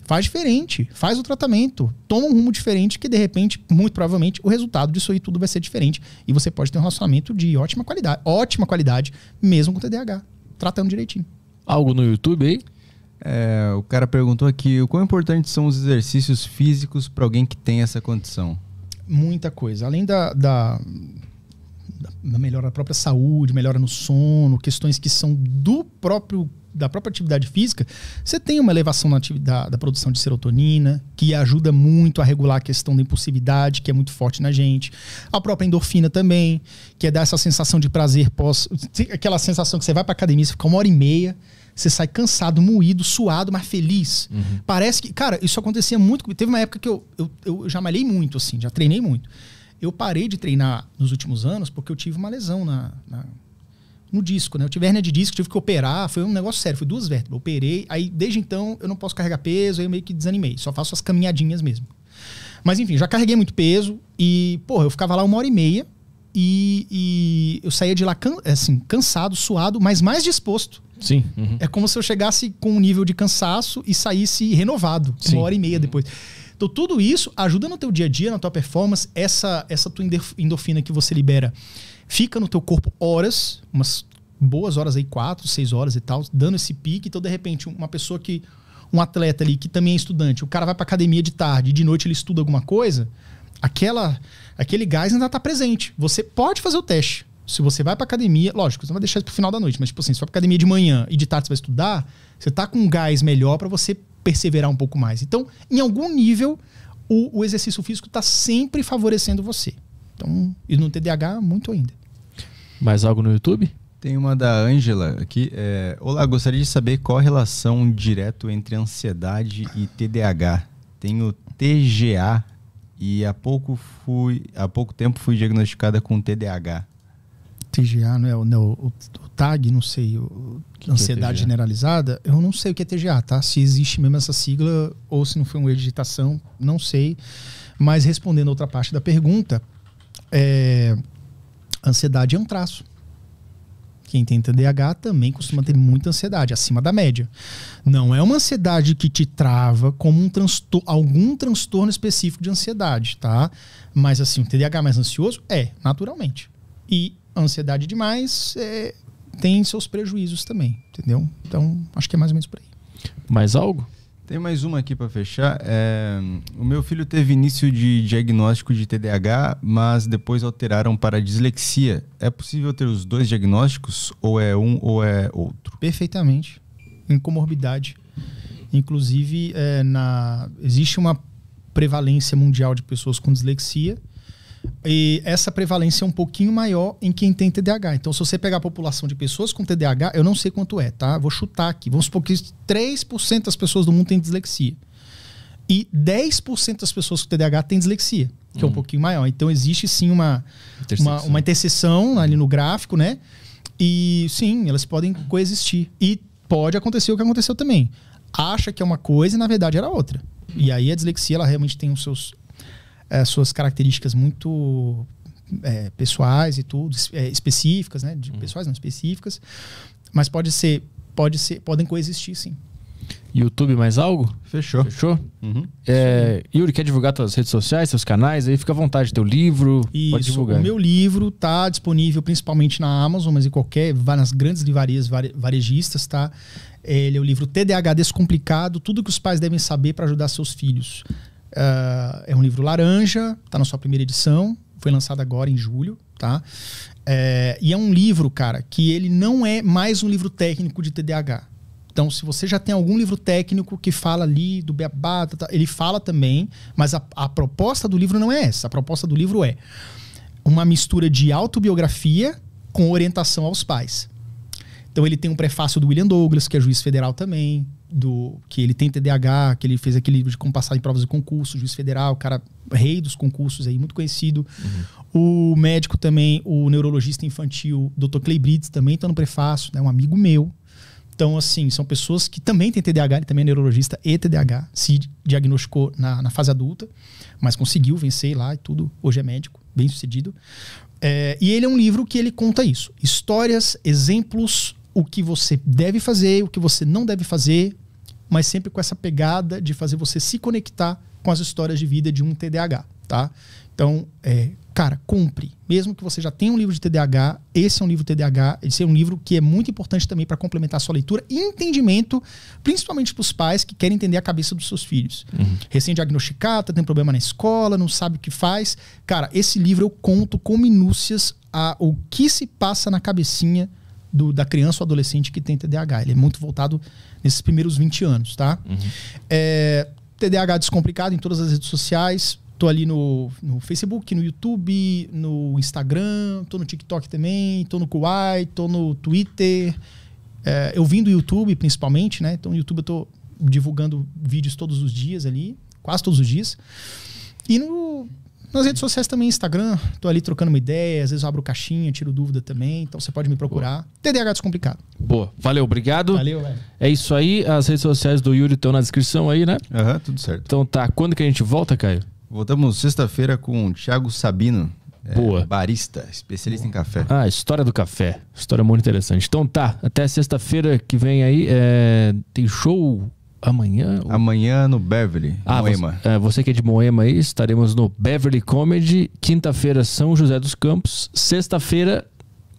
Faz diferente, faz o tratamento, toma um rumo diferente que de repente, muito provavelmente, o resultado disso aí tudo vai ser diferente e você pode ter um relacionamento de ótima qualidade, ótima qualidade, mesmo com TDAH, tratando direitinho. Algo no YouTube aí? É, o cara perguntou aqui, o quão importantes são os exercícios físicos para alguém que tem essa condição? Muita coisa. Além da, da melhora da própria saúde, melhora no sono, questões que são do próprio da própria atividade física, você tem uma elevação na da, da produção de serotonina, que ajuda muito a regular a questão da impulsividade, que é muito forte na gente. A própria endorfina também, que é dar essa sensação de prazer pós. Aquela sensação que você vai pra academia, você fica uma hora e meia. Você sai cansado, moído, suado, mas feliz. Uhum. Parece que. Cara, isso acontecia muito. Teve uma época que eu, eu, eu já malhei muito, assim, já treinei muito. Eu parei de treinar nos últimos anos porque eu tive uma lesão na, na no disco, né? Eu tive hérnia de disco, tive que operar, foi um negócio sério, foi duas vértebras. operei, aí desde então eu não posso carregar peso, aí eu meio que desanimei, só faço as caminhadinhas mesmo. Mas enfim, já carreguei muito peso e, porra, eu ficava lá uma hora e meia e, e eu saía de lá can, assim, cansado, suado, mas mais disposto. Sim. Uhum. É como se eu chegasse com um nível de cansaço e saísse renovado Sim. uma hora e meia uhum. depois. Então, tudo isso ajuda no teu dia a dia, na tua performance, essa, essa tua endorfina que você libera fica no teu corpo horas, umas boas horas aí, quatro, seis horas e tal, dando esse pique. Então, de repente, uma pessoa que. Um atleta ali que também é estudante, o cara vai pra academia de tarde e de noite ele estuda alguma coisa, aquela aquele gás ainda tá presente. Você pode fazer o teste. Se você vai pra academia, lógico, você vai deixar pro final da noite, mas tipo assim, se for pra academia de manhã e de tarde você vai estudar, você tá com um gás melhor para você perseverar um pouco mais. Então, em algum nível, o, o exercício físico está sempre favorecendo você. Então, e no TDAH, muito ainda. Mais algo no YouTube? Tem uma da Ângela aqui. É, Olá, gostaria de saber qual a relação direta entre ansiedade e TDAH. Tenho TGA e há pouco, fui, há pouco tempo fui diagnosticada com TDAH. TGA, não é, não, o, o TAG, não sei, o, que ansiedade que é generalizada, eu não sei o que é TGA, tá? Se existe mesmo essa sigla ou se não foi uma digitação, não sei. Mas respondendo outra parte da pergunta, é, Ansiedade é um traço. Quem tem TDAH também costuma ter muita ansiedade, acima da média. Não é uma ansiedade que te trava como um transtor algum transtorno específico de ansiedade, tá? Mas assim, o TDAH mais ansioso é, naturalmente. E ansiedade demais é, tem seus prejuízos também, entendeu? Então, acho que é mais ou menos por aí. Mais algo? Tem mais uma aqui para fechar. É, o meu filho teve início de diagnóstico de TDAH, mas depois alteraram para dislexia. É possível ter os dois diagnósticos? Ou é um ou é outro? Perfeitamente. Em comorbidade. Inclusive, é, na, existe uma prevalência mundial de pessoas com dislexia e essa prevalência é um pouquinho maior em quem tem TDAH. Então, se você pegar a população de pessoas com TDAH, eu não sei quanto é, tá? Vou chutar aqui. Vamos supor que 3% das pessoas do mundo têm dislexia. E 10% das pessoas com TDAH têm dislexia, que hum. é um hum. pouquinho maior. Então, existe sim uma, uma, uma interseção ali no gráfico, né? E sim, elas podem coexistir. E pode acontecer o que aconteceu também. Acha que é uma coisa e na verdade era outra. E aí a dislexia ela realmente tem os seus é, suas características muito é, pessoais e tudo, eh, específicas, né? De, uhum. Pessoais não específicas. Mas pode ser, pode ser, podem coexistir, sim. YouTube mais algo? Fechou. Fechou? Uhum. É, Yuri, quer divulgar suas redes sociais, seus canais? Aí fica à vontade, teu livro. Isso, pode divulgar. o meu livro tá disponível principalmente na Amazon, mas em qualquer, nas grandes livrarias varejistas, tá? Ele é o livro TDAH Descomplicado, tudo que os pais devem saber para ajudar seus filhos. Uh, é um livro laranja, está na sua primeira edição, foi lançado agora em julho, tá? É, e é um livro, cara, que ele não é mais um livro técnico de TDAH. Então, se você já tem algum livro técnico que fala ali do beabá, tá, tá, ele fala também, mas a, a proposta do livro não é essa. A proposta do livro é uma mistura de autobiografia com orientação aos pais. Então ele tem um prefácio do William Douglas, que é juiz federal também, do que ele tem TDAH, que ele fez aquele livro de como passar em provas de concurso, juiz federal, cara rei dos concursos aí, muito conhecido. Uhum. O médico também, o neurologista infantil, Dr. Clay Brits, também está no prefácio, é né, um amigo meu. Então, assim, são pessoas que também têm TDAH, ele também é neurologista e TDAH, se diagnosticou na, na fase adulta, mas conseguiu vencer lá e tudo. Hoje é médico, bem sucedido. É, e ele é um livro que ele conta isso: histórias, exemplos, o que você deve fazer, o que você não deve fazer, mas sempre com essa pegada de fazer você se conectar com as histórias de vida de um TDAH, tá? Então, é, cara, compre. Mesmo que você já tenha um livro de TDAH, esse é um livro TDAH, esse é um livro que é muito importante também para complementar a sua leitura e entendimento, principalmente para os pais que querem entender a cabeça dos seus filhos. Uhum. Recém-diagnosticada, tem problema na escola, não sabe o que faz. Cara, esse livro eu conto com minúcias a, o que se passa na cabecinha do, da criança ou adolescente que tem TDAH. Ele é muito voltado nesses primeiros 20 anos, tá? Uhum. É, TDAH descomplicado em todas as redes sociais. Tô ali no, no Facebook, no YouTube, no Instagram, tô no TikTok também, tô no Kuwait, tô no Twitter. É, eu vim do YouTube principalmente, né? Então no YouTube eu tô divulgando vídeos todos os dias ali, quase todos os dias. E no, nas redes sociais também, Instagram, tô ali trocando uma ideia, às vezes eu abro caixinha, tiro dúvida também, então você pode me procurar. Boa. TDAH Descomplicado. Boa, valeu, obrigado. Valeu, velho. É isso aí, as redes sociais do Yuri estão na descrição aí, né? Aham, uhum, tudo certo. Então tá, quando que a gente volta, Caio? Voltamos sexta-feira com o Thiago Sabino. É, Boa. barista, especialista Boa. em café. Ah, história do café. História muito interessante. Então tá, até sexta-feira que vem aí. É... Tem show amanhã? Amanhã no Beverly, ah, Moema. Você, é, você, que é de Moema aí, estaremos no Beverly Comedy, quinta-feira São José dos Campos, sexta-feira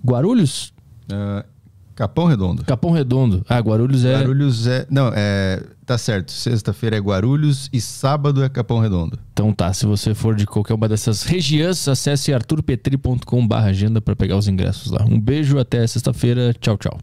Guarulhos? Uh, Capão Redondo. Capão Redondo. Ah, Guarulhos é... Guarulhos é... Não, é... Tá certo. Sexta-feira é Guarulhos e sábado é Capão Redondo. Então tá, se você for de qualquer uma dessas regiões, acesse arturpetri.com agenda para pegar os ingressos lá. Um beijo, até sexta-feira. Tchau, tchau.